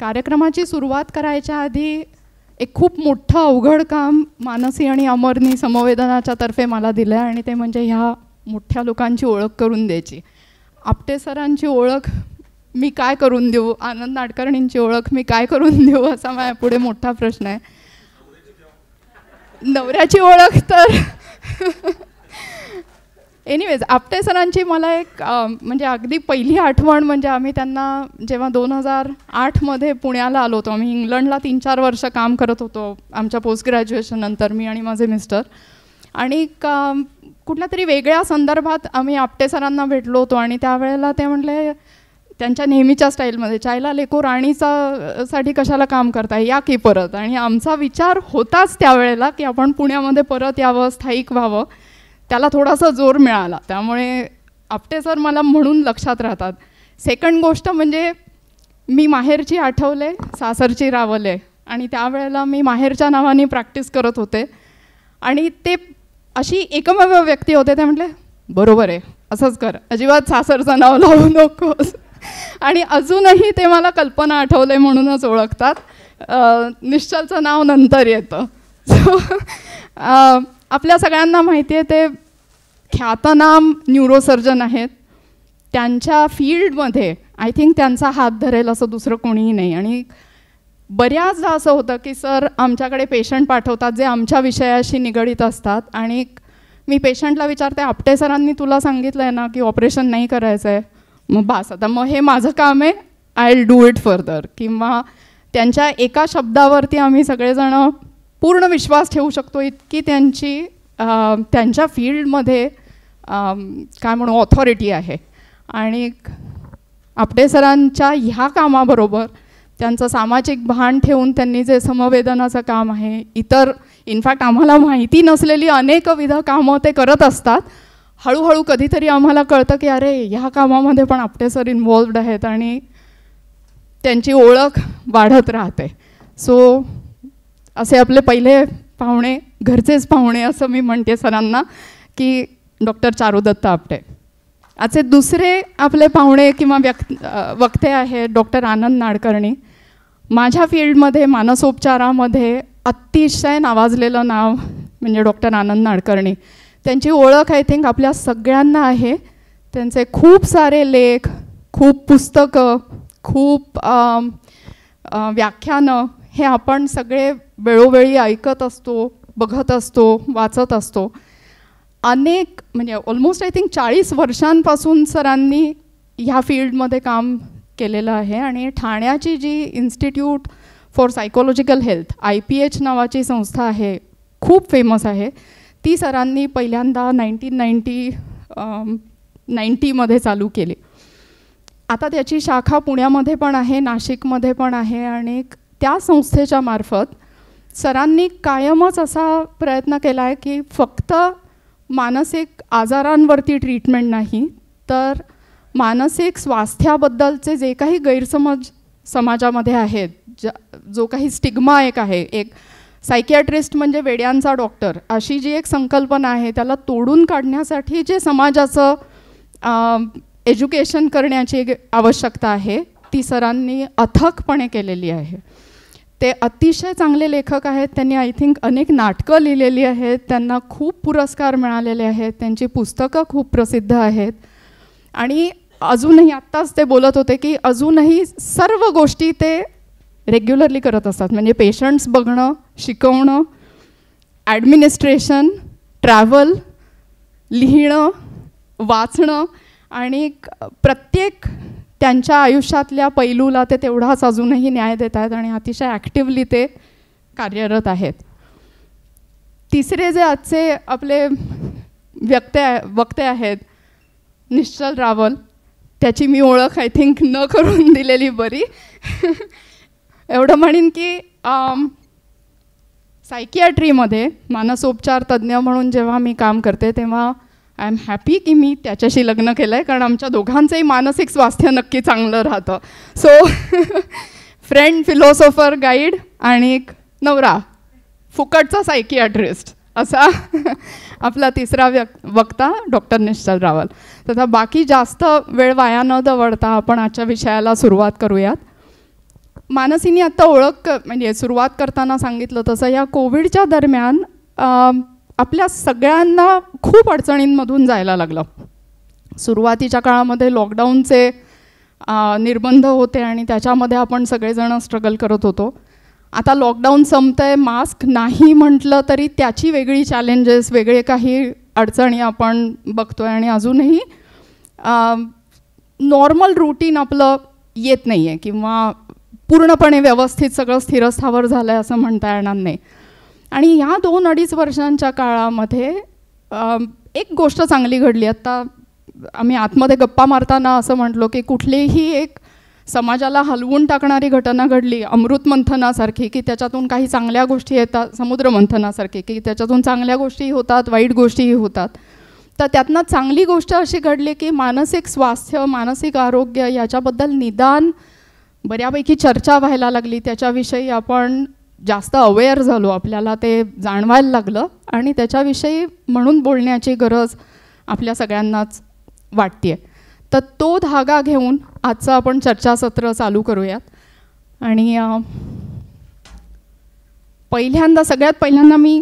कार्यक्रमाची सुरुवात करायच्या आधी एक खूप मोठं अवघड काम मानसी आणि अमरनी समवेदनाच्या तर्फे मला दिलं आहे आणि ते म्हणजे ह्या मोठ्या लोकांची ओळख करून द्यायची आपटे सरांची ओळख मी काय करून देऊ आनंद नाडकर्णींची ओळख मी काय करून देऊ असा माझ्या पुढे मोठा प्रश्न आहे नवऱ्याची ओळख तर एनिवेज आपटे सरांची मला एक म्हणजे अगदी पहिली आठवण म्हणजे आम्ही त्यांना जेव्हा दोन हजार आठमध्ये पुण्याला आलो होतो आम्ही इंग्लंडला तीन चार वर्ष काम करत होतो आमच्या पोस्ट ग्रॅज्युएशननंतर मी आणि माझे मिस्टर आणि कुठल्या तरी वेगळ्या संदर्भात आम्ही आपटे सरांना भेटलो होतो आणि त्यावेळेला ते म्हटले त्यांच्या नेहमीच्या स्टाईलमध्ये चायला लेको राणीचा साठी कशाला काम करताय या की परत आणि आमचा विचार होताच त्यावेळेला की आपण पुण्यामध्ये परत यावं स्थायिक व्हावं त्याला थोडासा जोर मिळाला त्यामुळे आपटे सर मला म्हणून लक्षात राहतात सेकंड गोष्ट म्हणजे मी माहेरची आठवले सासरची रावले आणि त्यावेळेला मी माहेरच्या नावाने प्रॅक्टिस करत होते आणि ते अशी एकमेव व्यक्ती होते ते म्हटले बरोबर आहे असंच कर अजिबात सासरचं नाव लावू नकोस आणि अजूनही ते मला कल्पना आठवले म्हणूनच ओळखतात निश्चलचं नाव नंतर येतं सो आपल्या सगळ्यांना माहिती आहे ते ख्यातनाम न्यूरोसर्जन आहेत त्यांच्या फील्डमध्ये आय थिंक त्यांचा हात धरेल असं दुसरं कोणीही नाही आणि बऱ्याचदा असं होतं की सर आमच्याकडे पेशंट पाठवतात जे आमच्या विषयाशी निगडीत असतात आणि मी पेशंटला विचारते आपटे सरांनी तुला सांगितलं आहे ना की ऑपरेशन नाही करायचं आहे मग बास आता मग हे माझं काम आहे आय डू इट फर्दर किंवा त्यांच्या एका शब्दावरती आम्ही सगळेजणं पूर्ण विश्वास ठेवू शकतो इतकी त्यांची त्यांच्या फील्डमध्ये काय म्हणू ऑथॉरिटी आहे आणि आपटे सरांच्या ह्या कामाबरोबर त्यांचं सामाजिक भान ठेवून त्यांनी जे समवेदनाचं काम आहे इतर इनफॅक्ट आम्हाला माहिती नसलेली अनेकविध कामं ते करत असतात हळूहळू कधीतरी आम्हाला कळतं की अरे ह्या कामामध्ये पण आपटे सर इन्वॉल्वड आहेत आणि त्यांची ओळख वाढत राहते सो असे आपले पहिले पाहुणे घरचेच पाहुणे असं मी म्हणते सरांना की डॉक्टर चारुदत्त आपटे असे दुसरे आपले पाहुणे किंवा व्यक् वक्ते आहे डॉक्टर आनंद नाडकर्णी माझ्या फील्डमध्ये मानसोपचारामध्ये अतिशय नावाजलेलं नाव म्हणजे डॉक्टर आनंद नाडकर्णी त्यांची ओळख आय थिंक आपल्या सगळ्यांना आहे त्यांचे खूप सारे लेख खूप पुस्तकं खूप व्याख्यानं हे आपण सगळे वेळोवेळी ऐकत असतो बघत असतो वाचत असतो अनेक म्हणजे ऑलमोस्ट आय थिंक चाळीस वर्षांपासून सरांनी ह्या फील्डमध्ये काम केलेलं आहे आणि ठाण्याची जी Institute for Psychological Health I P H नावाची संस्था आहे खूप फेमस आहे ती सरांनी पहिल्यांदा नाईन्टीन नाईन्टी नाईन्टीमध्ये चालू केली आता त्याची शाखा पुण्यामध्ये पण आहे नाशिकमध्ये पण आहे आणि त्या संस्थेच्या मार्फत सरांनी कायमच असा प्रयत्न केला आहे की फक्त मानसिक आजारांवरती ट्रीटमेंट नाही तर मानसिक स्वास्थ्याबद्दलचे जे काही गैरसमज समाजामध्ये आहेत जो काही स्टिग्मा एक आहे एक सायकियाट्रिस्ट म्हणजे वेड्यांचा डॉक्टर अशी जी एक संकल्पना आहे त्याला तोडून काढण्यासाठी जे समाजाचं एज्युकेशन करण्याची आवश्यकता आहे ती सरांनी अथकपणे केलेली आहे ते अतिशय चांगले लेखक आहेत त्यांनी आय थिंक अनेक नाटकं लिहिलेली आहेत त्यांना खूप पुरस्कार मिळालेले आहेत त्यांची पुस्तकं खूप प्रसिद्ध आहेत आणि अजूनही आत्ताच ते बोलत होते की अजूनही सर्व गोष्टी ते रेग्युलरली करत असतात म्हणजे पेशंट्स बघणं शिकवणं ॲडमिनिस्ट्रेशन ट्रॅव्हल लिहिणं वाचणं आणि प्रत्येक त्यांच्या आयुष्यातल्या पैलूला ते तेवढाच अजूनही न्याय देत आहेत आणि अतिशय ॲक्टिवली ते कार्यरत आहेत तिसरे जे आजचे आपले व्यक्ते वक्ते आहेत निश्चल रावल त्याची मी ओळख आय थिंक न करून दिलेली बरी एवढं म्हणेन की सायकियाट्रीमध्ये मानसोपचार तज्ज्ञ म्हणून जेव्हा मी काम करते तेव्हा आय एम हॅपी की मी त्याच्याशी लग्न केलं आहे कारण आमच्या दोघांचंही मानसिक स्वास्थ्य नक्की चांगलं राहतं सो फ्रेंड फिलॉसॉफर गाईड आणि एक नवरा फुकटचा सायकियाट्रिस्ट असा आपला तिसरा व्यक् वक्ता डॉक्टर निश्चल रावल तथा बाकी जास्त वेळ वाया न दवडता आपण आजच्या विषयाला सुरुवात करूयात मानसीने आत्ता ओळख म्हणजे सुरुवात करताना सांगितलं तसं या कोविडच्या दरम्यान आपल्या सगळ्यांना खूप अडचणींमधून जायला लागलं सुरुवातीच्या काळामध्ये लॉकडाऊनचे निर्बंध होते आणि त्याच्यामध्ये आपण सगळेजण स्ट्रगल करत होतो आता लॉकडाऊन संपत आहे मास्क नाही म्हटलं तरी त्याची वेगळी चॅलेंजेस वेगळे काही अडचणी आपण बघतो आहे आणि अजूनही नॉर्मल रुटीन आपलं येत नाही आहे किंवा पूर्णपणे व्यवस्थित सगळं स्थिरस्थावर झालं आहे असं म्हणता येणार नाही आणि ह्या दोन अडीच वर्षांच्या काळामध्ये एक गोष्ट चांगली घडली आत्ता आम्ही आतमध्ये गप्पा मारताना असं म्हटलो की कुठलीही एक समाजाला हलवून टाकणारी घटना घडली अमृत मंथनासारखी की त्याच्यातून काही चांगल्या गोष्टी येतात समुद्र मंथनासारखी की त्याच्यातून चांगल्या गोष्टीही होतात वाईट गोष्टीही होतात तर त्यातनं चांगली गोष्ट अशी घडली की मानसिक स्वास्थ्य मानसिक आरोग्य याच्याबद्दल निदान बऱ्यापैकी चर्चा व्हायला लागली त्याच्याविषयी आपण जास्त अवेअर झालो आपल्याला ते जाणवायला लागलं आणि त्याच्याविषयी म्हणून बोलण्याची गरज आपल्या सगळ्यांनाच वाटते तर तो धागा घेऊन आजचं आपण चर्चासत्र चालू करूयात आणि पहिल्यांदा सगळ्यात पहिल्यांदा मी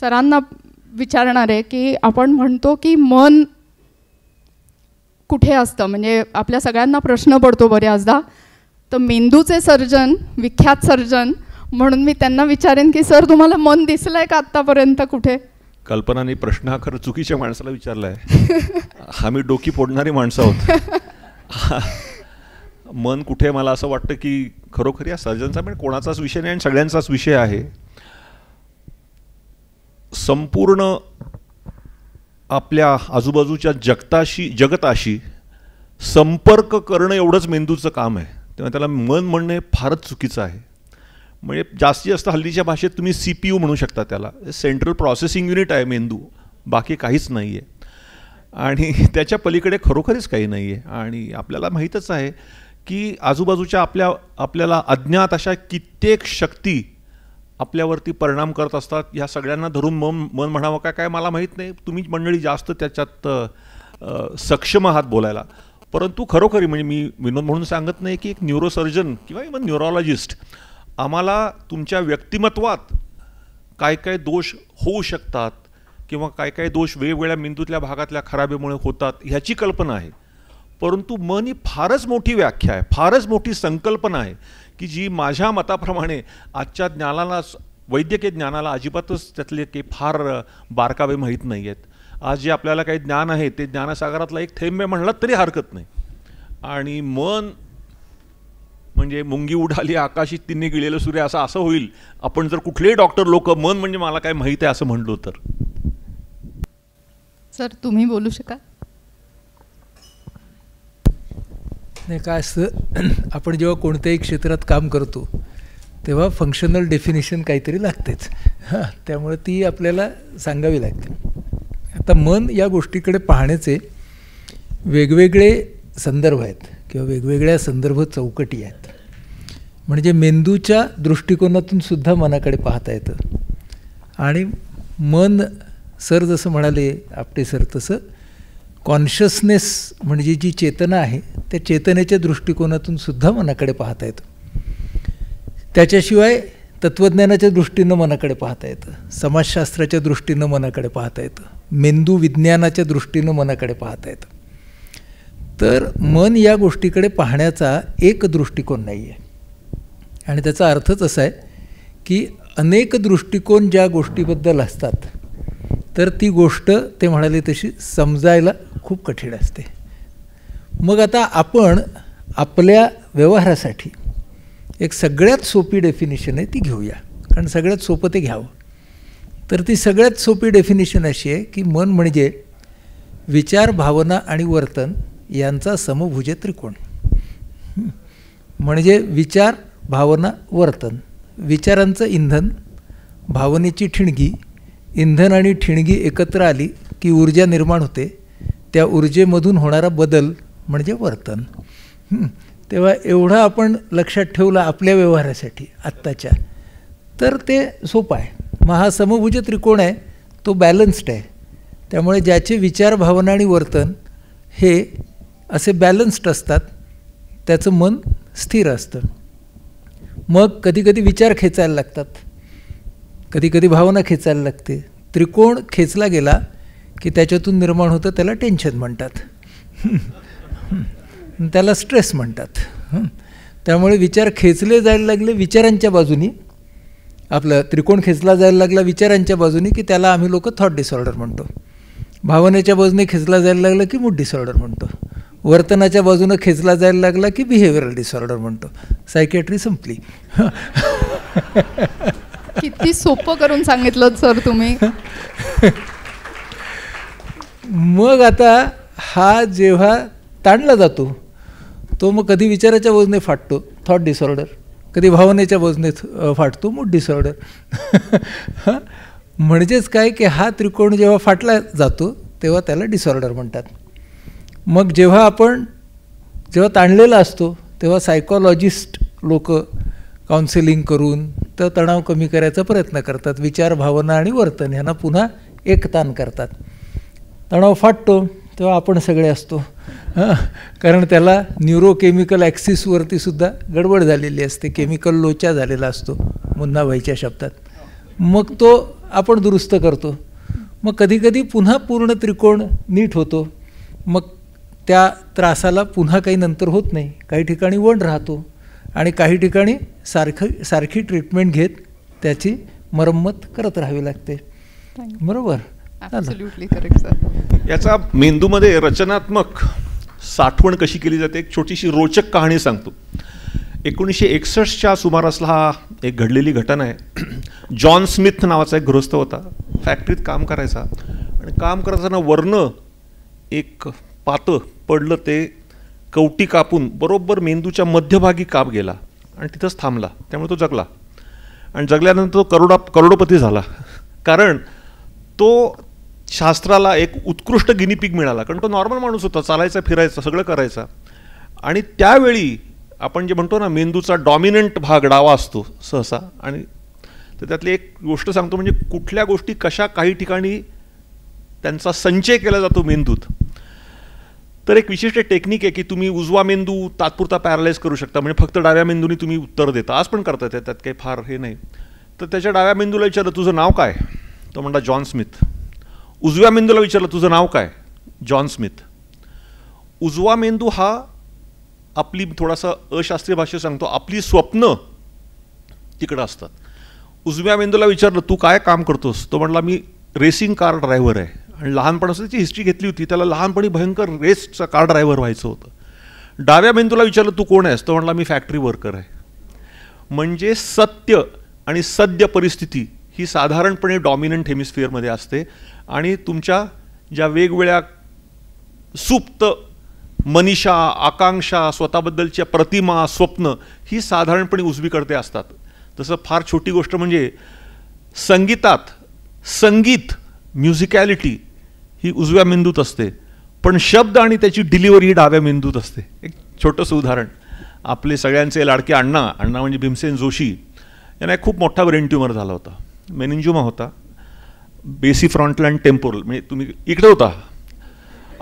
सरांना विचारणार आहे की आपण म्हणतो की मन कुठे असतं म्हणजे आपल्या सगळ्यांना प्रश्न पडतो बऱ्याचदा तर मेंदूचे सर्जन विख्यात सर्जन म्हणून मी त्यांना विचारेन की सर तुम्हाला मन दिसलंय का आतापर्यंत कुठे कल्पनाने प्रश्न हा खरं चुकीच्या माणसाला विचारलाय हा आम्ही डोकी फोडणारी माणसं आहोत मन कुठे मला असं वाटतं की खरोखर या सर्जनचा पण म्हणजे कोणाचाच विषय नाही आणि सगळ्यांचाच विषय आहे संपूर्ण आपल्या आजूबाजूच्या जगताशी जगताशी संपर्क करणं एवढंच मेंदूचं काम आहे तेव्हा त्याला मन म्हणणं फारच चुकीचं आहे म्हणजे जास्तीत जास्त हल्लीच्या भाषेत तुम्ही सी पी यू म्हणू शकता त्याला सेंट्रल प्रोसेसिंग युनिट आहे मेंदू बाकी काहीच नाही आहे आणि त्याच्या पलीकडे खरोखरच काही नाही आहे आणि आपल्याला माहीतच आहे की आजूबाजूच्या आपल्या आपल्याला अज्ञात अशा कित्येक शक्ती आपल्यावरती परिणाम करत असतात ह्या सगळ्यांना धरून मन मन म्हणावं काय काय मला माहीत नाही तुम्ही मंडळी जास्त त्याच्यात सक्षम आहात बोलायला परंतु खरोखरी म्हणजे मी विनोद म्हणून सांगत नाही की एक न्यूरोसर्जन किंवा इव्हन न्युरोलॉजिस्ट आम्हाला तुमच्या व्यक्तिमत्वात काय काय दोष होऊ शकतात किंवा काय काय दोष वेगवेगळ्या मेंदूतल्या भागातल्या खराबीमुळे होतात ह्याची कल्पना आहे परंतु मन ही फारच मोठी व्याख्या आहे फारच मोठी संकल्पना आहे की जी माझ्या मताप्रमाणे आजच्या ज्ञानाला वैद्यकीय ज्ञानाला अजिबातच त्यातले काही फार बारकावे माहीत नाही आहेत आज जे आपल्याला काही ज्ञान आहे ते ज्ञानसागरातला एक थेंबे म्हणलं तरी हरकत नाही आणि मन म्हणजे मुंगी उडाली आकाशी तिने गिळलेलं सूर्य असं असं होईल आपण जर कुठलेही डॉक्टर लोक मन म्हणजे मला काय माहीत आहे असं म्हणलो तर सर तुम्ही बोलू शका नाही काय असतं आपण जेव्हा कोणत्याही क्षेत्रात काम करतो तेव्हा फंक्शनल डेफिनेशन काहीतरी लागतेच हां त्यामुळे ती आपल्याला सांगावी लागते आता मन या गोष्टीकडे पाहण्याचे वेगवेगळे संदर्भ आहेत किंवा वेगवेगळ्या संदर्भ चौकटी आहेत म्हणजे मेंदूच्या दृष्टिकोनातून सुद्धा मनाकडे पाहता येतं आणि मन सर जसं म्हणाले आपटे सर तसं कॉन्शियसनेस म्हणजे जी चेतना आहे त्या चेतनेच्या दृष्टिकोनातून सुद्धा मनाकडे पाहता येतं त्याच्याशिवाय तत्त्वज्ञानाच्या दृष्टीनं मनाकडे पाहता येतं समाजशास्त्राच्या दृष्टीनं मनाकडे पाहता येतं मेंदू विज्ञानाच्या दृष्टीनं मनाकडे पाहता येतं तर मन या गोष्टीकडे पाहण्याचा एक दृष्टिकोन नाही आहे आणि त्याचा अर्थच असा आहे की अनेक दृष्टिकोन ज्या गोष्टीबद्दल असतात तर ती गोष्ट ते म्हणाले तशी समजायला खूप कठीण असते मग आता आपण आपल्या व्यवहारासाठी एक सगळ्यात सोपी डेफिनेशन आहे ती घेऊया कारण सगळ्यात सोपं ते घ्यावं तर ती सगळ्यात सोपी डेफिनेशन अशी आहे की मन म्हणजे विचार भावना आणि वर्तन यांचा समभुज त्रिकोण म्हणजे विचार भावना वर्तन विचारांचं इंधन भावनेची ठिणगी इंधन आणि ठिणगी एकत्र आली की ऊर्जा निर्माण होते त्या ऊर्जेमधून होणारा बदल म्हणजे वर्तन तेव्हा एवढं आपण लक्षात ठेवलं आपल्या व्यवहारासाठी आत्ताच्या तर ते सोपं आहे मग हा समभुज त्रिकोण आहे तो बॅलन्स्ड आहे त्यामुळे ज्याचे विचार भावना आणि वर्तन हे असे बॅलन्स्ड असतात त्याचं मन स्थिर असतं मग कधीकधी विचार खेचायला लागतात कधीकधी भावना खेचायला लागते त्रिकोण खेचला गेला की त्याच्यातून निर्माण होतं त्याला टेन्शन म्हणतात त्याला स्ट्रेस म्हणतात त्यामुळे विचार खेचले जायला लागले विचारांच्या बाजूनी आपलं त्रिकोण खेचला जायला लागला विचारांच्या बाजूनी की त्याला आम्ही लोक थॉट डिसऑर्डर म्हणतो भावनेच्या बाजूने खेचला जायला लागलं की मूड डिसऑर्डर म्हणतो वर्तनाच्या बाजूनं खेचला जायला लागला की बिहेवियरल डिसऑर्डर म्हणतो सायकेट्री संपली किती सोपं करून सांगितलं सर तुम्ही मग आता हा जेव्हा ताणला जातो तो मग कधी विचाराच्या बाजूने फाटतो थॉट डिसऑर्डर कधी भावनेच्या बाजूने फाटतो मूड डिसऑर्डर म्हणजेच काय की हा त्रिकोण जेव्हा फाटला जातो तेव्हा त्याला डिसऑर्डर म्हणतात मग जेव्हा आपण जेव्हा ताणलेला असतो तेव्हा सायकोलॉजिस्ट लोक काउन्सिलिंग करून तर तणाव कमी करायचा प्रयत्न करतात विचार भावना आणि वर्तन यांना पुन्हा एकतान करतात तणाव फाटतो तेव्हा आपण सगळे असतो कारण त्याला न्यूरोकेमिकल ॲक्सिसवरतीसुद्धा सुद्धा गडबड झालेली असते केमिकल लोचा झालेला असतो व्हायच्या शब्दात मग तो आपण दुरुस्त करतो मग कधीकधी पुन्हा पूर्ण त्रिकोण नीट होतो मग त्या त्रासाला पुन्हा काही नंतर होत नाही काही ठिकाणी वण राहतो आणि काही ठिकाणी सारखं सारखी ट्रीटमेंट घेत त्याची मरम्मत करत राहावी लागते बरोबर याचा मेंदूमध्ये रचनात्मक साठवण कशी केली जाते एक छोटीशी रोचक कहाणी सांगतो एकोणीसशे एकसष्टच्या सुमारासला हा एक घडलेली घटना आहे जॉन स्मिथ नावाचा एक गृहस्थ होता फॅक्टरीत काम करायचा आणि काम करताना वर्ण एक पातं पडलं ते कवटी कापून बरोबर मेंदूच्या मध्यभागी काप गेला आणि तिथंच थांबला त्यामुळे तो जगला आणि जगल्यानंतर तो करोडा करोडोपती झाला कारण तो शास्त्राला एक उत्कृष्ट गिनीपिक मिळाला कारण तो नॉर्मल माणूस होता चालायचा फिरायचा सगळं करायचा आणि त्यावेळी आपण जे म्हणतो ना मेंदूचा डॉमिनंट भाग डावा असतो सहसा आणि तर त्यातली एक गोष्ट सांगतो म्हणजे कुठल्या गोष्टी कशा काही ठिकाणी त्यांचा संचय केला जातो मेंदूत तर एक विशिष्ट टेक्निक आहे की तुम्ही उजवा मेंदू तात्पुरता पॅरलाइज करू शकता म्हणजे फक्त डाव्या मेंदूने तुम्ही उत्तर देता आज पण करता येतात त्यात काही फार हे नाही तर त्याच्या डाव्या मेंदूला विचारलं तुझं नाव काय तो म्हणला जॉन स्मिथ उजव्या मेंदूला विचारलं तुझं नाव काय जॉन स्मिथ उजवा मेंदू हा आपली थोडासा अशास्त्रीय भाषेत सांगतो आपली स्वप्न तिकडं असतात उजव्या मेंदूला विचारलं तू काय काम करतोस तो म्हणला मी रेसिंग कार ड्रायव्हर आहे आणि लहानपणापासून त्याची हिस्ट्री घेतली होती त्याला लहानपणी भयंकर रेसचा कार ड्रायव्हर व्हायचं होतं डाव्या मेंदूला विचारलं तू कोण आहेस तो म्हणला मी फॅक्टरी वर्कर आहे म्हणजे सत्य आणि सद्य परिस्थिती ही साधारणपणे डॉमिनंट हेमिस्फिअरमध्ये असते आणि तुमच्या ज्या वेगवेगळ्या सुप्त मनीषा आकांक्षा स्वतःबद्दलच्या प्रतिमा स्वप्न ही साधारणपणे उजवीकडते असतात तसं फार छोटी गोष्ट म्हणजे संगीतात संगीत म्युझिकॅलिटी ही उजव्या मेंदूत असते पण शब्द आणि त्याची डिलिव्हरी ही डाव्या मेंदूत असते एक छोटंसं उदाहरण आपले सगळ्यांचे लाडके अण्णा अण्णा म्हणजे भीमसेन जोशी यांना एक खूप मोठा ब्रेन ट्युमर झाला होता मेनिंजुमा होता बेसी फ्रंटलँड टेम्पोरल म्हणजे तुम्ही इकडे होता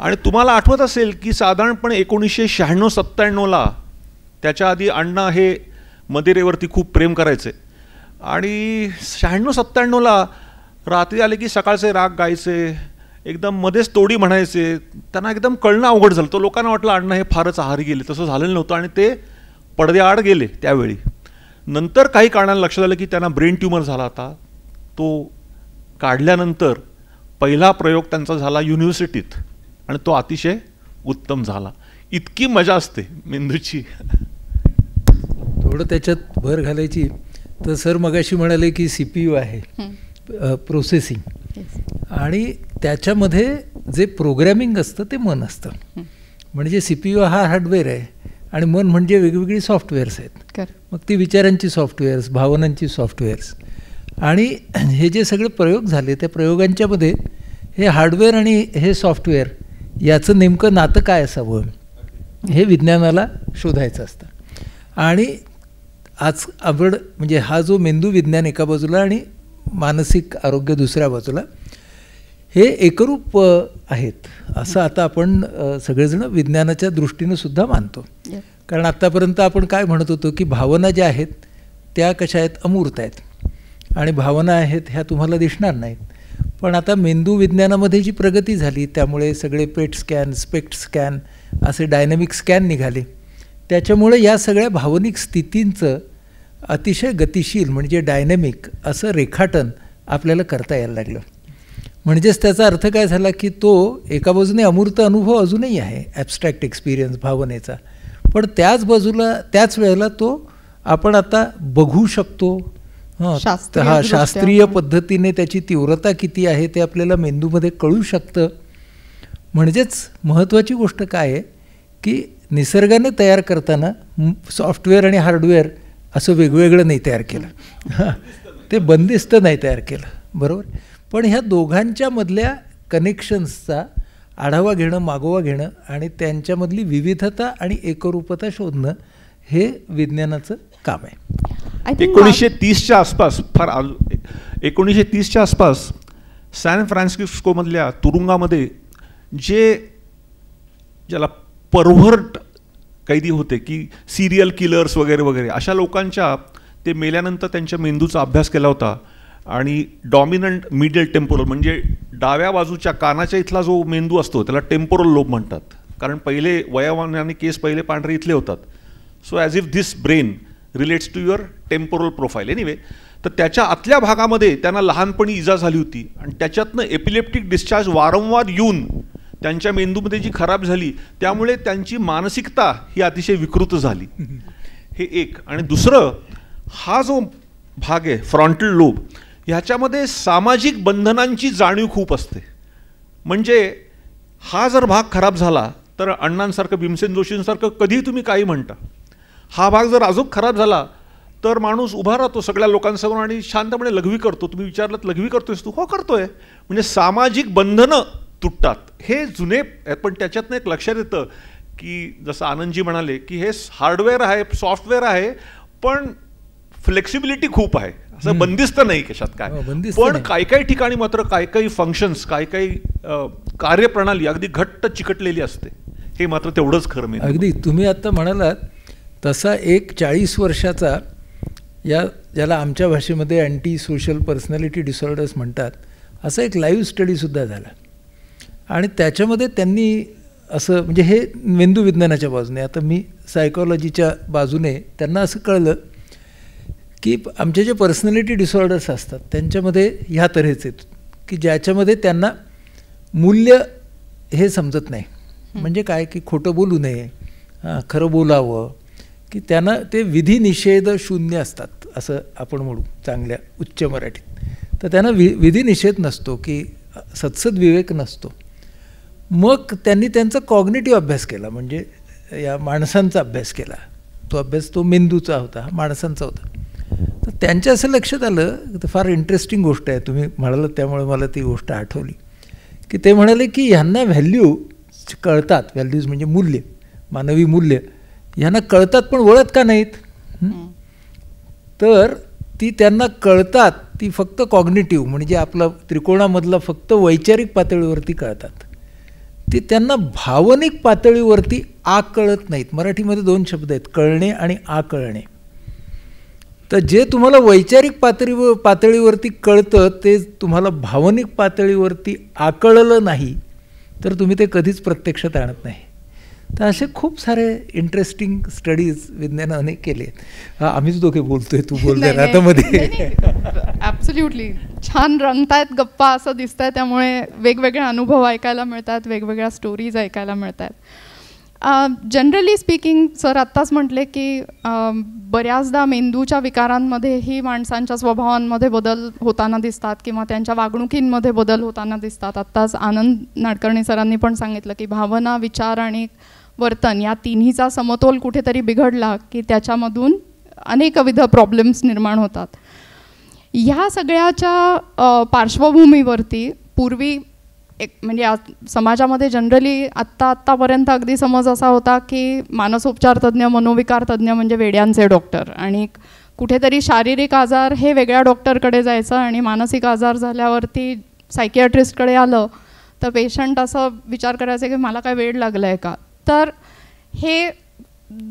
आणि तुम्हाला आठवत असेल की साधारणपणे एकोणीसशे शहाण्णव सत्त्याण्णवला त्याच्या आधी अण्णा हे मदिरेवरती खूप प्रेम करायचे आणि शहाण्णव सत्त्याण्णवला रात्री आले की सकाळचे राग गायचे एकदम मध्येच तोडी म्हणायचे त्यांना एकदम कळणं अवघड झालं तो लोकांना वाटलं अण्ण हे फारच आहारी गेले तसं झालेलं नव्हतं आणि ते पडद्याआड गेले त्यावेळी नंतर काही कारणानं लक्षात आलं की त्यांना ब्रेन ट्युमर झाला होता तो काढल्यानंतर पहिला प्रयोग त्यांचा झाला युनिव्हर्सिटीत आणि तो अतिशय उत्तम झाला इतकी मजा असते मेंदूची थोडं त्याच्यात भर घालायची तर सर मगाशी म्हणाले की सी पी यू आहे प्रोसेसिंग आणि त्याच्यामध्ये जे प्रोग्रॅमिंग असतं ते मन असतं म्हणजे सी पी यू हा हार्डवेअर आहे आणि मन म्हणजे वेगवेगळी सॉफ्टवेअर्स आहेत मग ती विचारांची सॉफ्टवेअर्स भावनांची सॉफ्टवेअर्स आणि हे जे सगळे प्रयोग झाले त्या प्रयोगांच्यामध्ये हे हार्डवेअर आणि हे सॉफ्टवेअर याचं नेमकं नातं काय असावं हे विज्ञानाला शोधायचं असतं आणि आज आवड म्हणजे हा जो मेंदू विज्ञान एका बाजूला आणि मानसिक आरोग्य दुसऱ्या बाजूला हे एकरूप आहेत असं आता आपण सगळेजण विज्ञानाच्या दृष्टीनं सुद्धा मानतो कारण आत्तापर्यंत आपण काय म्हणत होतो की भावना ज्या आहेत त्या कशा आहेत अमूर्त आहेत आणि भावना आहेत ह्या तुम्हाला दिसणार नाहीत पण आता मेंदू विज्ञानामध्ये जी प्रगती झाली त्यामुळे सगळे पेट स्कॅन स्पेक्ट स्कॅन असे डायनॅमिक स्कॅन निघाले त्याच्यामुळे या सगळ्या भावनिक स्थितींचं अतिशय गतिशील म्हणजे डायनॅमिक असं रेखाटन आपल्याला करता यायला लागलं म्हणजेच त्याचा अर्थ काय झाला की तो एका बाजूने अमूर्त अनुभव अजूनही आहे ॲबस्ट्रॅक्ट एक्सपिरियन्स भावनेचा पण त्याच बाजूला त्याच वेळेला तो आपण आता बघू शकतो हा शास्त्रीय पद्धतीने त्याची तीव्रता किती आहे ते आपल्याला मेंदूमध्ये कळू शकतं म्हणजेच महत्त्वाची गोष्ट काय आहे की निसर्गाने तयार करताना सॉफ्टवेअर आणि हार्डवेअर असं वेगवेगळं नाही तयार केलं ते बंदिस्त नाही तयार केलं बरोबर पण ह्या दोघांच्या मधल्या कनेक्शन्सचा आढावा घेणं मागोवा घेणं आणि त्यांच्यामधली विविधता आणि एकरूपता शोधणं हे विज्ञानाचं काम आहे एकोणीसशे तीसच्या आसपास फार एकोणीसशे तीसच्या आसपास सॅन फ्रान्सिस्कोमधल्या तुरुंगामध्ये जे ज्याला परव्हर्ट कैदी होते की सिरियल किलर्स वगैरे वगैरे अशा लोकांच्या ते मेल्यानंतर त्यांच्या मेंदूचा अभ्यास केला होता आणि डॉमिनंट मिडियल टेम्पोरल म्हणजे डाव्या बाजूच्या कानाच्या इथला जो मेंदू असतो त्याला टेम्पोरल लोब म्हणतात कारण पहिले वयावाने केस पहिले पांढरे इथले होतात so as if this brain relates to your temporal profile anyway तर त्याच्या आतल्या भागामध्ये त्यांना लहानपणी इजा झाली होती आणि त्याच्यातनं एपिलेप्टिक डिस्चार्ज वारंवार येऊन त्यांच्या मेंदूमध्ये जी खराब झाली त्यामुळे त्यांची मानसिकता ही अतिशय विकृत झाली हे एक आणि दुसरं हा जो भाग आहे फ्रॉन्टल लोब ह्याच्यामध्ये सामाजिक बंधनांची जाणीव खूप असते म्हणजे हा जर भाग खराब झाला तर अण्णांसारखं भीमसेन जोशींसारखं कधीही तुम्ही काही म्हणता हा भाग जर अजून खराब झाला तर माणूस उभा राहतो सगळ्या लोकांसमोर आणि शांतपणे लघवी करतो तुम्ही विचारलं लघवी करतोयस तू हो करतोय म्हणजे सामाजिक बंधनं तुटतात हे जुने पण त्याच्यातनं एक लक्षात येतं की जसं आनंदजी म्हणाले की हे हार्डवेअर आहे सॉफ्टवेअर आहे पण फ्लेक्सिबिलिटी खूप आहे असं बंदिस्त नाही कशात काय हो, पण काही काही ठिकाणी मात्र काही काही फंक्शन्स काही काही कार्यप्रणाली अगदी घट्ट चिकटलेली असते हे मात्र तेवढंच खरं मी अगदी तुम्ही आता म्हणालात तसा एक चाळीस वर्षाचा या ज्याला आमच्या भाषेमध्ये अँटी सोशल पर्सनॅलिटी डिसऑर्डर्स म्हणतात असा एक लाईव्ह स्टडीसुद्धा झाला आणि त्याच्यामध्ये त्यांनी असं म्हणजे हे मेंदू विज्ञानाच्या बाजूने आता मी सायकॉलॉजीच्या बाजूने त्यांना असं कळलं की आमचे जे पर्सनॅलिटी डिसऑर्डर्स असतात त्यांच्यामध्ये ह्या तऱ्हेचे की ज्याच्यामध्ये त्यांना मूल्य हे समजत नाही म्हणजे काय की खोटं बोलू नये खरं बोलावं की त्यांना ते निषेध शून्य असतात असं आपण म्हणू चांगल्या उच्च मराठीत तर त्यांना वि निषेध नसतो की सत्सद विवेक नसतो मग त्यांनी त्यांचा कॉग्नेटिव्ह अभ्यास केला म्हणजे या माणसांचा अभ्यास केला तो अभ्यास तो मेंदूचा होता माणसांचा होता त्यांच्या असं लक्षात आलं तर फार इंटरेस्टिंग गोष्ट आहे तुम्ही म्हणाल त्यामुळे मला ती गोष्ट आठवली की ते म्हणाले की ह्यांना व्हॅल्यू कळतात व्हॅल्यूज म्हणजे मूल्य मानवी मूल्य ह्यांना कळतात पण वळत का नाहीत तर ती त्यांना कळतात ती फक्त कॉग्नेटिव्ह म्हणजे आपला त्रिकोणामधला फक्त वैचारिक पातळीवरती कळतात ती त्यांना भावनिक पातळीवरती आ कळत नाहीत मराठीमध्ये दोन शब्द आहेत कळणे आणि आकळणे तर जे तुम्हाला वैचारिक पातळीवर पातळीवरती कळतं ते तुम्हाला भावनिक पातळीवरती आकळलं नाही तर तुम्ही ते कधीच प्रत्यक्षात आणत नाही तर असे खूप सारे इंटरेस्टिंग स्टडीज विज्ञानाने केले आम्हीच दोघे बोलतोय तू बोलतोय ना आता मध्ये ॲब्सोल्युटली छान रंगतायत गप्पा असं दिसतंय त्यामुळे वेगवेगळे अनुभव ऐकायला मिळतात वेगवेगळ्या स्टोरीज ऐकायला मिळतात जनरली स्पीकिंग सर आत्ताच म्हटले की बऱ्याचदा मेंदूच्या विकारांमध्येही माणसांच्या स्वभावांमध्ये बदल होताना दिसतात किंवा त्यांच्या वागणुकींमध्ये बदल होताना दिसतात आत्ताच आनंद नाडकर्णी सरांनी पण सांगितलं की भावना विचार आणि वर्तन या तिन्हीचा समतोल कुठेतरी बिघडला की त्याच्यामधून अनेकविध प्रॉब्लेम्स निर्माण होतात ह्या सगळ्याच्या पार्श्वभूमीवरती पूर्वी एक म्हणजे समाजामध्ये जनरली आत्ता आत्तापर्यंत अगदी समज असा होता की मानसोपचार तज्ज्ञ मनोविकार तज्ज्ञ म्हणजे वेड्यांचे डॉक्टर आणि कुठेतरी शारीरिक आजार हे वेगळ्या डॉक्टरकडे जायचं आणि मानसिक आजार झाल्यावरती सायकियाट्रिस्टकडे आलं तर पेशंट असं विचार करायचा की मला काय वेळ लागला आहे का तर हे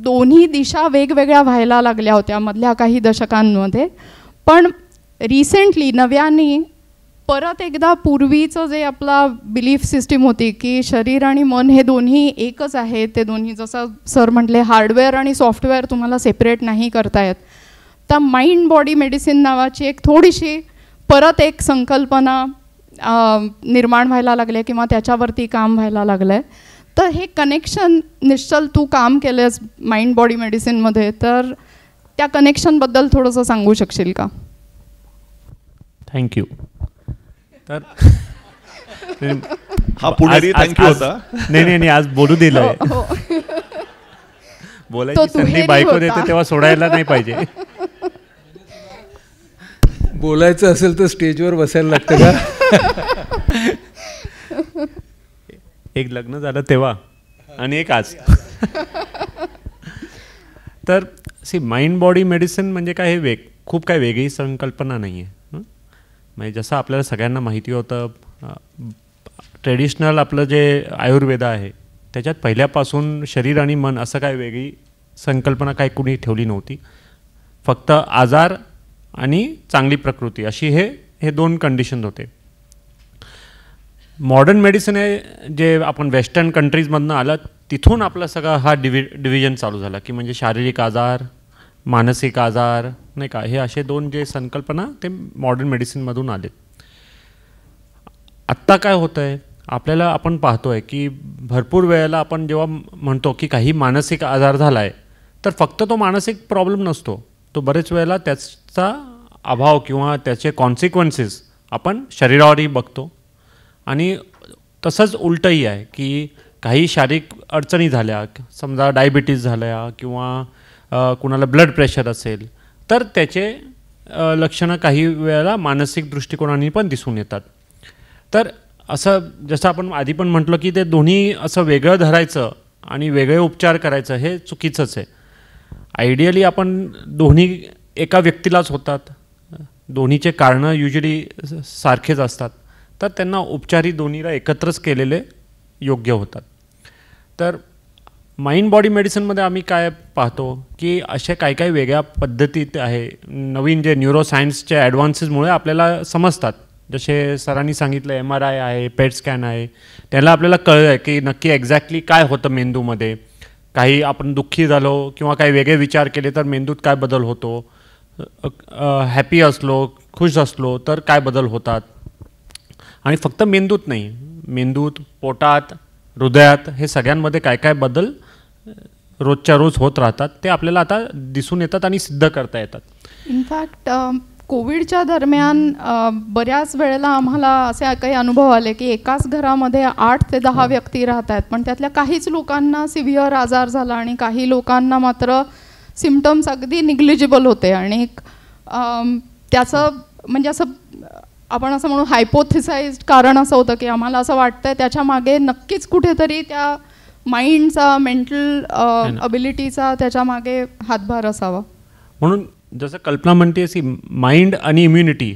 दोन्ही दिशा वेगवेगळ्या व्हायला लागल्या होत्या मधल्या काही दशकांमध्ये पण रिसेंटली नव्याने परत एकदा पूर्वीचं जे आपला बिलीफ सिस्टीम होती की शरीर आणि मन हे दोन्ही एकच आहे ते दोन्ही जसं सर म्हटले हार्डवेअर आणि सॉफ्टवेअर तुम्हाला सेपरेट नाही करता येत तर माइंड बॉडी मेडिसिन नावाची एक थोडीशी परत एक संकल्पना निर्माण व्हायला लागले किंवा त्याच्यावरती काम व्हायला लागलं आहे तर हे कनेक्शन निश्चल तू काम केलंस माइंड बॉडी मेडिसिनमध्ये तर त्या कनेक्शनबद्दल थोडंसं सांगू शकशील का थँक्यू तर हा पुढारी थँक्यू होता नाही नाही आज बोलू बोलायचं हो, हो. बोलायची संधी बायको देते तेव्हा सोडायला नाही पाहिजे बोलायचं असेल तर स्टेजवर बसायला लागतं का एक लग्न झालं तेव्हा आणि एक आज तर सी माइंड बॉडी मेडिसिन म्हणजे काय हे वेग खूप काय वेगळी संकल्पना नाही आहे म्हणजे जसं आपल्याला सगळ्यांना माहिती होतं ट्रेडिशनल आपलं जे आयुर्वेद आहे त्याच्यात पहिल्यापासून शरीर आणि मन असं काय वेगळी संकल्पना काही कुणी ठेवली नव्हती फक्त आजार आणि चांगली प्रकृती अशी हे हे दोन कंडिशन होते मॉडर्न मेडिसिन हे जे आपण वेस्टर्न कंट्रीजमधनं आलं तिथून आपला सगळा हा डिवि डिव्हिजन चालू झाला की म्हणजे शारीरिक आजार मानसिक आजार नाही का हे असे दोन जे संकल्पना ते मॉडर्न मेडिसिनमधून आले आत्ता काय होतं आहे आपल्याला आपण पाहतो आहे की भरपूर वेळेला आपण जेव्हा म्हणतो की काही मानसिक आजार झाला आहे तर फक्त तो मानसिक प्रॉब्लेम नसतो तो बरेच वेळेला त्याचा अभाव किंवा त्याचे कॉन्सिक्वन्सेस आपण शरीरावरही बघतो आणि तसंच उलटही आहे की काही शारीरिक अडचणी झाल्या समजा डायबिटीज झाल्या किंवा कुणाला ब्लड प्रेशर असेल तर त्याचे लक्षणं काही वेळेला मानसिक दृष्टिकोनाने पण दिसून येतात तर असं जसं आपण आधी पण म्हटलं की ते दोन्ही असं वेगळं धरायचं आणि वेगळे उपचार करायचं हे चुकीचंच आहे आयडियली आपण दोन्ही एका व्यक्तीलाच होतात दोन्हीचे कारणं युजली सारखेच असतात तर त्यांना उपचारी दोन्हीला एकत्रच केलेले योग्य होतात तर माइंड बॉडी मेडिसिनमध्ये आम्ही काय पाहतो की असे काय काय वेगळ्या पद्धतीत आहे नवीन जे न्यूरो सायन्सचे ॲडव्हान्सेसमुळे आपल्याला समजतात जसे सरांनी सांगितलं एम आर आय आहे पेट स्कॅन आहे त्याला आपल्याला कळलं आहे की नक्की एक्झॅक्टली काय होतं मेंदूमध्ये काही आपण दुःखी झालो किंवा काही वेगळे विचार केले तर मेंदूत काय बदल होतो हॅपी असलो खुश असलो तर काय बदल होतात आणि फक्त मेंदूत नाही मेंदूत पोटात हृदयात हे सगळ्यांमध्ये काय काय बदल रोजच्या रोज होत राहतात ते आपल्याला आता दिसून येतात आणि सिद्ध करता येतात इनफॅक्ट कोविडच्या uh, दरम्यान uh, बऱ्याच वेळेला आम्हाला असे काही अनुभव आले की एकाच घरामध्ये आठ ते दहा हो. व्यक्ती राहत आहेत पण त्यातल्या काहीच लोकांना सिव्हिअर आजार झाला आणि काही लोकांना मात्र सिमटम्स अगदी निग्लिजिबल होते आणि um, त्याचं म्हणजे असं आपण असं म्हणू हायपोथिसाइज्ड कारण असं होतं की आम्हाला असं वाटतं त्याच्या मागे नक्कीच कुठेतरी त्या माइंडचा मेंटल अबिलिटीचा त्याच्या मागे हातभार असावा म्हणून जसं कल्पना म्हणते की माइंड आणि इम्युनिटी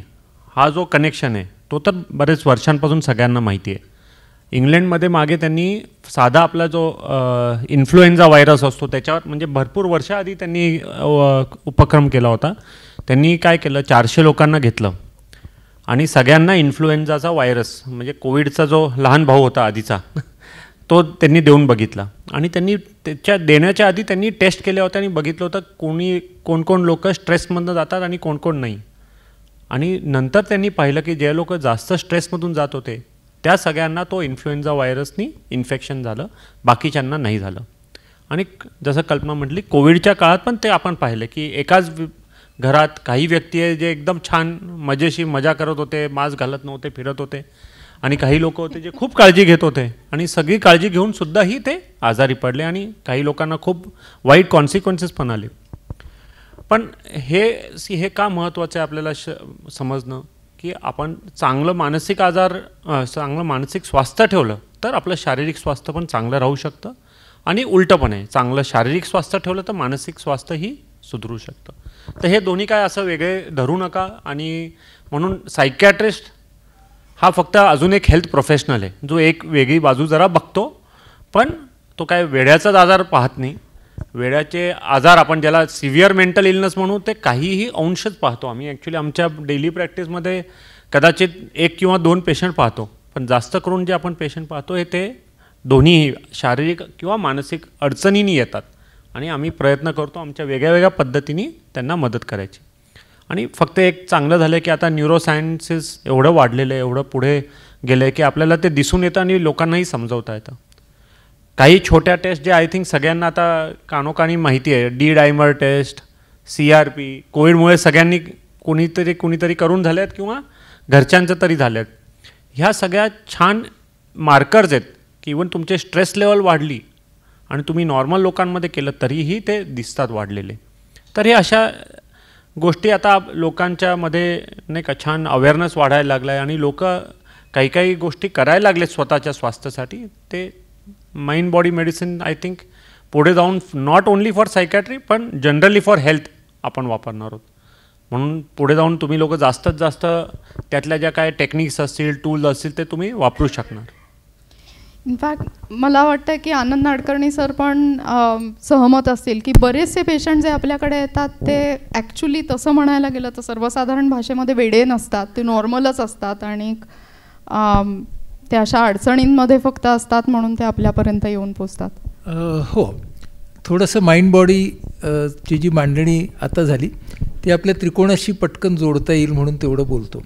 हा जो कनेक्शन आहे तो तर बरेच वर्षांपासून सगळ्यांना माहिती आहे इंग्लंडमध्ये मागे त्यांनी साधा आपला जो इन्फ्लुएन्झा व्हायरस असतो त्याच्यावर म्हणजे भरपूर वर्षाआधी त्यांनी उपक्रम केला होता त्यांनी काय केलं चारशे लोकांना घेतलं आणि सगळ्यांना इन्फ्लुएन्झाचा व्हायरस म्हणजे कोविडचा जो लहान भाऊ होता आधीचा तो त्यांनी देऊन बघितला आणि त्यांनी त्याच्या देण्याच्या आधी त्यांनी टेस्ट केल्या होत्या आणि बघितलं होतं कोणी कोणकोण लोक स्ट्रेसमधनं जातात आणि कोणकोण नाही आणि नंतर त्यांनी पाहिलं की जे लोक जास्त स्ट्रेसमधून जात होते त्या सगळ्यांना तो इन्फ्लुएन्झा व्हायरसनी इन्फेक्शन झालं बाकीच्यांना नाही झालं आणि जसं कल्पना म्हटली कोविडच्या काळात पण ते आपण पाहिलं की एकाच घरात काही व्यक्ती आहे जे एकदम छान मजेशी मजा करत होते मास्क घालत नव्हते फिरत होते आणि काही लोक होते जे खूप काळजी घेत होते आणि सगळी काळजी घेऊन सुद्धाही ते आजारी पडले आणि काही लोकांना खूप वाईट कॉन्सिक्वेन्सेस पण आले पण हे सी हे का महत्त्वाचं आहे आपल्याला श समजणं की आपण चांगलं मानसिक आजार चांगलं मानसिक स्वास्थ्य ठेवलं तर आपलं शारीरिक स्वास्थ्य पण चांगलं राहू शकतं आणि उलटं पण आहे चांगलं शारीरिक स्वास्थ्य ठेवलं तर मानसिक स्वास्थ्यही सुधरू शकतं तर हे दोन्ही काय असं वेगळे धरू नका आणि म्हणून सायकॅट्रिस्ट हा फक्त अजून एक हेल्थ प्रोफेशनल आहे जो एक वेगळी बाजू जरा बघतो पण तो काय वेड्याचाच आजार पाहत नाही वेड्याचे आजार आपण ज्याला सिव्हिअर मेंटल इलनेस म्हणू ते काहीही अंशच पाहतो आम्ही ॲक्च्युली आमच्या डेली प्रॅक्टिसमध्ये कदाचित एक किंवा दोन पेशंट पाहतो पण जास्त करून जे आपण पेशंट पाहतो हे ते दोन्हीही शारीरिक किंवा मानसिक अडचणींनी येतात आणि आम्ही प्रयत्न करतो आमच्या वेगळ्या वेगळ्या पद्धतीने त्यांना मदत करायची आणि फक्त एक चांगलं झालं की आता न्यूरोसायन्सेस सायन्सेस एवढं वाढलेलं आहे एवढं पुढे गेलं आहे की आपल्याला ते दिसून येतं आणि लोकांनाही समजवता येतं काही छोट्या टेस्ट जे आय थिंक सगळ्यांना आता कानोकानी माहिती आहे D dimer test C R P कोविडमुळे सगळ्यांनी कोणीतरी कोणीतरी करून झाल्यात किंवा घरच्यांचं तरी झाल्यात ह्या सगळ्या छान मार्कर्स आहेत की इवन तुमचे स्ट्रेस लेवल वाढली आणि तुम्ही नॉर्मल लोकांमध्ये केलं तरीही ते दिसतात वाढलेले तर हे अशा गोष्टी आता लोकांच्या मध्ये नाही का छान अवेअरनेस वाढायला लागला आहे आणि लोक काही काही गोष्टी करायला लागले स्वतःच्या स्वास्थ्यासाठी ते mind body medicine I think पुढे जाऊन नॉट ओनली फॉर सायकॅट्री पण जनरली फॉर हेल्थ आपण वापरणार आहोत म्हणून पुढे जाऊन तुम्ही लोक जास्तीत जास्त त्यातल्या ज्या काय टेक्निक्स असतील टूल्स असतील ते तुम्ही वापरू शकणार इनफॅक्ट मला वाटतं की आनंद नाडकर्णी सर पण सहमत असतील की बरेचसे पेशंट जे आपल्याकडे येतात ते ॲक्च्युली तसं म्हणायला गेलं तर सर्वसाधारण भाषेमध्ये वेडे नसतात ते नॉर्मलच असतात आणि ते अशा अडचणींमध्ये फक्त असतात म्हणून ते आपल्यापर्यंत येऊन पोचतात हो थोडंसं माइंड बॉडी ची जी मांडणी आता झाली ती आपल्या त्रिकोणाशी पटकन जोडता येईल म्हणून तेवढं बोलतो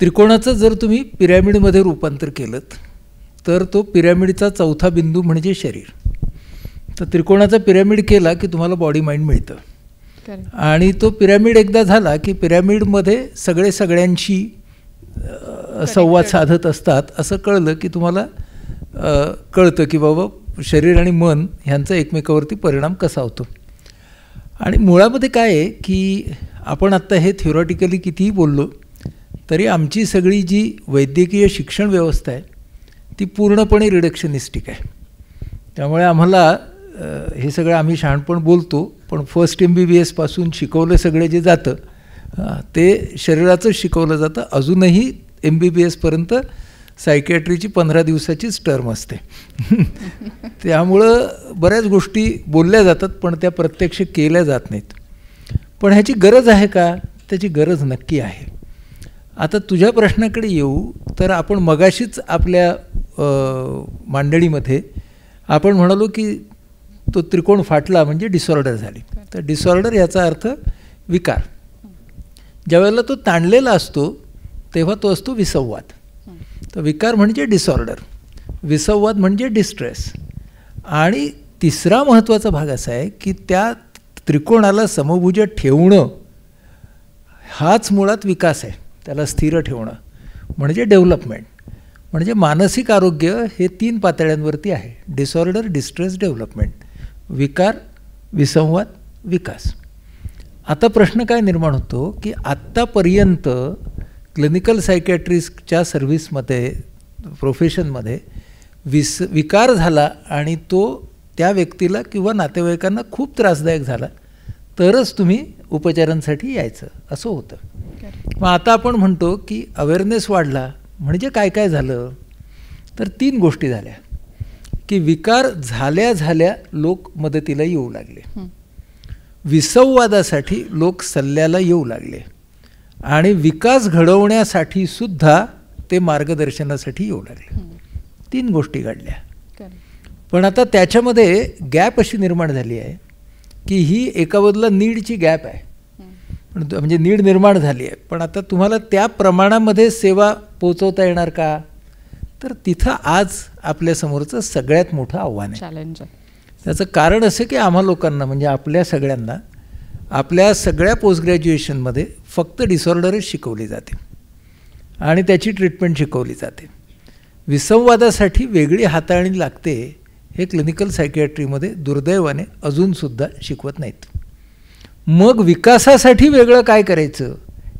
त्रिकोणाचं जर तुम्ही पिरॅमिडमध्ये रूपांतर केलं तर तो पिरॅमिडचा चौथा बिंदू म्हणजे शरीर तर त्रिकोणाचा पिरॅमिड केला की तुम्हाला बॉडी माइंड मिळतं आणि तो पिरॅमिड एकदा झाला की पिरॅमिडमध्ये सगळे सगळ्यांशी संवाद साधत असतात असं कळलं की तुम्हाला कळतं की बाबा शरीर आणि मन ह्यांचा एकमेकावरती परिणाम कसा होतो आणि मुळामध्ये काय आहे की आपण आत्ता हे थिओरॉटिकली कितीही बोललो तरी आमची सगळी जी वैद्यकीय शिक्षण व्यवस्था आहे ती पूर्णपणे रिडक्शनिस्टिक आहे त्यामुळे आम्हाला हे सगळं आम्ही शहाणपण बोलतो पण फर्स्ट एम बी बी एसपासून शिकवलं सगळं जे जातं ते शरीराचं शिकवलं जातं अजूनही एम बी बी एसपर्यंत सायकॅट्रीची पंधरा दिवसाचीच टर्म असते त्यामुळं बऱ्याच गोष्टी बोलल्या जातात पण त्या प्रत्यक्ष केल्या जात नाहीत पण ह्याची गरज आहे का त्याची गरज नक्की आहे आता तुझ्या प्रश्नाकडे येऊ तर आपण मगाशीच आपल्या मांडणीमध्ये आपण म्हणालो की तो त्रिकोण फाटला म्हणजे डिसऑर्डर झाली तर डिसऑर्डर याचा अर्थ विकार ज्यावेळेला तो ताणलेला असतो तेव्हा तो असतो विसंवाद तर विकार म्हणजे डिसऑर्डर विसंवाद म्हणजे डिस्ट्रेस आणि तिसरा महत्त्वाचा भाग असा आहे की त्या त्रिकोणाला समभुज ठेवणं हाच मुळात विकास आहे त्याला स्थिर ठेवणं म्हणजे डेव्हलपमेंट म्हणजे मानसिक आरोग्य हे तीन पातळ्यांवरती आहे डिसऑर्डर डिस्ट्रेस डेव्हलपमेंट विकार विसंवाद विकास आता प्रश्न काय निर्माण होतो की आत्तापर्यंत क्लिनिकल सायकॅट्रिस्टच्या सर्व्हिसमध्ये प्रोफेशनमध्ये विस विकार झाला आणि तो त्या व्यक्तीला किंवा नातेवाईकांना खूप त्रासदायक झाला तरच तुम्ही उपचारांसाठी यायचं असं होतं मग आता आपण म्हणतो की अवेअरनेस वाढला म्हणजे काय काय झालं तर तीन गोष्टी झाल्या की विकार झाल्या झाल्या लोक मदतीला येऊ लागले विसंवादासाठी लोक सल्ल्याला येऊ लागले आणि विकास घडवण्यासाठी सुद्धा ते मार्गदर्शनासाठी येऊ लागले तीन गोष्टी घडल्या पण आता त्याच्यामध्ये गॅप अशी निर्माण झाली आहे की ही एका बदला नीडची गॅप आहे पण म्हणजे नीड निर्माण झाली आहे पण आता तुम्हाला त्या प्रमाणामध्ये सेवा पोचवता येणार का तर तिथं आज आपल्यासमोरचं सगळ्यात मोठं आव्हान आहे चॅलेंज त्याचं कारण असं की आम्हा लोकांना म्हणजे आपल्या सगळ्यांना आपल्या सगळ्या पोस्ट ग्रॅज्युएशनमध्ये फक्त डिसऑर्डरच शिकवली जाते आणि त्याची ट्रीटमेंट शिकवली जाते विसंवादासाठी वेगळी हाताळणी लागते हे क्लिनिकल सायकॅट्रीमध्ये दुर्दैवाने अजूनसुद्धा शिकवत नाहीत मग विकासासाठी वेगळं काय करायचं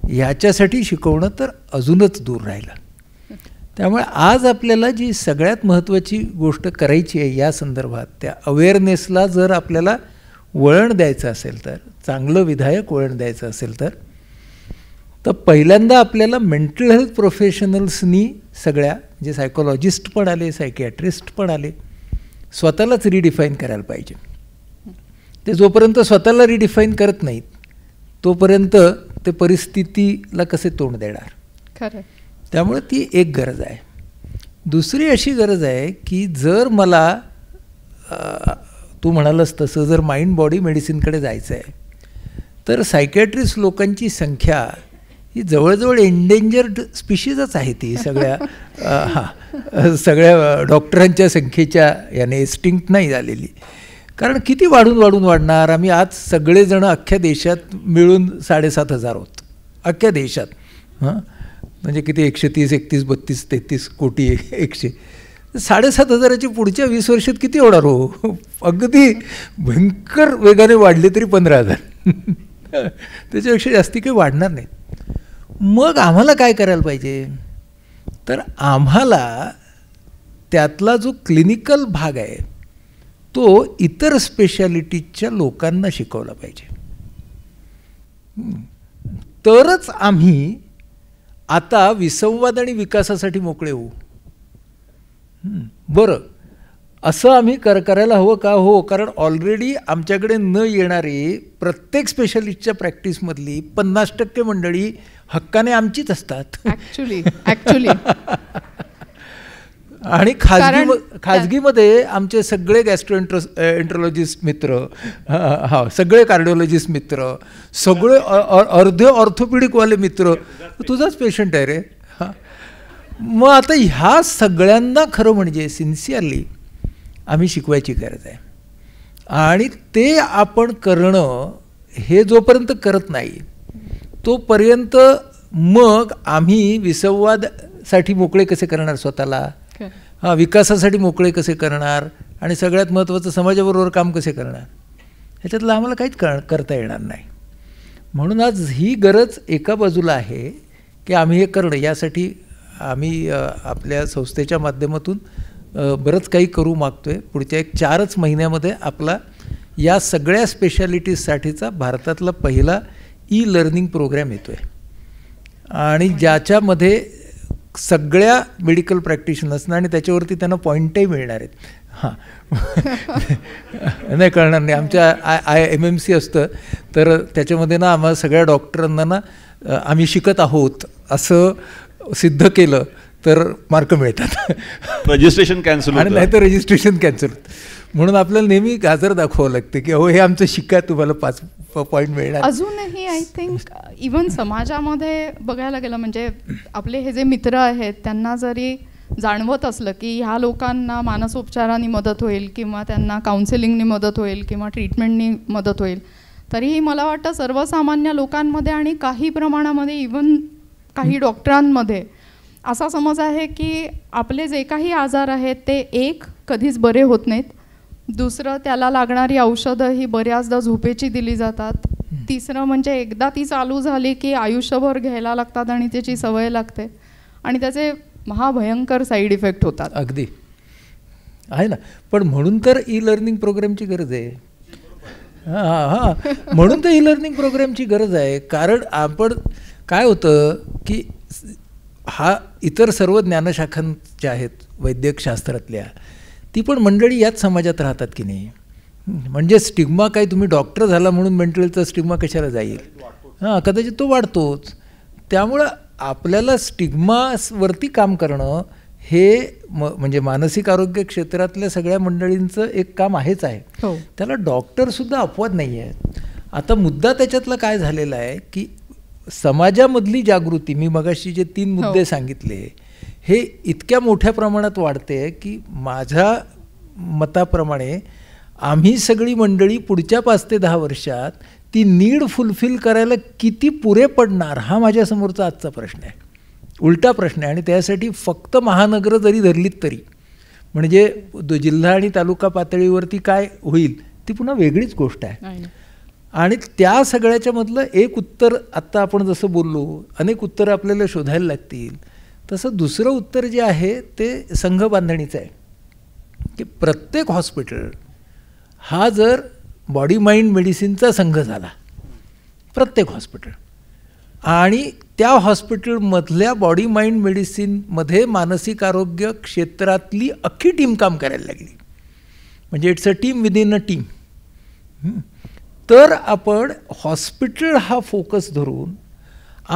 ह्याच्यासाठी शिकवणं तर अजूनच दूर राहिलं त्यामुळे आज आपल्याला जी सगळ्यात महत्त्वाची गोष्ट करायची आहे या संदर्भात त्या अवेअरनेसला जर आपल्याला वळण द्यायचं असेल तर चांगलं विधायक वळण द्यायचं असेल तर तर पहिल्यांदा आपल्याला मेंटल हेल्थ प्रोफेशनल्सनी सगळ्या म्हणजे सायकोलॉजिस्ट पण आले सायकॅट्रिस्ट पण आले स्वतःलाच रिडिफाईन करायला पाहिजे ते जोपर्यंत स्वतःला रिडिफाईन करत नाहीत तोपर्यंत ते परिस्थितीला कसे तोंड देणार खरं त्यामुळे ती एक गरज आहे दुसरी अशी गरज आहे की जर मला तू म्हणालस तसं जर माइंड बॉडी मेडिसिनकडे जायचं आहे तर सायकॅट्रिस्ट लोकांची संख्या ही जवळजवळ एंडेंजर्ड स्पिशीजच आहे ती सगळ्या हां सगळ्या डॉक्टरांच्या संख्येच्या याने स्टिंक्ट नाही झालेली कारण किती वाढून वाढून वाढणार आम्ही आज सगळेजणं अख्ख्या देशात मिळून साडेसात हजार आहोत अख्ख्या देशात हां म्हणजे किती एकशे तीस एकतीस बत्तीस तेहतीस कोटी एकशे साडेसात हजाराची पुढच्या वीस वर्षात किती होणार हो अगदी भयंकर वेगाने वाढले तरी पंधरा हजार त्याच्यापेक्षा जास्ती काही वाढणार नाही मग आम्हाला काय करायला पाहिजे तर आम्हाला त्यातला जो क्लिनिकल भाग आहे तो इतर स्पेशालिटीच्या लोकांना शिकवला पाहिजे तरच आम्ही आता विसंवाद आणि विकासासाठी मोकळे होऊ बरं असं आम्ही कर करायला हवं का हो कारण ऑलरेडी आमच्याकडे न येणारी प्रत्येक स्पेशलिस्टच्या प्रॅक्टिसमधली पन्नास टक्के मंडळी हक्काने आमचीच असतात ॲक्च्युली आणि खाजगी खाजगीमध्ये आमचे सगळे गॅस्ट्रो एंट्रोलॉजिस्ट मित्र हा सगळे कार्डिओलॉजिस्ट मित्र सगळे अर्धे ऑर्थोपेडिकवाले मित्र तुझाच पेशंट आहे रे हां मग आता ह्या सगळ्यांना खरं म्हणजे सिन्सिअरली आम्ही शिकवायची गरज आहे आणि ते आपण करणं हे जोपर्यंत करत नाही तोपर्यंत मग आम्ही विसंवादसाठी मोकळे कसे करणार स्वतःला हां विकासासाठी मोकळे कसे करणार आणि सगळ्यात महत्त्वाचं समाजाबरोबर काम कसे करणार ह्याच्यातलं आम्हाला काहीच कर करता येणार नाही म्हणून आज ही गरज एका बाजूला आहे की आम्ही हे करणं यासाठी आम्ही आपल्या संस्थेच्या माध्यमातून बरंच काही करू मागतो आहे पुढच्या एक चारच महिन्यामध्ये आपला या सगळ्या स्पेशालिटीजसाठीचा भारतातला पहिला ई लर्निंग प्रोग्रॅम येतो आहे आणि ज्याच्यामध्ये सगळ्या मेडिकल प्रॅक्टिशनर्सना आणि त्याच्यावरती त्यांना पॉईंटही मिळणार आहेत हां नाही कळणार नाही आमच्या I I M M C असतं तर त्याच्यामध्ये ना आम्हाला सगळ्या डॉक्टरांना ना आम्ही शिकत आहोत असं सिद्ध केलं तर मार्क मिळतात रजिस्ट्रेशन कॅन्सल आणि नाही तर रजिस्ट्रेशन कॅन्सल म्हणून आपल्याला नेहमी गाजर दाखवावं लागते की अहो हे आमचं शिका तुम्हाला पाच पॉईंट मिळणार अजूनही आय थिंक इवन समाजामध्ये बघायला गेलं म्हणजे आपले हे जे मित्र आहेत त्यांना जरी जाणवत असलं की ह्या लोकांना मानसोपचाराने मदत होईल किंवा त्यांना काउन्सिलिंगनी मदत होईल किंवा ट्रीटमेंटनी मदत होईल तरीही मला वाटतं सर्वसामान्य लोकांमध्ये आणि काही प्रमाणामध्ये इवन काही डॉक्टरांमध्ये असा समज आहे की आपले जे काही आजार आहेत ते एक कधीच बरे होत नाहीत दुसरं त्याला लागणारी औषधं ही बऱ्याचदा झोपेची दिली जातात तिसरं म्हणजे एकदा ती चालू झाली की आयुष्यभर घ्यायला लागतात आणि त्याची सवय लागते आणि त्याचे महाभयंकर साईड इफेक्ट होतात अगदी आहे ना पण म्हणून तर ई लर्निंग प्रोग्रामची गरज आहे हां हां म्हणून तर ई लर्निंग प्रोग्रामची गरज आहे कारण आपण काय होतं की हा इतर सर्व ज्ञानशाखांच्या आहेत वैद्यकशास्त्रातल्या ती पण मंडळी याच समाजात राहतात की नाही म्हणजे स्टिग्मा काय तुम्ही डॉक्टर झाला म्हणून मेंटलचा स्टिग्मा कशाला जाईल हां कदाचित तो वाढतोच त्यामुळं आपल्याला स्टिग्मावरती काम करणं हे म म्हणजे मानसिक आरोग्य क्षेत्रातल्या सगळ्या मंडळींचं एक काम आहेच आहे हो. त्याला डॉक्टरसुद्धा अपवाद नाही आहेत आता मुद्दा त्याच्यातला काय झालेला आहे की समाजामधली जागृती मी मगाशी जे तीन हो. मुद्दे सांगितले हे इतक्या मोठ्या प्रमाणात वाढते की माझ्या मताप्रमाणे आम्ही सगळी मंडळी पुढच्या पाच ते दहा वर्षात ती नीड फुलफिल करायला किती पुरे पडणार हा माझ्यासमोरचा आजचा प्रश्न आहे उलटा प्रश्न आहे आणि त्यासाठी फक्त महानगरं जरी धरलीत तरी म्हणजे जिल्हा आणि तालुका पातळीवरती काय होईल ती पुन्हा वेगळीच गोष्ट आहे आणि त्या सगळ्याच्यामधलं एक उत्तर आत्ता आपण जसं बोललो अनेक उत्तरं आपल्याला शोधायला लागतील तसं दुसरं उत्तर जे आहे ते संघ बांधणीचं आहे की प्रत्येक हॉस्पिटल हा जर बॉडी माइंड मेडिसिनचा संघ झाला प्रत्येक हॉस्पिटल आणि त्या हॉस्पिटलमधल्या बॉडी माइंड मेडिसिनमध्ये मानसिक आरोग्य क्षेत्रातली अख्खी टीम काम करायला लागली म्हणजे it's a team within a team तर आपण हॉस्पिटल हा फोकस धरून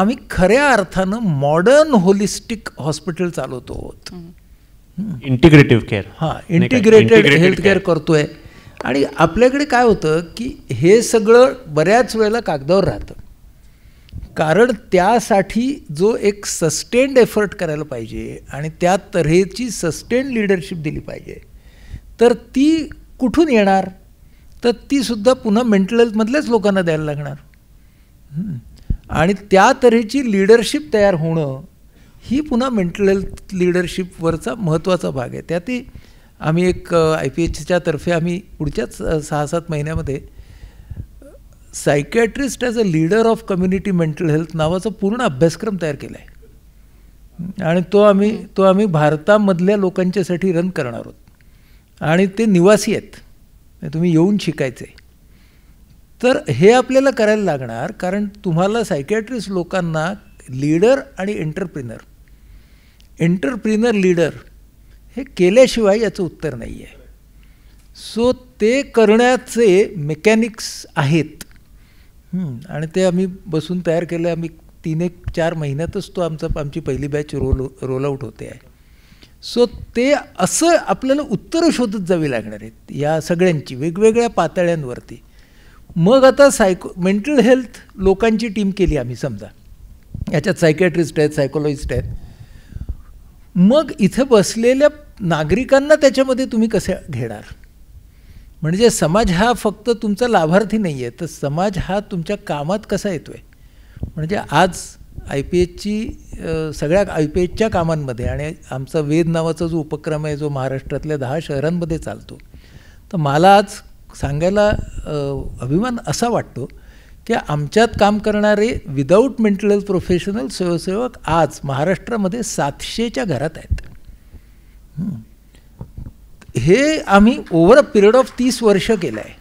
आम्ही खऱ्या अर्थानं मॉडर्न होलिस्टिक हॉस्पिटल चालवतो आहोत इंटिग्रेटिव्ह केअर हां इंटिग्रेटेड हेल्थ केअर करतोय आणि आपल्याकडे काय होतं की हे सगळं बऱ्याच वेळेला कागदावर राहतं कारण त्यासाठी जो एक सस्टेंड एफर्ट करायला पाहिजे आणि त्या तऱ्हेची सस्टेंड लिडरशिप दिली पाहिजे तर ती कुठून येणार तर तीसुद्धा पुन्हा मेंटल हेल्थमधल्याच लोकांना द्यायला लागणार आणि त्या तऱ्हेची लिडरशिप तयार होणं ही पुन्हा मेंटल हेल्थ लिडरशिपवरचा महत्त्वाचा भाग आहे त्यातही आम्ही एक आय पी एचच्या तर्फे आम्ही पुढच्याच सहा सात महिन्यामध्ये psychiatrist as a leader of community mental health नावाचा पूर्ण अभ्यासक्रम तयार केला आहे आणि तो आम्ही तो आम्ही भारतामधल्या लोकांच्यासाठी रन करणार आहोत आणि ते निवासी आहेत तुम्ही येऊन शिकायचे तर हे आपल्याला करायला लागणार कारण तुम्हाला सायकॅट्रिस्ट लोकांना लीडर आणि एंटरप्रिनर एंटरप्रिनर लीडर हे केल्याशिवाय याचं उत्तर नाही आहे सो ते करण्याचे मेकॅनिक्स आहेत आणि ते आम्ही बसून तयार केलं आम्ही तीन एक चार महिन्यातच तो आमचा आमची पहिली बॅच रोल रोल आऊट होते आहे सो ते असं आपल्याला उत्तरं शोधत जावी लागणार आहेत या सगळ्यांची वेगवेगळ्या पातळ्यांवरती मग आता सायको मेंटल हेल्थ लोकांची टीम केली आम्ही समजा याच्यात सायकॅट्रिस्ट आहेत सायकोलॉजिस्ट आहेत मग इथं बसलेल्या नागरिकांना त्याच्यामध्ये तुम्ही कसे घेणार म्हणजे समाज हा फक्त तुमचा लाभार्थी नाही आहे तर समाज हा तुमच्या कामात कसा येतो आहे म्हणजे आज आय पी एचची सगळ्या आय पी एचच्या कामांमध्ये आणि आमचा वेद नावाचा जो उपक्रम आहे जो महाराष्ट्रातल्या दहा शहरांमध्ये चालतो तर मला आज सांगायला अभिमान असा वाटतो की आमच्यात काम करणारे विदाऊट मेंटल प्रोफेशनल स्वयंसेवक आज महाराष्ट्रामध्ये सातशेच्या घरात आहेत हे आम्ही ओव्हर अ पिरियड ऑफ तीस वर्ष केलं आहे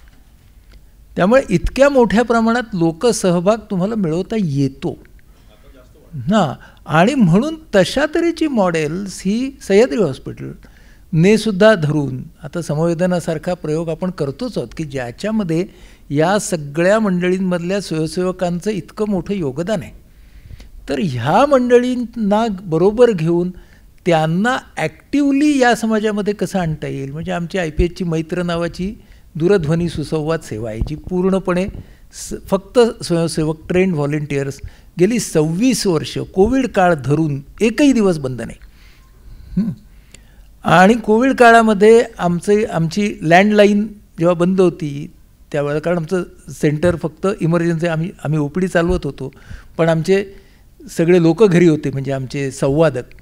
त्यामुळे इतक्या मोठ्या प्रमाणात लोकसहभाग तुम्हाला मिळवता येतो ना आणि म्हणून तशा तऱ्हेची मॉडेल्स ही सह्याद्री हॉस्पिटल नेसुद्धा सुद्धा धरून आता समवेदनासारखा प्रयोग आपण करतोच आहोत की ज्याच्यामध्ये या सगळ्या मंडळींमधल्या स्वयंसेवकांचं इतकं मोठं योगदान आहे तर ह्या मंडळींना बरोबर घेऊन त्यांना ॲक्टिवली या समाजामध्ये कसं आणता येईल म्हणजे आमची आय पी एचची मैत्र नावाची दूरध्वनी सुसंवाद सेवा आहे जी पूर्णपणे स फक्त स्वयंसेवक ट्रेन व्हॉलेंटियर्स गेली सव्वीस वर्ष कोविड काळ धरून एकही दिवस बंद नाही आणि कोविड काळामध्ये आमचे आमची लँडलाईन जेव्हा बंद होती त्यावेळेला कारण आमचं सेंटर फक्त इमर्जन्सी आम्ही आम्ही ओपीडी चालवत होतो पण आमचे सगळे लोक घरी होते म्हणजे आमचे संवादक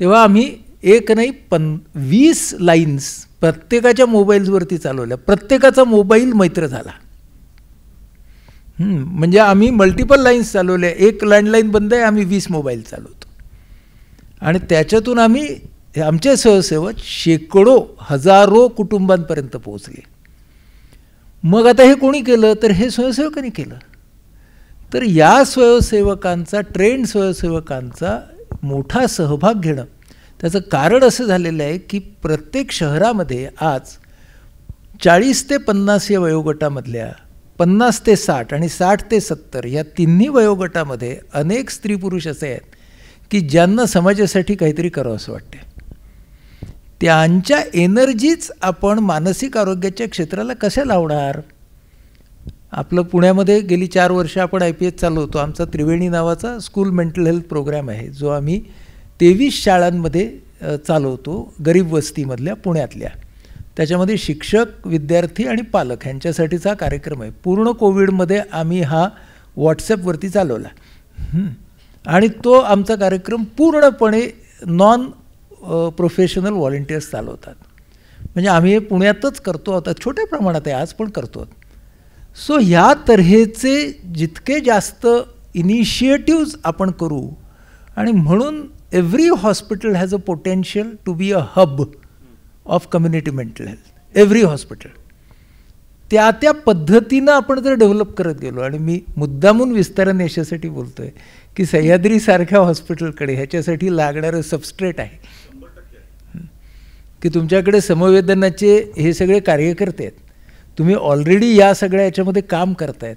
तेव्हा आम्ही एक नाही पण वीस लाईन्स प्रत्येकाच्या मोबाईल्सवरती चालवल्या प्रत्येकाचा मोबाईल मैत्र झाला म्हणजे आम्ही मल्टिपल लाईन्स चालवल्या एक लँडलाईन बंद आहे आम्ही वीस मोबाईल चालवतो आणि त्याच्यातून आम्ही हे आमच्या स्वयंसेवक शेकडो हजारो कुटुंबांपर्यंत पोहोचले मग आता हे कोणी केलं तर हे स्वयंसेवकांनी केलं तर या स्वयंसेवकांचा ट्रेंड स्वयंसेवकांचा मोठा सहभाग घेणं त्याचं कारण असं झालेलं आहे की प्रत्येक शहरामध्ये आज चाळीस ते पन्नास या वयोगटामधल्या पन्नास ते साठ आणि साठ ते सत्तर या तिन्ही वयोगटामध्ये अनेक स्त्री पुरुष असे आहेत की ज्यांना समाजासाठी काहीतरी करावं असं वाटते त्यांच्या एनर्जीच आपण मानसिक आरोग्याच्या क्षेत्राला कशा लावणार आपलं पुण्यामध्ये गेली चार वर्ष आपण आय पी एस चालवतो आमचा त्रिवेणी नावाचा स्कूल मेंटल हेल्थ प्रोग्राम आहे जो आम्ही तेवीस शाळांमध्ये चालवतो गरीब वस्तीमधल्या पुण्यातल्या त्याच्यामध्ये शिक्षक विद्यार्थी आणि पालक ह्यांच्यासाठीचा कार्यक्रम आहे पूर्ण कोविडमध्ये आम्ही हा व्हॉट्सॲपवरती चालवला आणि तो आमचा कार्यक्रम पूर्णपणे नॉन प्रोफेशनल व्हॉलेंटियर्स चालवतात म्हणजे आम्ही हे पुण्यातच करतो आता छोट्या प्रमाणात आहे आज पण करतो सो ह्या तऱ्हेचे जितके जास्त इनिशिएटिव्ज आपण करू आणि म्हणून every hospital has a potential to be a hub of community mental health every hospital त्या त्या पद्धतीनं आपण जर डेव्हलप करत गेलो आणि मी मुद्दामून विस्तारण याच्यासाठी बोलतो आहे की सह्याद्रीसारख्या हॉस्पिटलकडे ह्याच्यासाठी लागणारं सबस्ट्रेट आहे की तुमच्याकडे समवेदनाचे हे सगळे कार्यकर्ते आहेत तुम्ही ऑलरेडी या सगळ्या याच्यामध्ये काम करतायत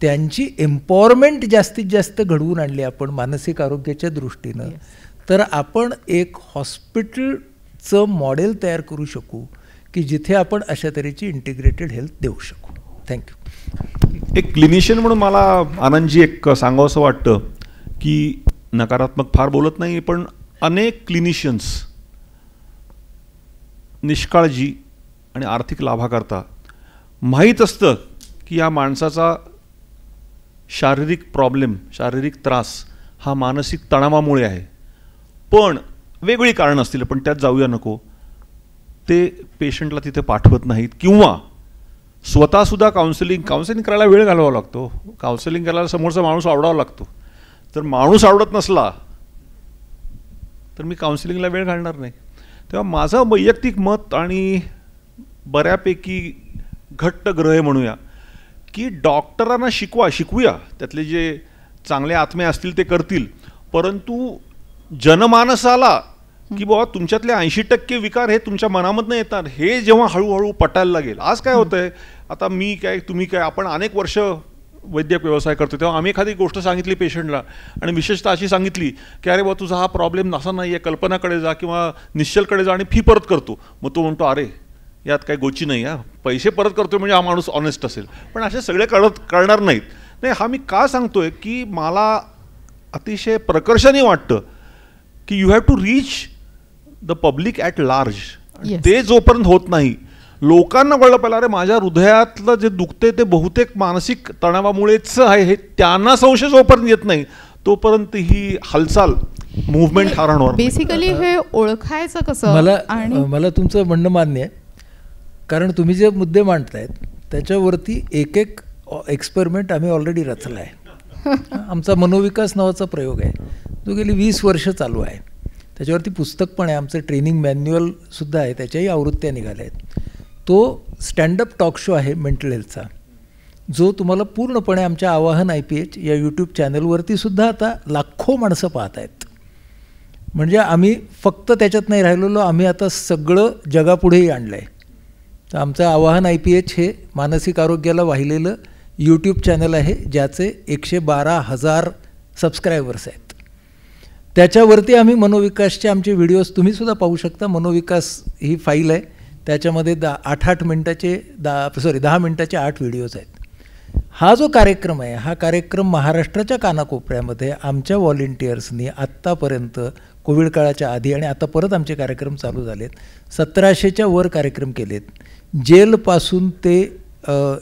त्यांची एम्पॉवरमेंट जास्तीत जास्त घडवून आणली आपण मानसिक आरोग्याच्या दृष्टीनं yes. तर आपण एक हॉस्पिटलचं मॉडेल तयार करू शकू की जिथे आपण अशा तऱ्हेची इंटिग्रेटेड हेल्थ देऊ शकू थँक्यू एक क्लिनिशियन म्हणून मला आनंदजी एक सांगावं असं वाटतं की नकारात्मक फार बोलत नाही पण अनेक क्लिनिशियन्स निष्काळजी आणि आर्थिक लाभाकरता माहीत असतं की या माणसाचा शारीरिक प्रॉब्लेम शारीरिक त्रास हा मानसिक तणावामुळे आहे पण वेगळी कारणं असतील पण त्यात जाऊया नको ते पेशंटला तिथे पाठवत नाहीत किंवा स्वतःसुद्धा काउन्सिलिंग काउन्सिलिंग करायला वेळ घालवावा लागतो काउन्सिलिंग करायला समोरचा माणूस आवडावा लागतो तर माणूस आवडत नसला तर मी काउन्सिलिंगला वेळ घालणार नाही तेव्हा माझं वैयक्तिक मत आणि बऱ्यापैकी घट्ट ग्रह म्हणूया की डॉक्टरांना शिकवा शिकवूया त्यातले जे चांगले आत्मे असतील ते करतील परंतु जनमानसाला की बाबा तुमच्यातले ऐंशी टक्के विकार हे तुमच्या मनामधनं येतात हे जेव्हा हळूहळू पटायला लागेल आज काय होतं आहे आता मी काय तुम्ही काय आपण अनेक वर्ष वैद्यक व्यवसाय करतो तेव्हा आम्ही एखादी गोष्ट सांगितली पेशंटला आणि विशेषतः अशी सांगितली की अरे बा तुझा हा प्रॉब्लेम नसा नाही आहे कल्पनाकडे जा किंवा निश्चलकडे जा आणि फी परत करतो मग तो म्हणतो अरे यात काही गोची नाही हा पैसे परत करतो म्हणजे हा माणूस ऑनेस्ट असेल पण असे सगळे कळत करणार नाहीत नाही हा मी का सांगतो की मला अतिशय प्रकर्षाने वाटतं की you have to reach the public at large ते जोपर्यंत होत नाही लोकांना कळलं पाहिलं अरे माझ्या हृदयातलं जे दुखते ते बहुतेक मानसिक तणावामुळेच आहे हे त्यांना संशय जोपर्यंत येत नाही तोपर्यंत ही हालचाल मुवमेंट होणार बेसिकली हे ओळखायचं कसं मला आणि मला तुमचं म्हणणं मान्य आहे कारण तुम्ही जे मुद्दे मांडतायत त्याच्यावरती एक एक एक्सपेरिमेंट आम्ही ऑलरेडी रचला आहे आमचा मनोविकास नावाचा प्रयोग आहे जो गेली वीस वर्ष चालू आहे त्याच्यावरती पुस्तक पण आहे आमचं ट्रेनिंग मॅन्युअलसुद्धा आहे त्याच्याही आवृत्त्या निघाल्या आहेत तो स्टँडअप टॉक शो आहे मेंटल हेल्थचा जो तुम्हाला पूर्णपणे आमच्या आवाहन आय पी एच या यूट्यूब चॅनलवरती सुद्धा आता लाखो माणसं पाहत आहेत म्हणजे आम्ही फक्त त्याच्यात नाही राहिलेलो आम्ही आता सगळं जगापुढेही आणलं आहे तर आमचं आवाहन आय पी एच हे मानसिक आरोग्याला वाहिलेलं यूट्यूब चॅनल आहे ज्याचे एकशे बारा हजार सबस्क्रायबर्स आहेत त्याच्यावरती आम्ही मनोविकासचे आमचे व्हिडिओज तुम्हीसुद्धा पाहू शकता मनोविकास ही फाईल आहे त्याच्यामध्ये दा आठ आठ मिनटाचे दा सॉरी दहा मिनटाचे आठ व्हिडिओज आहेत हा जो कार्यक्रम आहे हा कार्यक्रम महाराष्ट्राच्या कानाकोपऱ्यामध्ये आमच्या व्हॉलेंटियर्सनी आत्तापर्यंत कोविड काळाच्या आधी आणि आता परत आमचे कार्यक्रम चालू झालेत सतराशेच्या वर कार्यक्रम केलेत जेलपासून ते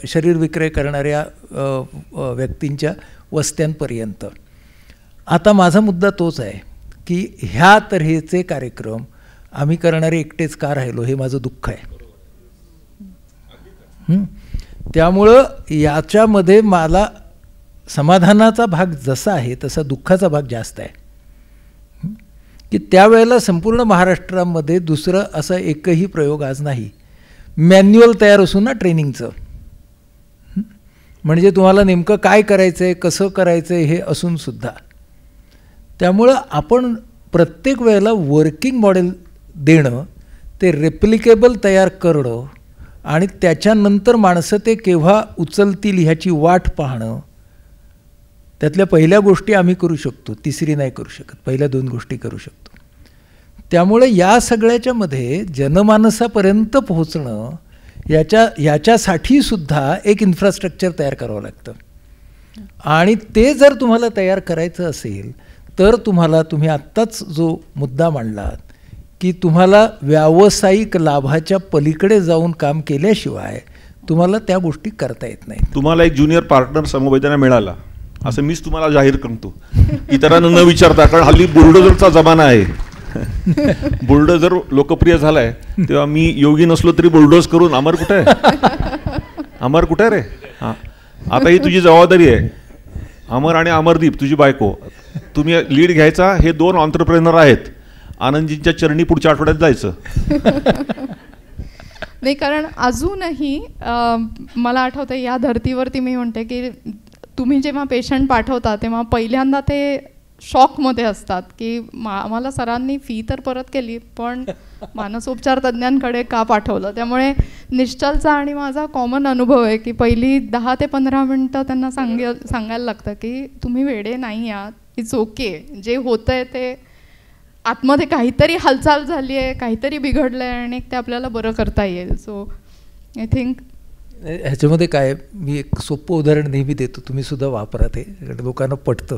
शरीर विक्रय करणाऱ्या व्यक्तींच्या वस्त्यांपर्यंत आता माझा मुद्दा तोच आहे की ह्या तऱ्हेचे कार्यक्रम आम्ही करणारे एकटेच का राहिलो हे माझं दुःख आहे त्यामुळं याच्यामध्ये मला समाधानाचा भाग जसा आहे तसा दुःखाचा भाग जास्त आहे की त्यावेळेला संपूर्ण महाराष्ट्रामध्ये दुसरं असा एकही प्रयोग आज नाही मॅन्युअल तयार असून ना ट्रेनिंगचं म्हणजे तुम्हाला नेमकं काय करायचं आहे कसं करायचं आहे हे असूनसुद्धा त्यामुळं आपण प्रत्येक वेळेला वर्किंग मॉडेल देणं ते रेप्लिकेबल तयार करणं आणि त्याच्यानंतर माणसं ते केव्हा उचलतील ह्याची वाट पाहणं त्यातल्या पहिल्या गोष्टी आम्ही करू शकतो तिसरी नाही करू शकत पहिल्या दोन गोष्टी करू शकतो त्यामुळे या सगळ्याच्यामध्ये जनमानसापर्यंत पोहोचणं याच्या याच्यासाठी सुद्धा एक इन्फ्रास्ट्रक्चर तयार करावं लागतं आणि ते जर तुम्हाला तयार करायचं असेल तर तुम्हाला तुम्ही आत्ताच जो मुद्दा मांडलात की तुम्हाला व्यावसायिक लाभाच्या पलीकडे जाऊन काम केल्याशिवाय तुम्हाला त्या गोष्टी करता येत नाही तुम्हाला एक ज्युनियर पार्टनर समवेदना मिळाला असं मीच तुम्हाला जाहीर करतो इतरांना न विचारता कारण हल्ली बुलडोजरचा जमाना आहे बुलडोजर लोकप्रिय झालाय तेव्हा मी योगी नसलो तरी बुलडोज करून अमर कुठे आहे अमर कुठे रे हां आता ही तुझी जबाबदारी आहे अमर आणि अमरदीप तुझी बायको तुम्ही लीड घ्यायचा हे दोन ऑन्टरप्रेनर आहेत आनंदजींच्या चरणी पुढच्या आठवड्यात जायचं नाही कारण अजूनही मला आठवतं या धर्तीवरती मी म्हणते की तुम्ही जेव्हा पेशंट पाठवता तेव्हा पहिल्यांदा ते शॉकमध्ये असतात की आम्हाला सरांनी फी तर परत केली पण मानसोपचार तज्ज्ञांकडे का पाठवलं त्यामुळे निश्चलचा आणि माझा कॉमन अनुभव आहे की पहिली दहा ते पंधरा मिनटं त्यांना सांग सांगायला लागतं की तुम्ही वेडे नाही आहात इट्स ओके जे होतं आहे ते आतमध्ये काहीतरी हालचाल झाली आहे काहीतरी बिघडलं आहे आणि ते आपल्याला बरं करता येईल सो आय थिंक ह्याच्यामध्ये काय मी एक सोपं उदाहरण नेहमी देतो तुम्ही सुद्धा वापरा ते लोकांना पटतं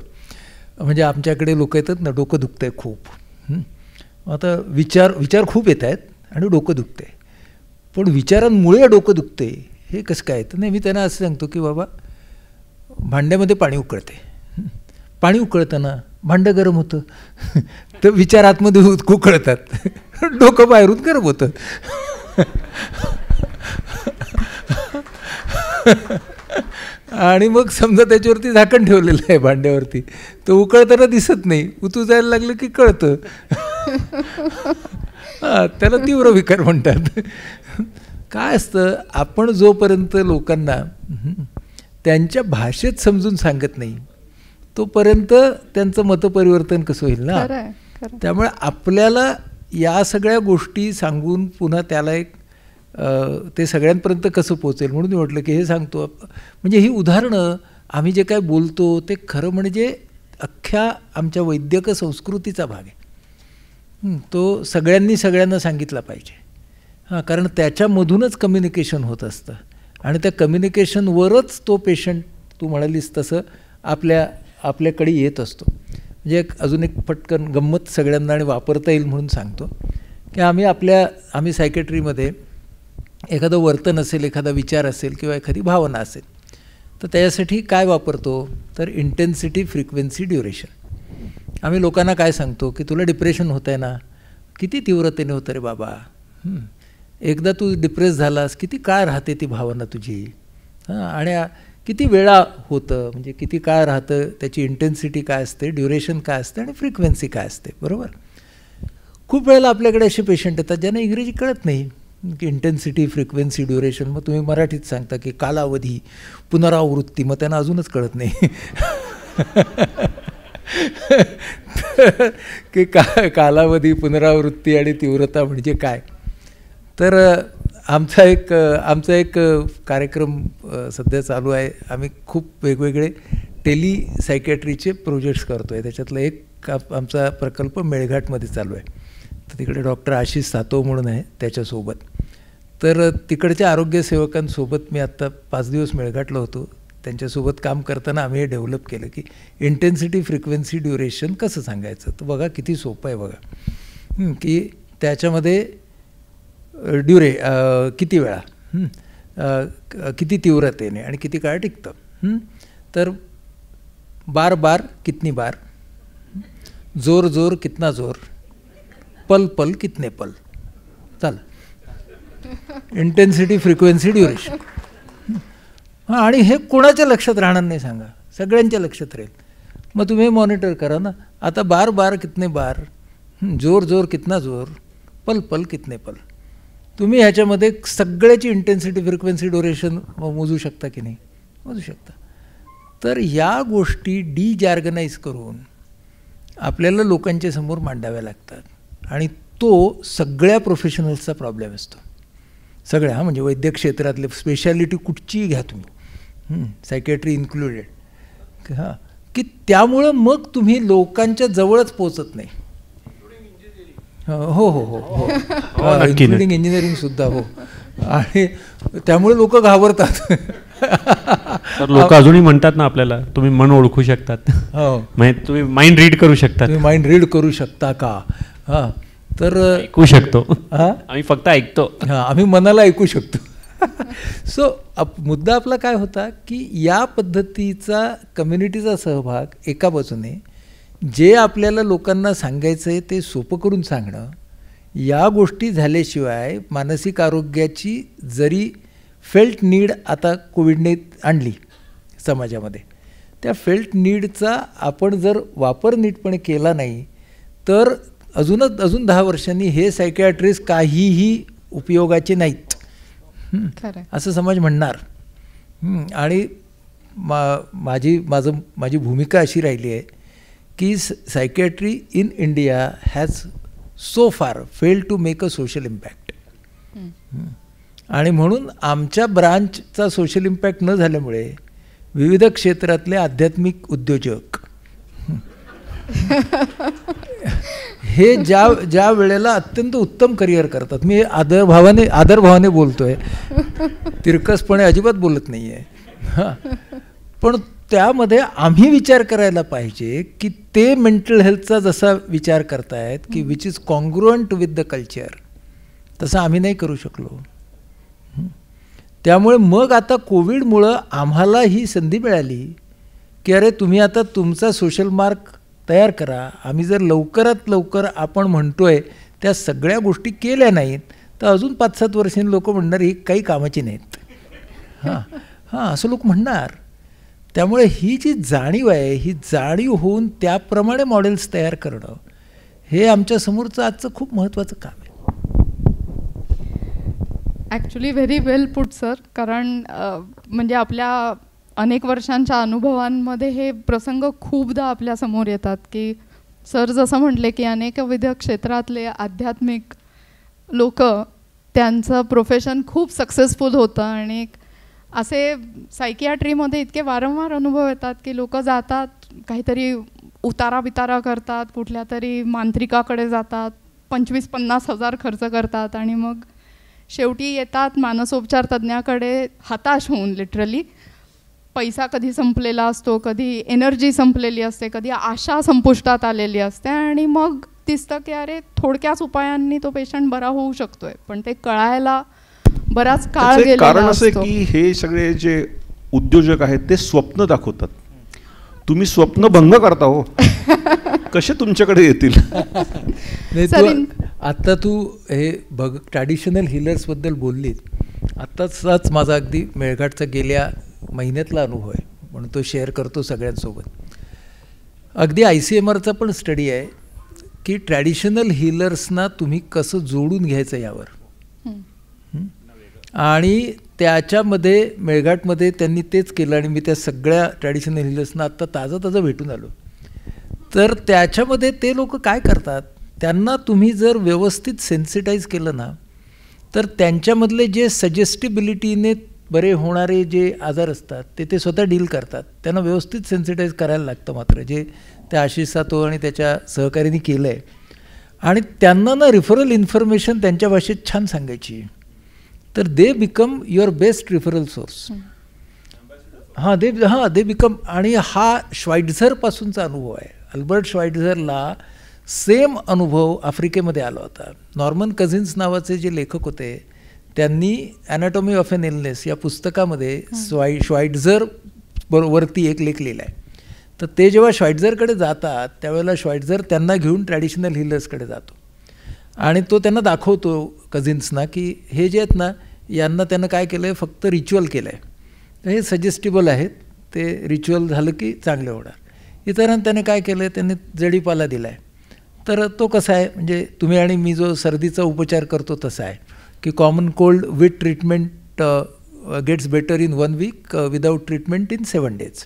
म्हणजे आमच्याकडे लोक येतात ना डोकं दुखत आहे खूप आता विचार विचार खूप येत आहेत आणि डोकं दुखत आहे पण विचारांमुळे डोकं आहे हे कसं काय तर नाही मी त्यांना असं सांगतो की बाबा भांड्यामध्ये पाणी उकळते पाणी उकळताना भांडं गरम होतं तर विचार आतमध्ये कुकळतात डोकं बाहेरून गरम होतं आणि मग समजा त्याच्यावरती झाकण ठेवलेलं आहे भांड्यावरती तो उकळताना दिसत नाही उतू जायला लागलं की कळतं त्याला तीव्र विकार म्हणतात काय असतं आपण जोपर्यंत लोकांना त्यांच्या भाषेत समजून सांगत नाही तोपर्यंत त्यांचं मतपरिवर्तन कसं होईल ना त्यामुळे आपल्याला या सगळ्या गोष्टी सांगून पुन्हा त्याला एक ते सगळ्यांपर्यंत कसं पोचेल म्हणून मी म्हटलं की हे सांगतो म्हणजे ही उदाहरणं आम्ही जे काय बोलतो ते खरं म्हणजे अख्ख्या आमच्या वैद्यक संस्कृतीचा भाग आहे तो सगळ्यांनी सगळ्यांना सांगितला पाहिजे हां कारण त्याच्यामधूनच कम्युनिकेशन होत असतं आणि त्या कम्युनिकेशनवरच तो पेशंट तू म्हणालीस तसं आपल्या आपल्याकडे येत असतो म्हणजे एक अजून एक पटकन गंमत सगळ्यांना आणि वापरता येईल म्हणून सांगतो की आम्ही आपल्या आम्ही सायकेट्रीमध्ये एखादं वर्तन असेल एखादा विचार असेल किंवा एखादी भावना असेल तर त्याच्यासाठी काय वापरतो तर इंटेन्सिटी फ्रिक्वेन्सी ड्युरेशन आम्ही लोकांना काय सांगतो की तुला डिप्रेशन होत आहे ना किती तीव्रतेने होतं रे बाबा एकदा तू डिप्रेस झालास किती काय राहते ती भावना तुझी हां आणि किती वेळा होतं म्हणजे किती काळ राहतं त्याची इंटेन्सिटी काय असते ड्युरेशन काय असते आणि फ्रिक्वेन्सी काय असते बरोबर खूप वेळेला आपल्याकडे असे पेशंट येतात ज्यांना इंग्रजी कळत नाही की इंटेन्सिटी फ्रिक्वेन्सी ड्युरेशन मग तुम्ही मराठीत सांगता की कालावधी पुनरावृत्ती मग त्यांना अजूनच कळत नाही की का कालावधी पुनरावृत्ती आणि तीव्रता म्हणजे काय तर आमचा एक आमचा एक कार्यक्रम सध्या चालू आहे आम्ही खूप वेगवेगळे टेली सायकॅट्रीचे प्रोजेक्ट्स करतो आहे त्याच्यातलं एक आमचा प्रकल्प मेळघाटमध्ये चालू आहे तर तिकडे डॉक्टर आशिष सातव म्हणून आहे त्याच्यासोबत तर तिकडच्या आरोग्यसेवकांसोबत मी आत्ता पाच दिवस मेळघाटला होतो त्यांच्यासोबत काम करताना आम्ही हे डेव्हलप केलं की इंटेन्सिटी फ्रिक्वेन्सी ड्युरेशन कसं सांगायचं तर बघा किती सोपं आहे बघा की त्याच्यामध्ये ड्युरे किती वेळा किती तीव्रतेने आणि किती काळ टिकतं तर बार बार कितनी बार जोर जोर कितना जोर पल पल कितने पल चाल इंटेन्सिटी फ्रिक्वेन्सी ड्युरेशन हां आणि हे कोणाच्या लक्षात राहणार नाही सांगा सगळ्यांच्या लक्षात राहील मग तुम्ही मॉनिटर करा ना आता बार बार कितने बार जोर जोर कितना जोर पल पल कितने पल तुम्ही ह्याच्यामध्ये सगळ्याची इंटेन्सिटी फ्रिक्वेन्सी डोरेशन मोजू शकता की नाही मोजू शकता तर या गोष्टी डी जार्गनाईज करून आपल्याला लोकांच्या समोर मांडाव्या लागतात आणि तो सगळ्या प्रोफेशनल्सचा प्रॉब्लेम असतो सगळ्या म्हणजे वैद्यक क्षेत्रातले स्पेशालिटी कुठचीही घ्या तुम्ही सायकेट्री इन्क्लुडेड हां की त्यामुळं मग तुम्ही लोकांच्या जवळच पोचत नाही हो हो हो हो इन्क्लुडिंग हो, इंजिनिअरिंग सुद्धा हो आणि त्यामुळे लोक घाबरतात लोक अजूनही म्हणतात ना आपल्याला तुम्ही मन ओळखू शकतात हो. म्हणजे तुम्ही माइंड रीड करू शकता तुम्ही माइंड रीड करू शकता का हा तर ऐकू शकतो आम्ही फक्त ऐकतो आम्ही मनाला ऐकू शकतो सो मुद्दा आपला काय होता की या पद्धतीचा कम्युनिटीचा सहभाग एका बाजूने जे आपल्याला लोकांना सांगायचं आहे ते सोपं करून सांगणं या गोष्टी झाल्याशिवाय मानसिक आरोग्याची जरी फेल्ट नीड आता कोविडने आणली समाजामध्ये त्या फेल्ट नीडचा आपण जर वापर नीटपणे केला नाही तर अजूनच अजून दहा वर्षांनी हे सायकॅट्रिस्ट काहीही उपयोगाचे नाहीत असं समाज म्हणणार आणि मा माझी माझं माझी भूमिका अशी राहिली आहे की psychiatry in India has so far fail to make a social impact आणि म्हणून आमच्या ब्रांचचा सोशल इम्पॅक्ट न झाल्यामुळे विविध क्षेत्रातले आध्यात्मिक उद्योजक हे ज्या ज्या वेळेला अत्यंत उत्तम करिअर करतात मी आदरभावाने आदरभावाने बोलतोय तिरकसपणे अजिबात बोलत नाही आहे पण त्यामध्ये आम्ही विचार करायला पाहिजे की ते मेंटल हेल्थचा जसा विचार करतायत की which is congruent with the culture तसं आम्ही नाही करू शकलो त्यामुळे मग आता कोविडमुळं आम्हाला ही संधी मिळाली की अरे तुम्ही आता तुमचा सोशल मार्क तयार करा आम्ही जर लवकरात लवकर आपण म्हणतोय त्या सगळ्या गोष्टी केल्या नाहीत तर अजून पाच सात वर्षांनी लोक म्हणणार ही काही कामाची नाहीत हां हां असं लोक म्हणणार त्यामुळे ही जी जाणीव आहे ही जाणीव होऊन त्याप्रमाणे मॉडेल्स तयार करणं हे आमच्यासमोरचं आजचं खूप महत्त्वाचं काम आहे actually very well put sir कारण म्हणजे आपल्या अनेक वर्षांच्या अनुभवांमध्ये हे प्रसंग खूपदा आपल्यासमोर येतात की सर जसं म्हटले की अनेक अनेकविध क्षेत्रातले आध्यात्मिक लोक त्यांचं प्रोफेशन खूप सक्सेसफुल होतं आणि एक असे सायकियाट्रीमध्ये इतके वारंवार अनुभव येतात की लोक जातात काहीतरी उतारा बितारा करतात कुठल्या तरी मांत्रिकाकडे जातात पंचवीस पन्नास हजार खर्च करतात आणि मग शेवटी येतात मानसोपचार तज्ज्ञाकडे हताश होऊन लिटरली पैसा कधी संपलेला असतो कधी एनर्जी संपलेली असते कधी आशा संपुष्टात आलेली असते आणि मग दिसतं की अरे थोडक्याच उपायांनी तो पेशंट बरा होऊ शकतो आहे पण ते कळायला बराच काळ कारण असं की हे सगळे जे उद्योजक आहेत ते स्वप्न दाखवतात तुम्ही स्वप्न भंग करता हो कसे तुमच्याकडे येतील आता तू हे बघ ट्रॅडिशनल बद्दल बोललीत आत्ताचाच माझा अगदी मेळघाटचा गेल्या महिन्यातला अनुभव आहे म्हणून तो शेअर करतो सगळ्यांसोबत अगदी आय सी एम आरचा पण स्टडी आहे की ट्रॅडिशनल हिलर्सना तुम्ही कसं जोडून घ्यायचं यावर आणि त्याच्यामध्ये मेळघाटमध्ये त्यांनी तेच केलं आणि मी त्या सगळ्या ट्रॅडिशनल हिलर्सना आत्ता ताजं ताजं भेटून आलो तर त्याच्यामध्ये ते लोक काय करतात त्यांना तुम्ही जर व्यवस्थित सेन्सिटाईज केलं ना तर त्यांच्यामधले जे सजेस्टिबिलिटीने बरे होणारे जे आजार असतात ते ते स्वतः डील करतात त्यांना व्यवस्थित सेन्सिटाईज करायला लागतं मात्र जे त्या आशिष तो आणि त्याच्या सहकार्याने केलं आहे आणि त्यांना ना रिफरल इन्फॉर्मेशन त्यांच्या भाषेत छान सांगायची तर they become your best referral source हां दे हां दे बिकम आणि हा श्वाइटझरपासूनचा अनुभव आहे अल्बर्ट श्वाइटझरला सेम अनुभव आफ्रिकेमध्ये आला होता नॉर्मन कझिन्स नावाचे जे लेखक होते त्यांनी ॲनाटॉमी ऑफ एन इलनेस या पुस्तकामध्ये स्वाय श्वाइटझर वरती एक लेख लिहिला आहे तर ते जेव्हा श्वाइटझरकडे जातात त्यावेळेला श्वाइटझर त्यांना घेऊन ट्रॅडिशनल हिलर्सकडे जातो आणि तो त्यांना दाखवतो कझिन्सना की हे जे आहेत ना यांना त्यानं काय केलं आहे फक्त रिच्युअल केलं आहे हे सजेस्टेबल आहेत ते रिच्युअल झालं की चांगले होणार इतरांना त्याने काय केलं आहे त्यांनी जडीपाला दिला आहे तर तो कसा आहे म्हणजे तुम्ही आणि मी जो सर्दीचा उपचार करतो तसा आहे की common cold with treatment gets better in one week without treatment in seven days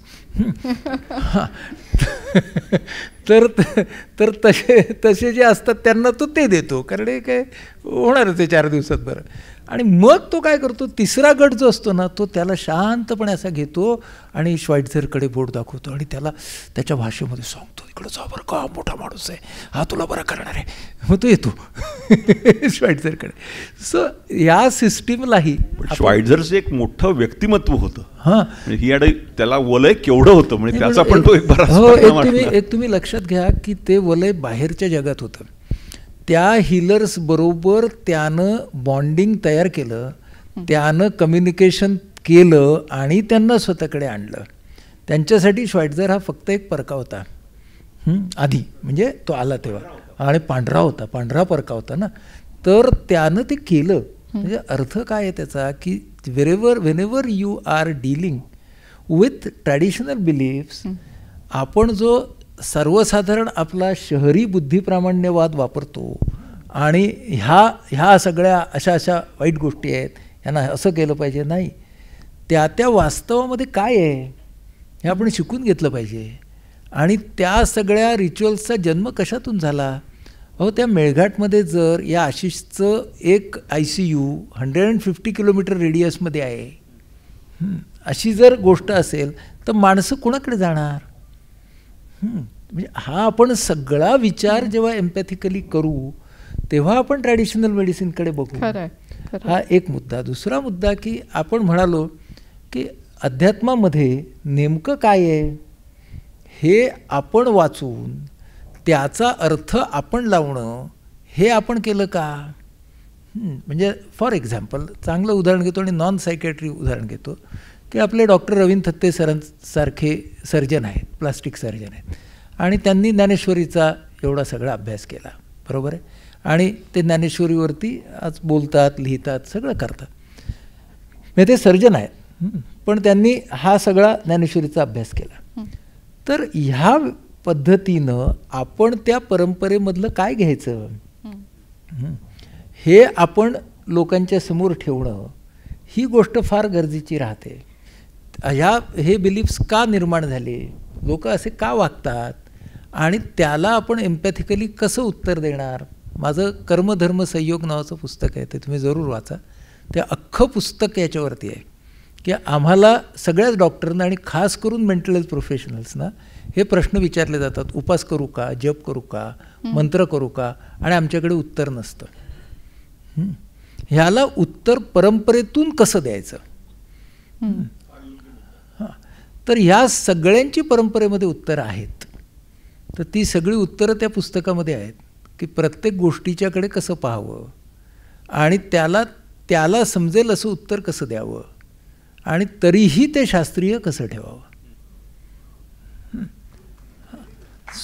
तर तर तसे तसे जे असतात त्यांना तो ते देतो कारण हे काय होणारच ते चार दिवसात बरं आणि मग तो काय करतो तिसरा गट जो असतो ना तो त्याला शांतपणे असा घेतो आणि श्वाइटझरकडे बोट दाखवतो आणि त्याला त्याच्या भाषेमध्ये सांगतो इकडं जा बरं का मोठा माणूस आहे हा तुला बरा करणार आहे मग तो येतो श्वाइटझरकडे सो या सिस्टीमलाही श्वाइटझरचं एक मोठं व्यक्तिमत्व होतं हां म्हणजे ही त्याला वलय केवढं होतं म्हणजे त्याचा म्हणजे पण तो एक बरा हो, एक तुम्ही लक्षात घ्या की ते वलय बाहेरच्या जगात होतं त्या हिलर्सबरोबर त्यानं बॉन्डिंग तयार केलं त्यानं कम्युनिकेशन केलं आणि त्यांना स्वतःकडे आणलं त्यांच्यासाठी श्वाइटझर हा फक्त एक परका होता आधी म्हणजे तो आला तेव्हा आणि पांढरा होता पांढरा परका होता ना तर त्यानं ते केलं म्हणजे अर्थ काय आहे त्याचा की wherever whenever you are dealing with traditional beliefs आपण जो सर्वसाधारण आपला शहरी बुद्धिप्रामाण्यवाद वापरतो आणि ह्या ह्या सगळ्या अशा अशा वाईट गोष्टी आहेत ह्यांना असं केलं पाहिजे नाही त्या त्या वास्तवामध्ये काय आहे हे आपण शिकून घेतलं पाहिजे आणि त्या सगळ्या रिच्युअल्सचा जन्म कशातून झाला अहो त्या मेळघाटमध्ये जर या आशिषचं एक I C U hundred and fifty kilometre रेडियसमध्ये आहे अशी जर गोष्ट असेल तर माणसं कोणाकडे जाणार म्हणजे हा आपण सगळा विचार जेव्हा एम्पॅथिकली करू तेव्हा आपण ट्रॅडिशनल मेडिसिनकडे बघू हा एक मुद्दा दुसरा मुद्दा की आपण म्हणालो की अध्यात्मामध्ये नेमकं काय आहे हे आपण वाचून त्याचा अर्थ आपण लावणं हे आपण केलं का म्हणजे फॉर एक्झाम्पल चांगलं उदाहरण घेतो आणि नॉन सायकेट्री उदाहरण घेतो की आपले डॉक्टर रवींद थत्ते सरांसारखे सर्जन आहेत प्लास्टिक सर्जन आहेत आणि त्यांनी ज्ञानेश्वरीचा एवढा सगळा अभ्यास केला बरोबर आहे आणि ते ज्ञानेश्वरीवरती आज बोलतात लिहितात सगळं करतात म्हणजे ते सर्जन आहेत पण त्यांनी हा सगळा ज्ञानेश्वरीचा अभ्यास केला तर ह्या पद्धतीनं आपण त्या परंपरेमधलं काय घ्यायचं हे आपण लोकांच्या समोर ठेवणं ही गोष्ट फार गरजेची राहते ह्या हे बिलीफ्स का निर्माण झाले लोक असे का वागतात आणि त्याला आपण एम्पॅथिकली कसं उत्तर देणार माझं कर्मधर्म संयोग नावाचं पुस्तक आहे ते तुम्ही जरूर वाचा ते अख्खं पुस्तक याच्यावरती आहे की आम्हाला सगळ्याच डॉक्टरना आणि खास करून मेंटल हेल्थ प्रोफेशनल्सना हे प्रश्न विचारले जातात उपास करू का जप करू का मंत्र करू का आणि आमच्याकडे उत्तर नसतं ह्याला उत्तर परंपरेतून कसं द्यायचं तर ह्या सगळ्यांची परंपरेमध्ये उत्तरं आहेत तर ती सगळी उत्तरं त्या पुस्तकामध्ये आहेत की प्रत्येक गोष्टीच्याकडे कसं पाहावं आणि त्याला त्याला समजेल असं उत्तर कसं द्यावं आणि तरीही ते शास्त्रीय कसं ठेवावं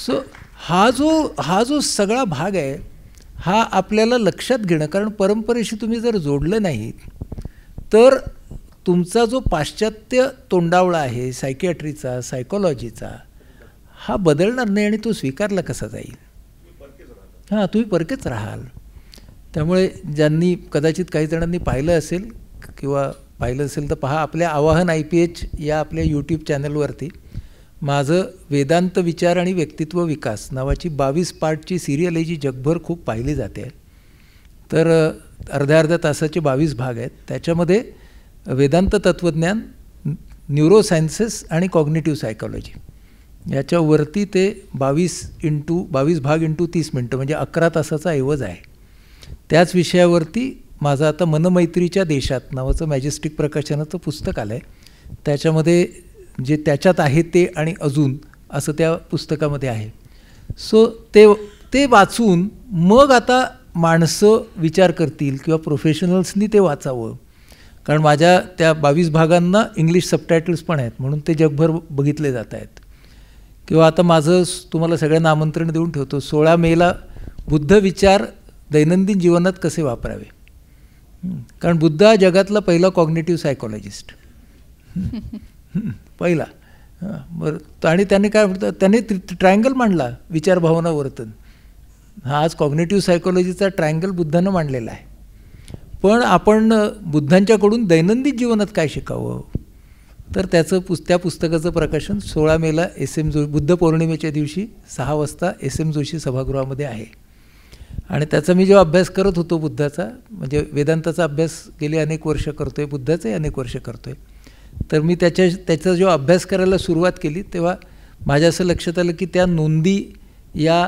सो हा जो हा जो सगळा भाग आहे हा आपल्याला लक्षात घेणं कारण परंपरेशी तुम्ही जर जोडलं नाहीत तर तुमचा जो पाश्चात्य तोंडावळा आहे सायकॅट्रीचा सायकोलॉजीचा हा बदलणार नाही आणि तो स्वीकारला कसा जाईल हां तुम्ही परकेच राहाल त्यामुळे ज्यांनी कदाचित काही जणांनी पाहिलं असेल किंवा पाहिलं असेल तर पहा आपल्या आवाहन आय पी एच या आपल्या यूट्यूब चॅनलवरती माझं वेदांत विचार आणि व्यक्तित्व विकास नावाची बावीस पार्टची सिरियल आहे जी जगभर खूप पाहिली जाते तर अर्ध्या अर्ध्या तासाचे बावीस भाग आहेत त्याच्यामध्ये वेदांत तत्त्वज्ञान न्यूरोसायन्सेस आणि कॉग्नेटिव्ह सायकॉलॉजी याच्यावरती ते बावीस इंटू बावीस भाग इंटू तीस मिनटं म्हणजे अकरा तासाचा ऐवज आहे त्याच विषयावरती माझं आता मनमैत्रीच्या देशात नावाचं मॅजेस्टिक प्रकाशनाचं पुस्तक आलं आहे त्याच्यामध्ये जे त्याच्यात आहे ते आणि अजून असं त्या पुस्तकामध्ये आहे सो ते ते वाचून मग आता माणसं विचार करतील किंवा प्रोफेशनल्सनी ते वाचावं कारण माझ्या त्या बावीस भागांना इंग्लिश सबटायटल्स पण आहेत म्हणून ते जगभर बघितले जात आहेत किंवा आता माझं तुम्हाला सगळ्यांना आमंत्रण देऊन ठेवतो सोळा मेला बुद्ध विचार दैनंदिन जीवनात कसे वापरावे कारण बुद्ध हा जगातला पहिला कॉग्नेटिव्ह सायकोलॉजिस्ट पहिला बरं आणि त्याने काय म्हणतं त्याने ट्रायंगल मांडला विचार भावना वर्तन हा आज कॉग्नेटिव्ह सायकोलॉजीचा ट्रायंगल बुद्धानं मांडलेला आहे पण आपण बुद्धांच्याकडून दैनंदिन जीवनात काय शिकावं तर त्याचं पुस् त्या पुस्तकाचं प्रकाशन सोळा मेला एस एम जो बुद्ध पौर्णिमेच्या दिवशी सहा वाजता एस एम जोशी सभागृहामध्ये आहे आणि त्याचा मी जेव्हा अभ्यास करत होतो बुद्धाचा म्हणजे वेदांताचा अभ्यास गेले अनेक वर्ष करतो आहे बुद्धाचंही अनेक वर्ष करतो आहे तर मी त्याच्या त्याचा जेव्हा अभ्यास करायला सुरुवात केली तेव्हा माझ्या असं लक्षात आलं की त्या नोंदी या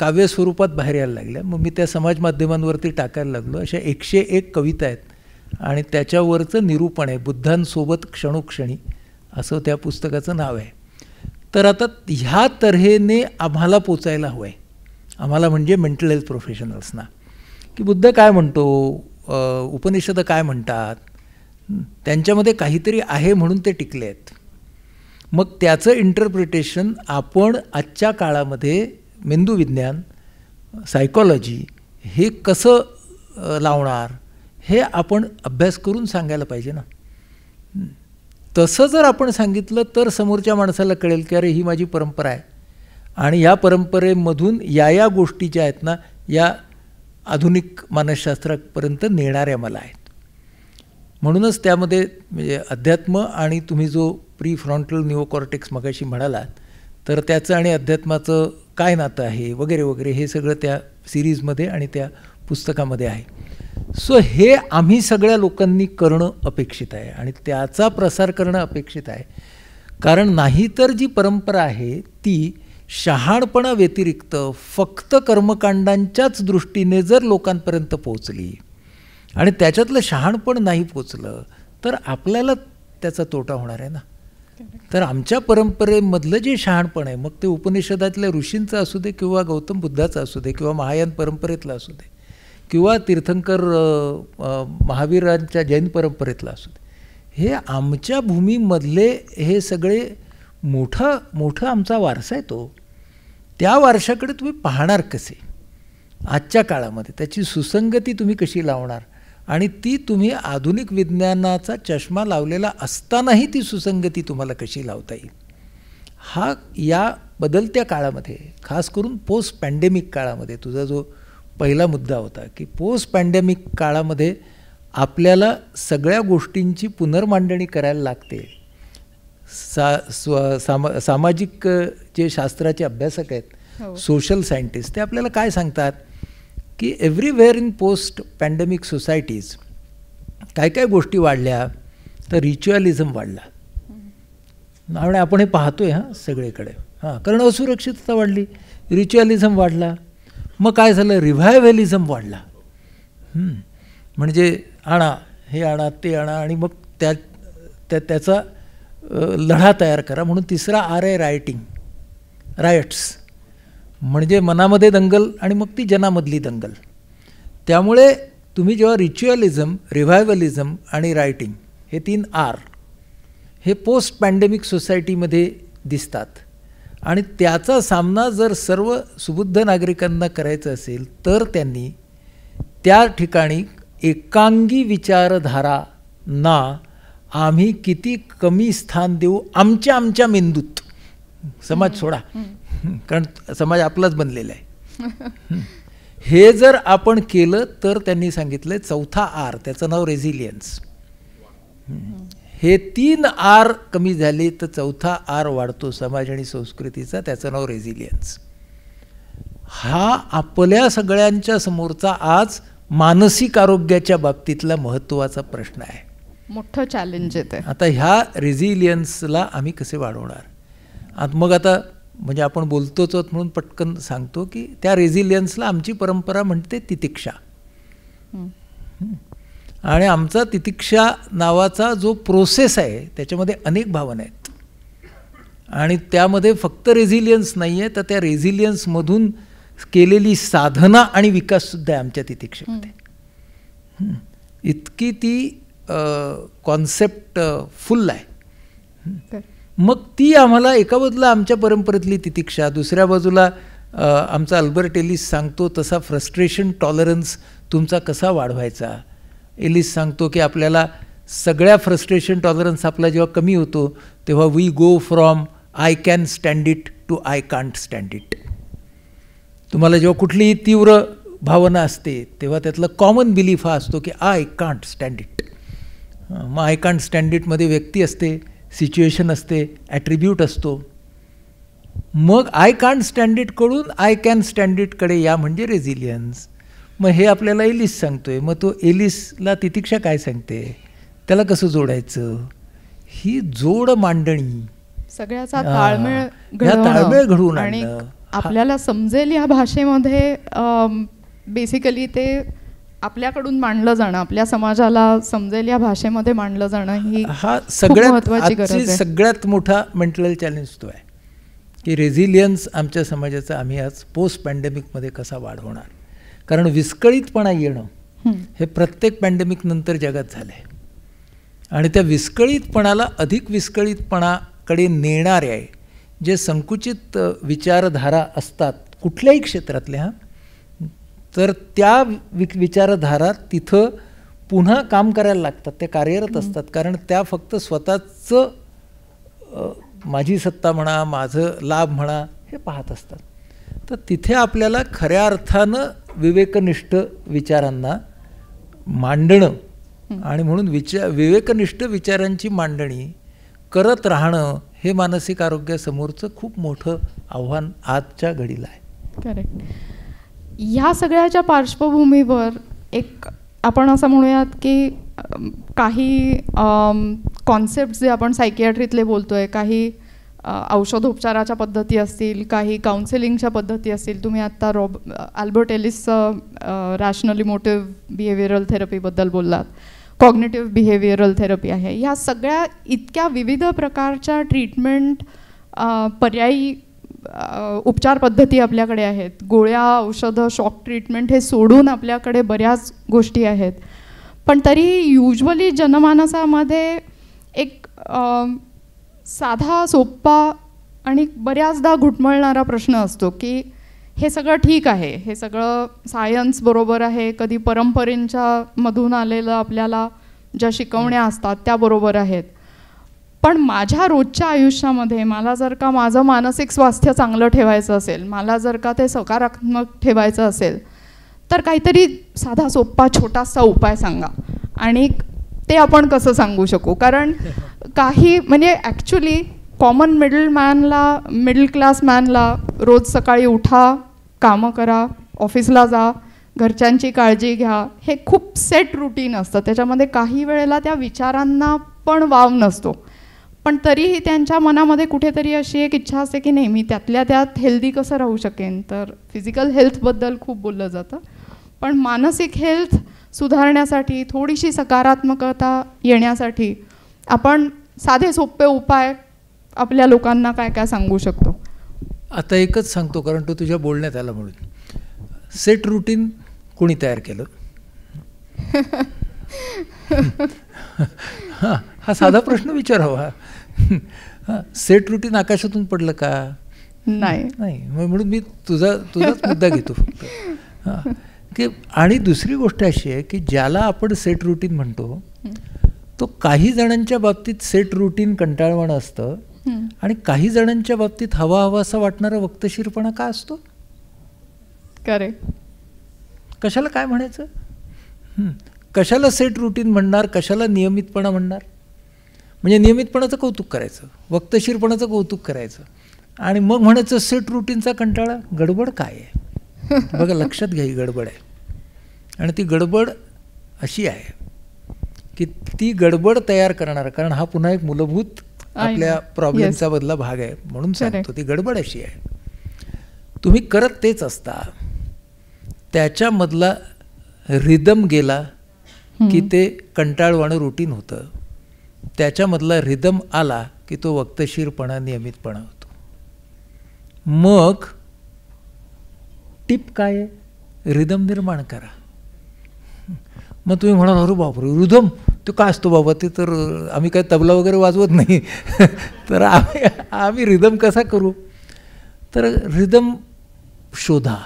काव्य स्वरूपात बाहेर यायला लागल्या मग मी त्या समाज माध्यमांवरती टाकायला लागलो अशा एकशे एक कविता आहेत आणि त्याच्यावरचं निरूपण आहे बुद्धांसोबत क्षणोक्षणी असं त्या पुस्तकाचं नाव आहे तर आता ह्या तऱ्हेने आम्हाला पोचायला हवं आहे आम्हाला म्हणजे मेंटल हेल्थ प्रोफेशनल्सना की बुद्ध काय म्हणतो उपनिषद काय म्हणतात त्यांच्यामध्ये काहीतरी आहे म्हणून ते टिकले आहेत मग त्याचं इंटरप्रिटेशन आपण आजच्या काळामध्ये मेंदू विज्ञान सायकॉलॉजी हे कसं लावणार हे आपण अभ्यास करून सांगायला पाहिजे ना तसं जर आपण सांगितलं तर समोरच्या माणसाला कळेल की अरे ही माझी परंपरा आहे आणि या परंपरेमधून या या गोष्टी ज्या आहेत ना या आधुनिक मानसशास्त्रापर्यंत नेणाऱ्या मला आहेत म्हणूनच त्यामध्ये म्हणजे अध्यात्म आणि तुम्ही जो प्री फ्रॉन्टल न्यूओकॉर्टेक्स मगाशी म्हणालात तर त्याचं आणि अध्यात्माचं काय नातं आहे वगैरे वगैरे हे सगळं त्या सिरीजमध्ये आणि त्या पुस्तकामध्ये आहे सो हे आम्ही सगळ्या लोकांनी करणं अपेक्षित आहे आणि त्याचा प्रसार करणं अपेक्षित आहे कारण नाही तर जी परंपरा आहे ती शहाणपणा व्यतिरिक्त फक्त कर्मकांडांच्याच दृष्टीने जर लोकांपर्यंत पोहोचली आणि त्याच्यातलं शहाणपण नाही पोचलं तर आपल्याला त्याचा तोटा होणार आहे ना तर आमच्या परंपरेमधलं जे शहाणपण आहे मग ते उपनिषदातल्या ऋषींचं असू दे किंवा गौतम बुद्धाचं असू दे किंवा महायान परंपरेतलं असू दे किंवा तीर्थंकर महावीरांच्या जैन परंपरेतलं असू दे हे आमच्या भूमीमधले हे सगळे मोठं मोठं आमचा वारसा आहे तो त्या वारशाकडे तुम्ही पाहणार कसे आजच्या काळामध्ये त्याची सुसंगती तुम्ही कशी लावणार आणि ती तुम्ही आधुनिक विज्ञानाचा चष्मा लावलेला असतानाही ती सुसंगती तुम्हाला कशी लावता येईल हा या बदलत्या काळामध्ये खास करून पोस्ट पॅन्डेमिक काळामध्ये तुझा जो पहिला मुद्दा होता की पोस्ट पॅन्डेमिक काळामध्ये आपल्याला सगळ्या गोष्टींची पुनर्मांडणी करायला लागते सा स्व सामा सामाजिक जे शास्त्राचे अभ्यासक आहेत सोशल हो. सायंटिस्ट ते आपल्याला काय सांगतात की everywhere in post pandemic societies काय काय गोष्टी वाढल्या तर रिच्युअलिझम वाढला आणि आपण हे पाहतोय हां सगळीकडे हां कारण असुरक्षितता वाढली रिच्युअलिझम वाढला मग काय झालं रिव्हायव्हलिझम वाढला म्हणजे आणा हे आणा ते आणा आणि मग त्या त्याचा लढा तयार करा म्हणून तिसरा आर आहे रायटिंग रायट्स म्हणजे मनामध्ये दंगल आणि मग ती जनामधली दंगल त्यामुळे तुम्ही जेव्हा रिच्युअलिझम रिव्हायवलिझम आणि रायटिंग हे तीन आर हे पोस्ट पॅन्डेमिक सोसायटीमध्ये दिसतात आणि त्याचा सामना जर सर्व सुबुद्ध नागरिकांना करायचं असेल तर त्यांनी त्या ठिकाणी एकांगी विचारधारा ना आम्ही किती कमी स्थान देऊ आमच्या आमच्या मेंदूत समाज सोडा कारण समाज आपलाच बनलेला आहे हे जर आपण केलं तर त्यांनी सांगितलं चौथा आर त्याचं नाव रेझिलियन्स हे तीन आर कमी झाले तर चौथा आर वाढतो समाज आणि संस्कृतीचा त्याचं नाव रेझिलियन्स हा आपल्या सगळ्यांच्या समोरचा आज मानसिक आरोग्याच्या बाबतीतला महत्त्वाचा प्रश्न आहे मोठं चॅलेंज आहे आता ह्या रेझिलियन्सला आम्ही कसे वाढवणार मग आता म्हणजे आपण बोलतोच म्हणून पटकन सांगतो की त्या रेझिलियन्सला आमची परंपरा म्हणते तितिक्षा आणि आमचा तितिक्षा नावाचा जो प्रोसेस आहे त्याच्यामध्ये अनेक भावना आहेत आणि त्यामध्ये फक्त रेझिलियन्स नाही आहे तर त्या रेझिलियन्समधून केलेली साधना आणि विकाससुद्धा आहे आमच्या तितिक्षेमध्ये इतकी ती कॉन्सेप्ट फुल आहे मग ती आम्हाला एका बाजूला आमच्या परंपरेतली तितिक्षा दुसऱ्या बाजूला आमचा अल्बर्ट एलिस सांगतो तसा फ्रस्ट्रेशन टॉलरन्स तुमचा कसा वाढवायचा एलिस सांगतो की आपल्याला सगळ्या फ्रस्ट्रेशन टॉलरन्स आपला जेव्हा कमी होतो तेव्हा we go from I can stand it to I can't stand it तुम्हाला जेव्हा कुठलीही तीव्र भावना असते तेव्हा त्यातला कॉमन बिलीफ हा असतो की आय कांट स्टँड इट मग आय कांट स्टँड इटमध्ये व्यक्ती असते सिच्युएशन असते ॲट्रिब्यूट असतो मग आय कांट करून आय कॅन कडे या म्हणजे रेझिलियन्स मग हे आपल्याला एलिस सांगतोय मग तो एलिसला तितिक्षा काय सांगते त्याला कसं जोडायचं ही जोड मांडणी सगळ्याचा ताळमेळ ताळमेळ घडवून आणि आपल्याला समजेल या भाषेमध्ये बेसिकली ते आपल्याकडून मांडलं जाणं आपल्या समाजाला समजेल या भाषेमध्ये मांडलं जाणं ही हा सगळ्यात महत्वाची सगळ्यात मोठा मेंटल चॅलेंज तो आहे की रेझिलियन्स आमच्या समाजाचा आम्ही आज पोस्ट पॅन्डेमिकमध्ये कसा वाढवणार कारण विस्कळीतपणा येणं हे प्रत्येक पॅन्डेमिक नंतर जगात झालंय आणि त्या विस्कळीतपणाला अधिक विस्कळीतपणाकडे नेणारे जे संकुचित विचारधारा असतात कुठल्याही क्षेत्रातल्या तर त्या विक विचारधारा तिथं पुन्हा काम करायला लागतात ते कार्यरत असतात कारण त्या फक्त स्वतःचं माझी सत्ता म्हणा माझं लाभ म्हणा हे पाहत असतात तर तिथे आपल्याला खऱ्या अर्थानं विवेकनिष्ठ विचारांना मांडणं आणि म्हणून विचार विवेकनिष्ठ विचारांची मांडणी करत राहणं हे मानसिक आरोग्यासमोरचं खूप मोठं आव्हान आजच्या घडीला आहे करेक्ट ह्या सगळ्याच्या पार्श्वभूमीवर एक आपण असं म्हणूयात की काही कॉन्सेप्ट जे आपण सायकियाट्रीतले बोलतो आहे काही औषधोपचाराच्या पद्धती असतील काही काउन्सिलिंगच्या पद्धती असतील तुम्ही आत्ता रॉब अल्बर्ट एलिसचं रॅशनली मोटिव्ह बिहेवियरल थेरपीबद्दल बोललात कॉग्नेटिव्ह बिहेवियरल थेरपी आहे ह्या सगळ्या इतक्या विविध प्रकारच्या ट्रीटमेंट पर्यायी उपचार पद्धती आपल्याकडे आहेत गोळ्या औषधं शॉक ट्रीटमेंट हे सोडून आपल्याकडे बऱ्याच गोष्टी आहेत पण तरी युजली जनमानसामध्ये एक साधा सोप्पा आणि बऱ्याचदा घुटमळणारा प्रश्न असतो की हे सगळं ठीक आहे हे सगळं सायन्स बरोबर आहे कधी परंपरेंच्या मधून आलेलं आपल्याला ज्या शिकवण्या असतात त्याबरोबर आहेत पण माझ्या रोजच्या आयुष्यामध्ये मला जर का माझं मानसिक स्वास्थ्य चांगलं ठेवायचं असेल मला जर का ते सकारात्मक ठेवायचं असेल तर काहीतरी साधा सोप्पा छोटासा उपाय सांगा आणि ते आपण कसं सांगू शकू कारण काही म्हणजे ॲक्च्युली कॉमन मिडल मॅनला मिडल क्लास मॅनला रोज सकाळी उठा कामं करा ऑफिसला जा घरच्यांची काळजी घ्या हे खूप सेट रुटीन असतं त्याच्यामध्ये काही वेळेला त्या विचारांना पण वाव नसतो पण तरीही त्यांच्या मनामध्ये कुठेतरी अशी एक इच्छा असते की नाही मी त्यातल्या त्यात हेल्दी कसं राहू शकेन तर फिजिकल हेल्थबद्दल खूप बोललं जातं पण मानसिक हेल्थ सुधारण्यासाठी थोडीशी सकारात्मकता येण्यासाठी आपण साधे सोपे उपाय आपल्या लोकांना काय काय सांगू शकतो आता एकच सांगतो कारण तो तुझ्या बोलण्यात आला म्हणून सेट रुटीन कोणी तयार केलं हां हा साधा प्रश्न विचारावा सेट रुटीन आकाशातून पडलं का नाही नाही म्हणून मी तुझा तुझाच मुद्दा घेतो फक्त की आणि दुसरी गोष्ट अशी आहे की ज्याला आपण सेट रुटीन म्हणतो तो काही जणांच्या बाबतीत सेट रुटीन कंटाळवाणं असतं आणि काही जणांच्या बाबतीत हवा हवा असं वाटणारा वक्तशीरपणा का असतो करे कशाला काय म्हणायचं कशाला सेट रुटीन म्हणणार कशाला नियमितपणा म्हणणार म्हणजे नियमितपणाचं कौतुक करायचं वक्तशीरपणाचं कौतुक करायचं आणि मग म्हणायचं सेट रुटीनचा कंटाळा गडबड काय आहे बघा लक्षात घ्या ही गडबड आहे आणि ती गडबड अशी आहे की ती गडबड तयार करणार कारण हा पुन्हा एक मूलभूत आपल्या प्रॉब्लेमचा बदला भाग आहे म्हणून सांगतो ती गडबड अशी आहे तुम्ही करत तेच असता त्याच्यामधला रिदम गेला की ते कंटाळवाणं रुटीन होतं त्याच्यामधला रिदम आला की तो वक्तशीरपणा नियमितपणा होतो मग टिप काय रिदम निर्माण करा मग तुम्ही म्हणाल अरु बापरे रुदम तो काय असतो बाबा ते तर आम्ही काय तबला वगैरे वाजवत नाही तर आम्ही आम्ही रिदम कसा करू तर रिदम शोधा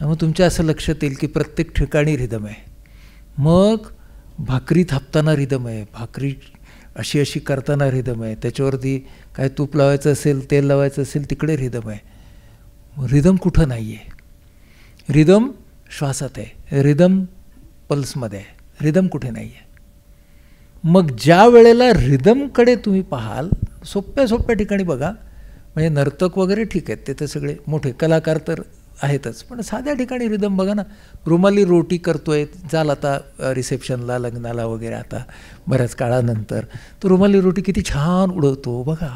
मग तुमच्या असं लक्षात येईल की प्रत्येक ठिकाणी रिदम आहे मग भाकरी थापताना रिदम आहे भाकरी अशी अशी करताना रिदम आहे त्याच्यावरती काय तूप लावायचं असेल तेल लावायचं असेल तिकडे रिदम आहे रिदम कुठं नाही आहे रिदम श्वासात आहे रिदम पल्समध्ये आहे रिदम कुठे नाही आहे मग ज्या वेळेला रिदमकडे तुम्ही पाहाल सोप्या सोप्या ठिकाणी बघा म्हणजे नर्तक वगैरे ठीक आहेत ते तर सगळे मोठे कलाकार तर आहेतच पण साध्या ठिकाणी रिदम बघा ना रुमाली रोटी करतोय जाल आता रिसेप्शनला लग्नाला वगैरे आता बऱ्याच काळानंतर तो रुमाली रोटी किती छान उडवतो बघा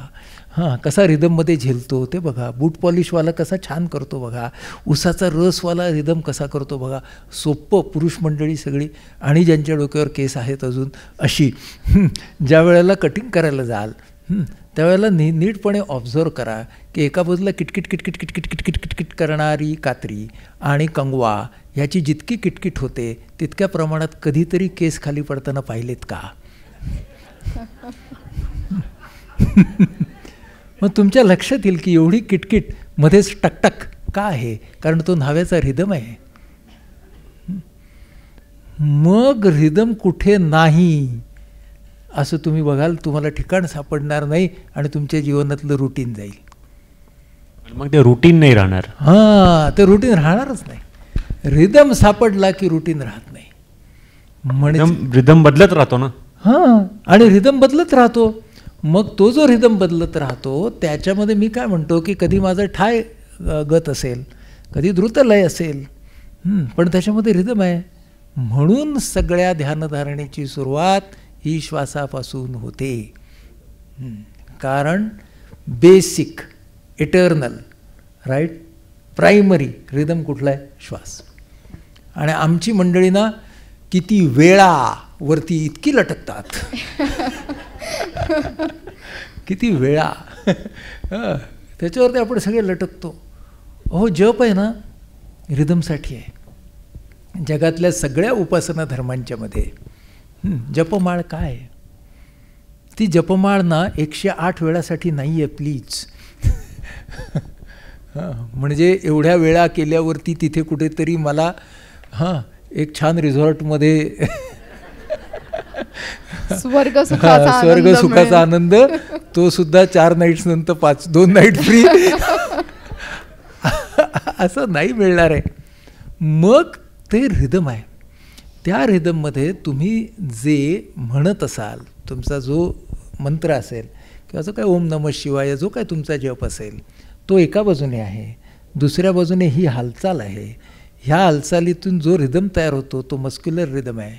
हां कसा रिदममध्ये झेलतो ते बघा बूट पॉलिशवाला कसा छान करतो बघा उसाचा रसवाला रिदम कसा करतो बघा सोप्पं पुरुष मंडळी सगळी आणि ज्यांच्या डोक्यावर केस आहेत अजून अशी ज्या वेळेला कटिंग करायला जाल त्यावेळेला नी नीटपणे ऑब्झर्व करा की एका बाजूला किटकिट किटकिट किटकिट किटकिट किटकिट करणारी कात्री आणि कंगवा ह्याची जितकी किटकिट होते तितक्या प्रमाणात कधीतरी केस खाली पडताना पाहिलेत का मग तुमच्या लक्षात येईल की एवढी किटकिट मध्येच टकटक का आहे कारण तो न्हाव्याचा रिदम आहे मग रिदम कुठे नाही असं तुम्ही बघाल तुम्हाला ठिकाण सापडणार नाही आणि तुमच्या जीवनातलं रुटीन जाईल मग ते रुटीन नाही राहणार हां ते रुटीन राहणारच नाही रिदम सापडला की रुटीन राहत नाही म्हणजे रिदम बदलत राहतो ना हां आणि रिदम बदलत राहतो मग तो जो रिदम बदलत राहतो त्याच्यामध्ये मी काय म्हणतो की कधी माझा ठाय गत असेल कधी द्रुतलय असेल पण त्याच्यामध्ये रिदम आहे म्हणून सगळ्या ध्यानधारणेची सुरुवात ही श्वासापासून होते कारण basic eternal right primary rhythm कुठला आहे श्वास आणि आमची मंडळी ना किती वेळा वरती इतकी लटकतात किती वेळा त्याच्यावरती आपण सगळे लटकतो हो जप आहे ना रिदमसाठी आहे जगातल्या सगळ्या उपासना धर्मांच्यामध्ये जपमाळ काय ती जपमाळ ना एकशे आठ वेळासाठी नाही आहे प्लीज म्हणजे एवढ्या वेळा केल्यावरती तिथे कुठेतरी मला हां एक छान रिझॉर्टमध्ये स्वर्ग स्वर्ग सुखाचा आनंद तो सुद्धा चार नाईट्स नंतर पाच दोन नाईट फ्री असं नाही मिळणार आहे मग ते रिदम आहे त्या रिदममध्ये तुम्ही जे म्हणत असाल तुमचा जो मंत्र असेल किंवा जो काय ओम नम शिवाय जो काय तुमचा जप असेल तो एका बाजूने आहे दुसऱ्या बाजूने ही हालचाल आहे ह्या हालचालीतून जो रिदम तयार होतो तो मस्क्युलर रिदम आहे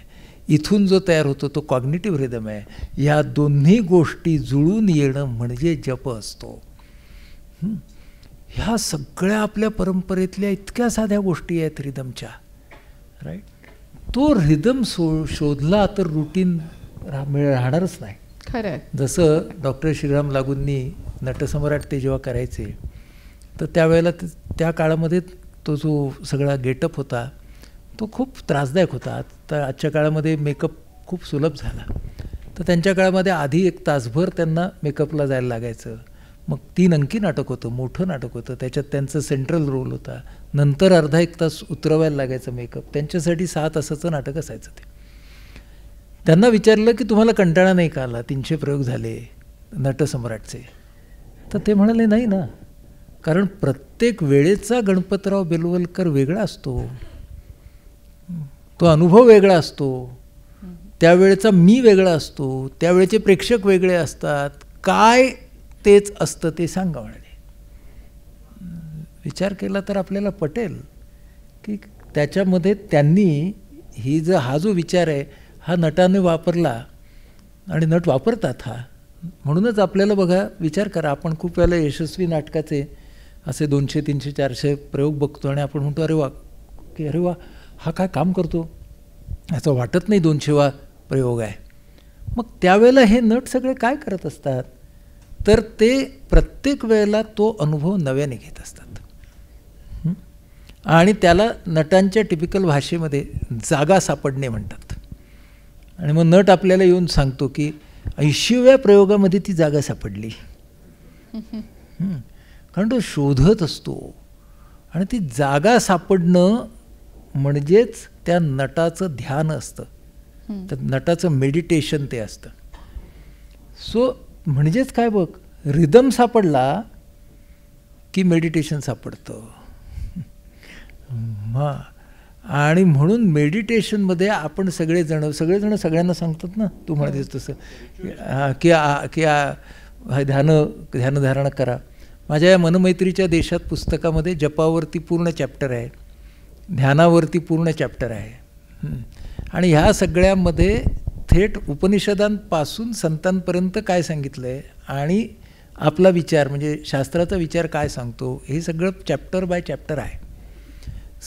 इथून जो तयार होतो तो कॉग्नेटिव्ह रिदम आहे ह्या दोन्ही गोष्टी जुळून येणं म्हणजे जप असतो ह्या सगळ्या आपल्या परंपरेतल्या इतक्या साध्या गोष्टी आहेत रिदमच्या राईट तो रिदम सो शोधला तर रुटीन राहणारच नाही खरं जसं डॉक्टर श्रीराम लागूंनी नटसम्राट ते जेव्हा करायचे तर त्यावेळेला त्या काळामध्ये तो जो सगळा गेटअप होता तो खूप त्रासदायक होता तर आजच्या काळामध्ये मेकअप खूप सुलभ झाला तर त्यांच्या काळामध्ये आधी एक तासभर त्यांना मेकअपला जायला लागायचं मग तीन अंकी नाटक होतं मोठं नाटक होतं त्याच्यात त्यांचं सेंट्रल रोल होता नंतर अर्धा एक तास उतरवायला लागायचं मेकअप त्यांच्यासाठी सहा तासाचं नाटक असायचं ते त्यांना विचारलं की तुम्हाला कंटाळा नाही का आला तीनशे प्रयोग झाले नटसम्राटचे तर ते म्हणाले नाही ना कारण प्रत्येक वेळेचा गणपतराव बेलवलकर वेगळा असतो तो अनुभव वेगळा असतो त्यावेळेचा मी वेगळा असतो त्यावेळेचे प्रेक्षक वेगळे असतात काय तेच असतं ते सांगा म्हणाले विचार केला तर आपल्याला पटेल की त्याच्यामध्ये त्यांनी ही जो हा जो विचार आहे हा नटाने वापरला आणि नट वापरतात हा म्हणूनच आपल्याला बघा विचार करा आपण खूप वेळेला यशस्वी नाटकाचे असे दोनशे तीनशे चारशे प्रयोग बघतो आणि आपण म्हणतो अरे वा की अरे वा हा काय काम करतो असं वाटत नाही दोनशे वा प्रयोग आहे मग त्यावेळेला हे नट सगळे काय करत असतात तर ते प्रत्येक वेळेला तो अनुभव नव्याने घेत असतात आणि त्याला नटांच्या टिपिकल भाषेमध्ये जागा सापडणे म्हणतात आणि मग नट आपल्याला येऊन सांगतो की ऐंशीव्या प्रयोगामध्ये ती जागा सापडली कारण तो शोधत असतो आणि ती जागा सापडणं म्हणजेच त्या नटाचं ध्यान असतं तर नटाचं मेडिटेशन ते असतं सो म्हणजेच काय बघ रिदम सापडला की मेडिटेशन सापडतं म आणि म्हणून मेडिटेशनमध्ये आपण सगळेजण सगळेजण सगळ्यांना सांगतात ना तू म्हणतेस तसं की की आ ध्यान ध्यानधारणा करा माझ्या या मनमैत्रीच्या देशात पुस्तकामध्ये जपावरती पूर्ण चॅप्टर आहे ध्यानावरती पूर्ण चॅप्टर आहे आणि ह्या सगळ्यामध्ये थेट उपनिषदांपासून संतांपर्यंत काय सांगितलं आहे आणि आपला विचार म्हणजे शास्त्राचा विचार काय सांगतो हे सगळं चॅप्टर बाय चॅप्टर आहे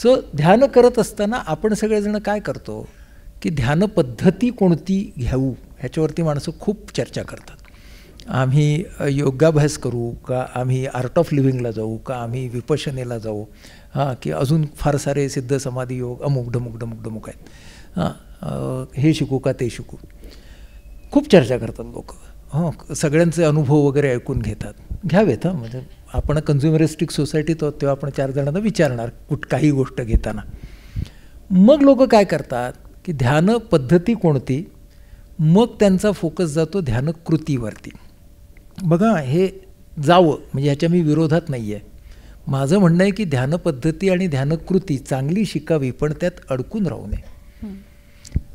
सो ध्यान करत असताना आपण सगळेजणं काय करतो की ध्यान पद्धती कोणती घ्यावू ह्याच्यावरती माणसं खूप चर्चा करतात आम्ही योगाभ्यास करू का आम्ही आर्ट ऑफ लिव्हिंगला जाऊ का आम्ही विपशनेला जाऊ हां की अजून फार सारे सिद्ध समाधी योग अमुक ढमुक ढमुक ढमुक आहेत हां हे शिकू का ते शिकू खूप चर्चा करतात लोक हो सगळ्यांचे अनुभव वगैरे ऐकून घेतात घ्यावेत हां म्हणजे आपण कन्झ्युमरिस्टिक सोसायटीत आहोत तेव्हा आपण चार जणांना विचारणार कुठ काही गोष्ट घेताना मग लोक काय करतात की ध्यान पद्धती कोणती मग त्यांचा फोकस जातो ध्यान कृतीवरती बघा हे जावं म्हणजे ह्याच्या मी विरोधात नाही आहे माझं म्हणणं आहे की ध्यानपद्धती आणि ध्यानकृती चांगली शिकावी पण त्यात अडकून राहू नये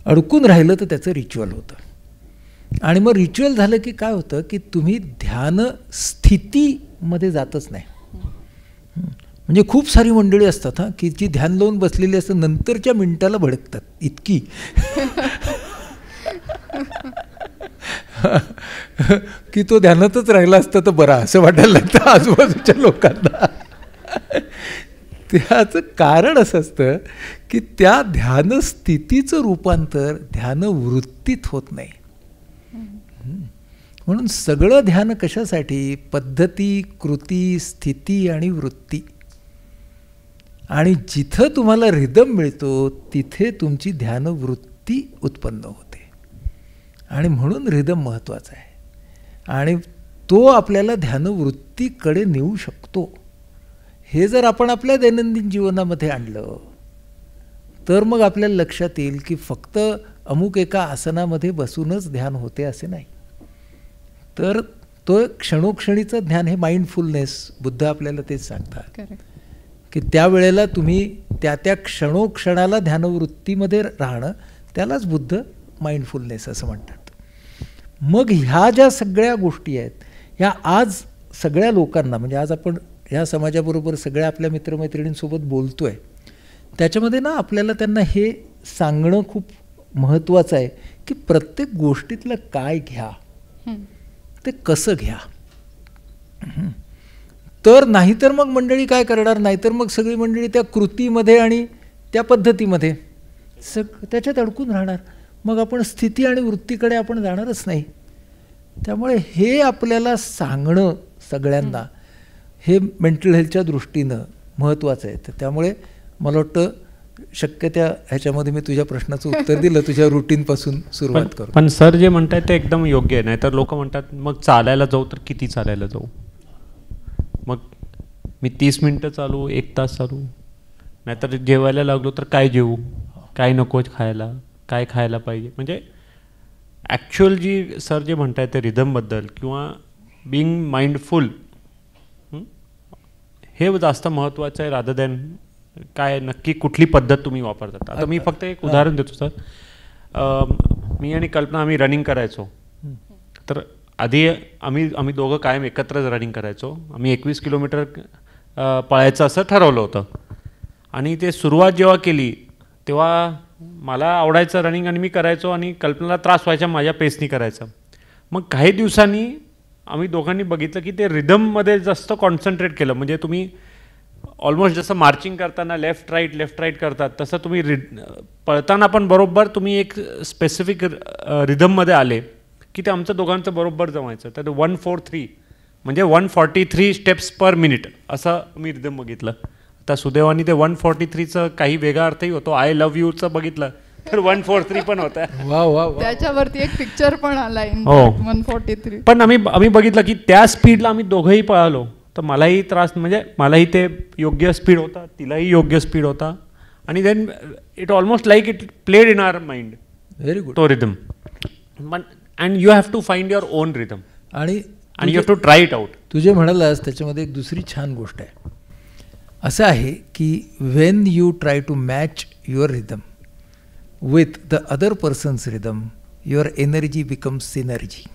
अडकून राहिलं तर त्याचं रिच्युअल होतं आणि मग रिच्युअल झालं की काय होतं की तुम्ही ध्यान स्थितीमध्ये जातच नाही म्हणजे खूप सारी मंडळी असतात हां की जी ध्यान लावून बसलेली असतं नंतरच्या मिनिटाला भडकतात इतकी की तो ध्यानातच राहिला असता तर बरा असं वाटायला लागतं आजूबाजूच्या लोकांना त्याचं कारण असं असतं की त्या ध्यानस्थितीचं रूपांतर ध्यानवृत्तीत होत नाही म्हणून सगळं ध्यान कशासाठी पद्धती कृती स्थिती आणि वृत्ती आणि जिथं तुम्हाला रिदम मिळतो तिथे तुमची ध्यानवृत्ती उत्पन्न होते आणि म्हणून रिदम महत्त्वाचा आहे आणि तो आपल्याला ध्यानवृत्तीकडे नेऊ शकतो हे जर आपण आपल्या दैनंदिन जीवनामध्ये आणलं तर मग आपल्याला लक्षात येईल की फक्त अमुक एका आसनामध्ये बसूनच ध्यान होते असे नाही तर तो क्षणोक्षणीचं ध्यान हे माइंडफुलनेस बुद्ध आपल्याला तेच सांगतात की त्यावेळेला तुम्ही त्या त्या क्षणोक्षणाला ध्यानवृत्तीमध्ये राहणं त्यालाच बुद्ध माइंडफुलनेस असं म्हणतात मग ह्या ज्या सगळ्या गोष्टी आहेत ह्या आज सगळ्या लोकांना म्हणजे आज आपण ह्या समाजाबरोबर सगळ्या आपल्या मित्रमैत्रिणींसोबत बोलतो आहे त्याच्यामध्ये ना आपल्याला त्यांना हे सांगणं खूप महत्त्वाचं आहे की प्रत्येक गोष्टीतलं काय घ्या ते कसं घ्या तर नाहीतर मग मंडळी काय करणार नाहीतर मग सगळी मंडळी त्या कृतीमध्ये आणि त्या पद्धतीमध्ये सग त्याच्यात अडकून राहणार मग आपण स्थिती आणि वृत्तीकडे आपण जाणारच नाही त्यामुळे हे आपल्याला सांगणं सगळ्यांना हे मेंटल हेल्थच्या दृष्टीनं महत्त्वाचं आहे तर त्यामुळे मला वाटतं शक्य त्या ह्याच्यामध्ये मी तुझ्या प्रश्नाचं उत्तर दिलं तुझ्या रुटीनपासून सुरुवात करू पण सर जे म्हणतात ते एकदम योग्य आहे नाही तर लोक म्हणतात मग चालायला जाऊ तर किती चालायला जाऊ मग मी तीस मिनटं चालू एक तास चालू नाहीतर जेवायला लागलो तर काय जेवू काय नको खायला काय खायला पाहिजे म्हणजे ॲक्च्युअल जी सर जे म्हणताय ते रिदमबद्दल किंवा बिंग माइंडफुल हे जास्त महत्त्वाचं आहे राधा दॅन काय नक्की कुठली पद्धत तुम्ही वापरतात आता मी फक्त एक उदाहरण देतो सर मी आणि कल्पना आम्ही रनिंग करायचो तर आधी आम्ही आम्ही दोघं कायम एकत्रच रनिंग करायचो आम्ही एकवीस किलोमीटर पळायचं असं ठरवलं होतं आणि ते सुरुवात जेव्हा केली तेव्हा मला आवडायचं रनिंग आणि मी करायचो आणि कल्पनाला त्रास व्हायचा माझ्या पेसनी करायचं मग काही दिवसांनी आम्ही दोघांनी बघितलं की ते रिदममध्ये जास्त कॉन्सन्ट्रेट केलं म्हणजे तुम्ही ऑलमोस्ट जसं मार्चिंग करताना लेफ्ट राईट लेफ्ट राईट करतात तसं तुम्ही रि पळताना पण बरोबर तुम्ही एक स्पेसिफिक रिदममध्ये आले की ते आमचं दोघांचं बरोबर जमायचं तर वन फोर थ्री म्हणजे one forty three steps per minute असं मी रिदम बघितलं आता सुदैवानी ते वन फॉर्टी थ्रीचं काही वेगळा अर्थही होतो आय लव्ह यूचं बघितलं तर वन फोर थ्री पण होता त्याच्यावरती एक पिक्चर पण आला हो वन फोर्टी थ्री पण आम्ही आम्ही बघितलं की त्या स्पीडला आम्ही दोघंही पळालो तर मलाही त्रास म्हणजे मलाही ते योग्य स्पीड होता तिलाही योग्य स्पीड होता आणि then it almost like it played in our mind very good तो rhythm and you have to find your own rhythm आणि आणि you have to try it out तुझे म्हणालास त्याच्यामध्ये एक दुसरी छान गोष्ट आहे असं आहे की when you try to match your rhythm with the other person's rhythm, your energy becomes synergy.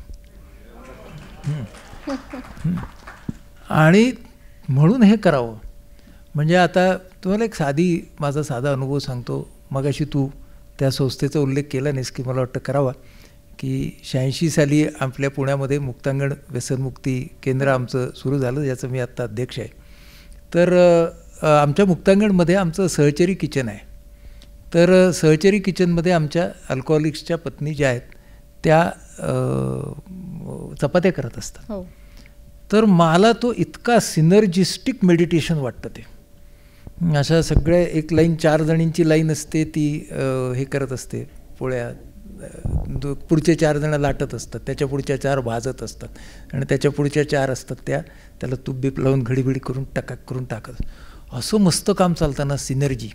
Hmm. Hmm. आणि म्हणून हे करावं म्हणजे आता तुम्हाला एक साधी माझा साधा अनुभव सांगतो मगाशी तू त्या संस्थेचा उल्लेख केला नाहीस की मला वाटतं करावा की शहाऐंशी साली आपल्या पुण्यामध्ये मुक्तांगण व्यसनमुक्ती केंद्र आमचं सुरू झालं ज्याचं मी आत्ता अध्यक्ष आहे तर आमच्या मुक्तांगणमध्ये आमचं सहचरी किचन आहे तर सहचरी किचनमध्ये आमच्या अल्कोहोलिक्सच्या पत्नी ज्या आहेत त्या चपात्या करत असतात हो. तर मला तो इतका सिनर्जिस्टिक मेडिटेशन वाटतं ते अशा सगळ्या एक लाईन चार जणींची लाईन असते ती हे करत असते पोळ्या पुढचे चार जण लाटत असतात त्याच्या पुढच्या चार भाजत असतात आणि त्याच्या पुढच्या चार असतात त्या त्याला तूप लावून घडीबिडी करून टकाक करून टाकत असं मस्त काम चालताना सिनर्जी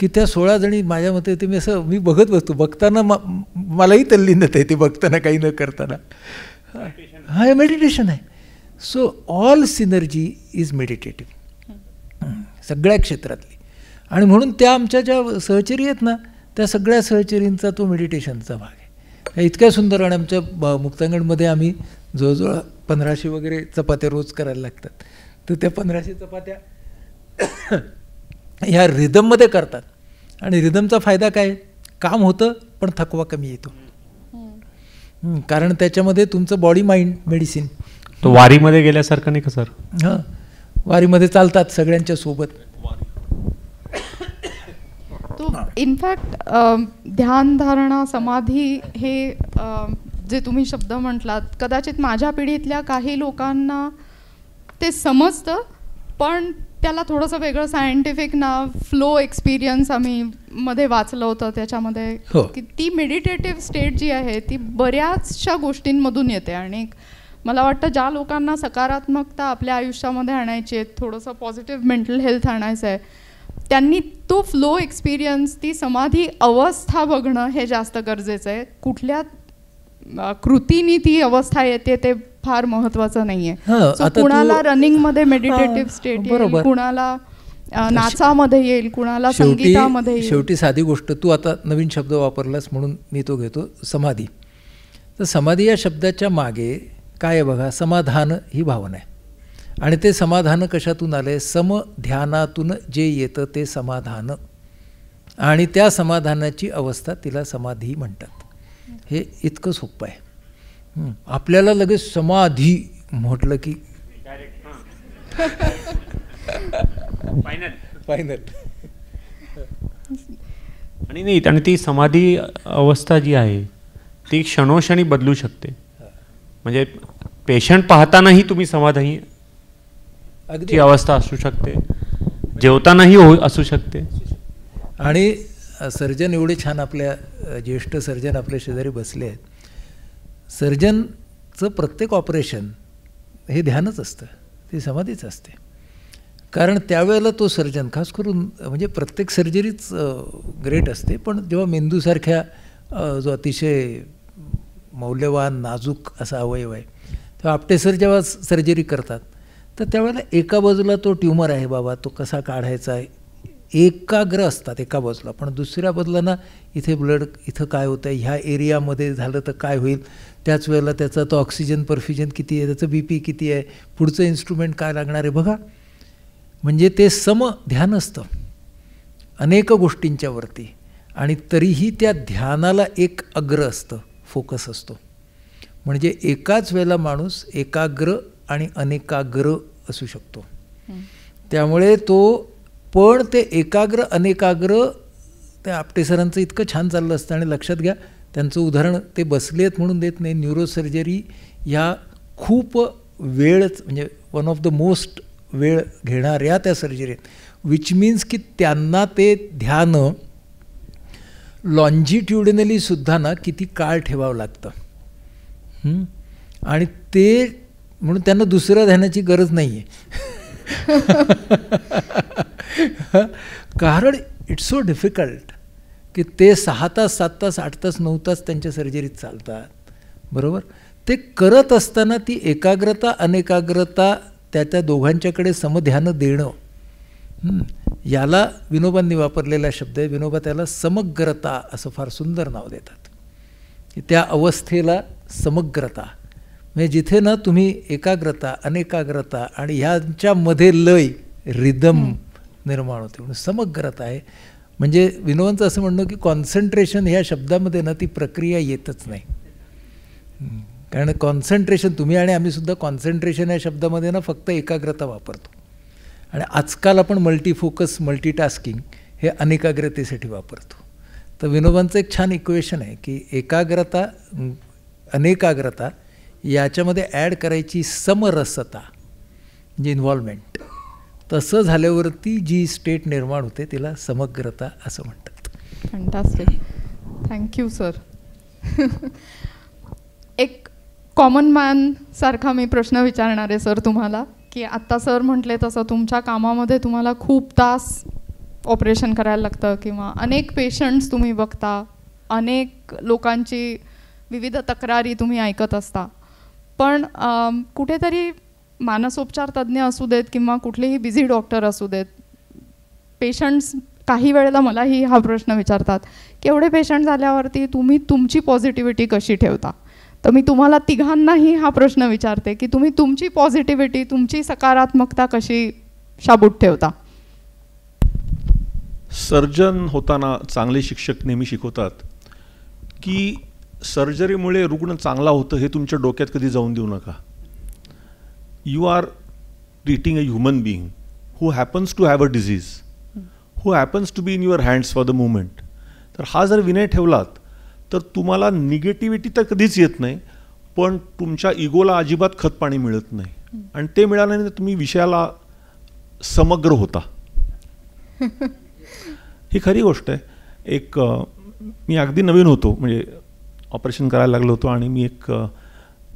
की त्या सोळा जणी माझ्या मते ते मी असं मी बघत बसतो बघताना मा मलाही तल्लीनत आहे ते बघताना काही न करताना हा हे मेडिटेशन आहे so all synergy is meditative सगळ्या क्षेत्रातली आणि म्हणून त्या आमच्या ज्या सहचरी आहेत ना त्या सगळ्या सहचरींचा तो मेडिटेशनचा भाग आहे इतक्या सुंदर आणि आमच्या ब मुक्तांगणमध्ये आम्ही जवळजवळ पंधराशे वगैरे चपात्या रोज करायला लागतात तर त्या पंधराशे चपात्या ह्या रिदममध्ये करतात आणि रिदमचा फायदा काय काम होतं पण थकवा कमी येतो कारण त्याच्यामध्ये तुमचं बॉडी माइंड मेडिसिन तो वारीमध्ये गेल्यासारखं नाही का सर हां वारीमध्ये चालतात सगळ्यांच्या सोबत इनफॅक्ट ध्यानधारणा समाधी हे जे तुम्ही शब्द म्हटलात कदाचित माझ्या पिढीतल्या काही लोकांना ते समजतं पण त्याला थोडंसं वेगळं सायंटिफिक ना फ्लो एक्सपिरियन्स आम्ही मध्ये वाचलं होतं त्याच्यामध्ये हो. की ती मेडिटेटिव्ह स्टेट जी आहे ती बऱ्याचशा गोष्टींमधून येते आणि मला वाटतं ज्या लोकांना सकारात्मकता आपल्या आयुष्यामध्ये आणायची आहे थोडंसं पॉझिटिव्ह मेंटल हेल्थ आणायचं आहे त्यांनी तो फ्लो एक्सपिरियन्स ती समाधी अवस्था बघणं हे जास्त गरजेचं आहे कुठल्या कृतीनी ती अवस्था येते ते फार महत्वाचं नाहीये कुणाला रनिंग मध्ये मेडिटेटिव्ह स्टेट कुणाला नाचामध्ये येईल कुणाला संगीतामध्ये शेवटी साधी गोष्ट तू आता नवीन शब्द वापरलास म्हणून मी तो घेतो समाधी तर समाधी या शब्दाच्या मागे काय बघा समाधान ही भावना आहे आणि ते समाधान कशातून आलं आहे समध्यानातून जे येतं ते समाधान आणि त्या समाधानाची अवस्था तिला समाधी म्हणतात हे इतकं सोपं आहे आपल्याला लगेच समाधी म्हटलं की फायनल फायनल आणि नाही आणि ती समाधी अवस्था जी आहे ती क्षणोक्षणी बदलू शकते म्हणजे पेशंट पाहतानाही तुम्ही समाधानी ती अवस्था असू शकते जेवतानाही हो असू शकते आणि सर्जन एवढे छान आपल्या ज्येष्ठ सर्जन आपल्या शेजारी बसले आहेत सर्जनचं प्रत्येक ऑपरेशन हे ध्यानच असतं ते समाधीच असते कारण त्यावेळेला तो सर्जन खास करून म्हणजे प्रत्येक सर्जरीच ग्रेट असते पण जेव्हा मेंदूसारख्या जो अतिशय मौल्यवान नाजूक असा अवयव आहे तेव्हा आपटेसर जेव्हा सर्जरी करतात तर त्यावेळेला एका बाजूला तो ट्युमर आहे बाबा तो कसा काढायचा आहे एकाग्र असतात एका बाजूला पण दुसऱ्या बदलांना इथे ब्लड इथं काय होतं आहे ह्या एरियामध्ये झालं तर काय होईल त्याच वेळेला त्याचा तो ऑक्सिजन परफ्युजन किती आहे त्याचं बी पी किती आहे पुढचं इन्स्ट्रुमेंट काय लागणार आहे बघा म्हणजे ते सम ध्यान असतं अनेक गोष्टींच्या वरती आणि तरीही त्या ध्यानाला एक अग्र असतं फोकस असतो म्हणजे एकाच वेळेला माणूस एकाग्र आणि अनेकाग्र असू शकतो त्यामुळे तो पण ते एकाग्र अनेकाग्र त्या आपटेसरांचं इतकं छान चाललं असतं आणि लक्षात घ्या त्यांचं उदाहरण ते बसलेत म्हणून देत नाही न्यूरोसर्जरी या खूप वेळच म्हणजे वन ऑफ द मोस्ट वेळ घेणाऱ्या त्या सर्जरी विच मीन्स की त्यांना ते ध्यान लॉन्जिट्युडनली सुद्धा ना किती काळ ठेवावं लागतं आणि ते म्हणून त्यांना दुसरं ध्यानाची गरज नाही आहे कारण इट्स सो डिफिकल्ट की ते सहा तास सात तास आठ तास नऊ तास त्यांच्या सर्जरीत चालतात बरोबर ते करत असताना ती एकाग्रता अनेकाग्रता त्या त्या दोघांच्याकडे समध्यानं देणं याला विनोबांनी वापरलेला शब्द आहे विनोबा त्याला समग्रता असं फार सुंदर नाव देतात त्या अवस्थेला समग्रता म्हणजे जिथे ना तुम्ही एकाग्रता अनेकाग्रता आणि ह्यांच्यामध्ये लय रिदम निर्माण होते म्हणून समग्रता आहे म्हणजे विनोदांचं असं म्हणणं की कॉन्सन्ट्रेशन ह्या शब्दामध्ये ना ती प्रक्रिया येतच नाही कारण कॉन्सन्ट्रेशन तुम्ही आणि आम्हीसुद्धा कॉन्सन्ट्रेशन या शब्दामध्ये ना फक्त एकाग्रता वापरतो आणि आजकाल आपण मल्टीफोकस मल्टीटास्किंग हे अनेकाग्रतेसाठी वापरतो तर विनोबांचं एक छान इक्वेशन आहे की एकाग्रता अनेकाग्रता याच्यामध्ये ॲड करायची समरसता म्हणजे इन्व्हॉल्वमेंट तसं झाल्यावरती जी स्टेट निर्माण होते तिला समग्रता असं म्हणतात थँक्यू सर एक कॉमन मॅन सारखा मी प्रश्न विचारणार आहे सर तुम्हाला की आत्ता सर म्हटले तसं तुमच्या कामामध्ये तुम्हाला खूप तास ऑपरेशन करायला लागतं किंवा अनेक पेशंट्स तुम्ही बघता अनेक लोकांची विविध तक्रारी तुम्ही ऐकत असता पण कुठेतरी मानसोपचार तज्ज्ञ असू देत किंवा कुठलेही बिझी डॉक्टर असू देत पेशंट्स काही वेळेला मलाही हा प्रश्न विचारतात की एवढे पेशंट झाल्यावरती तुम्ही तुमची पॉझिटिव्हिटी कशी ठेवता तर मी तुम्हाला तिघांनाही हा प्रश्न विचारते की तुम्ही तुमची पॉझिटिव्हिटी तुमची सकारात्मकता कशी शाबूत ठेवता सर्जन होताना चांगले शिक्षक नेहमी शिकवतात की सर्जरीमुळे रुग्ण चांगला होतं हे तुमच्या डोक्यात कधी जाऊन देऊ नका you are treating a human being who happens to have a disease who happens to be in your hands for the movement तर हा जर विनय ठेवलात तर तुम्हाला निगेटिव्हिटी तर कधीच येत नाही पण तुमच्या इगोला अजिबात खतपाणी मिळत नाही आणि ते मिळाल्याने तुम्ही विषयाला समग्र होता ही खरी गोष्ट आहे एक मी अगदी नवीन होतो म्हणजे ऑपरेशन करायला लागलो होतो आणि मी एक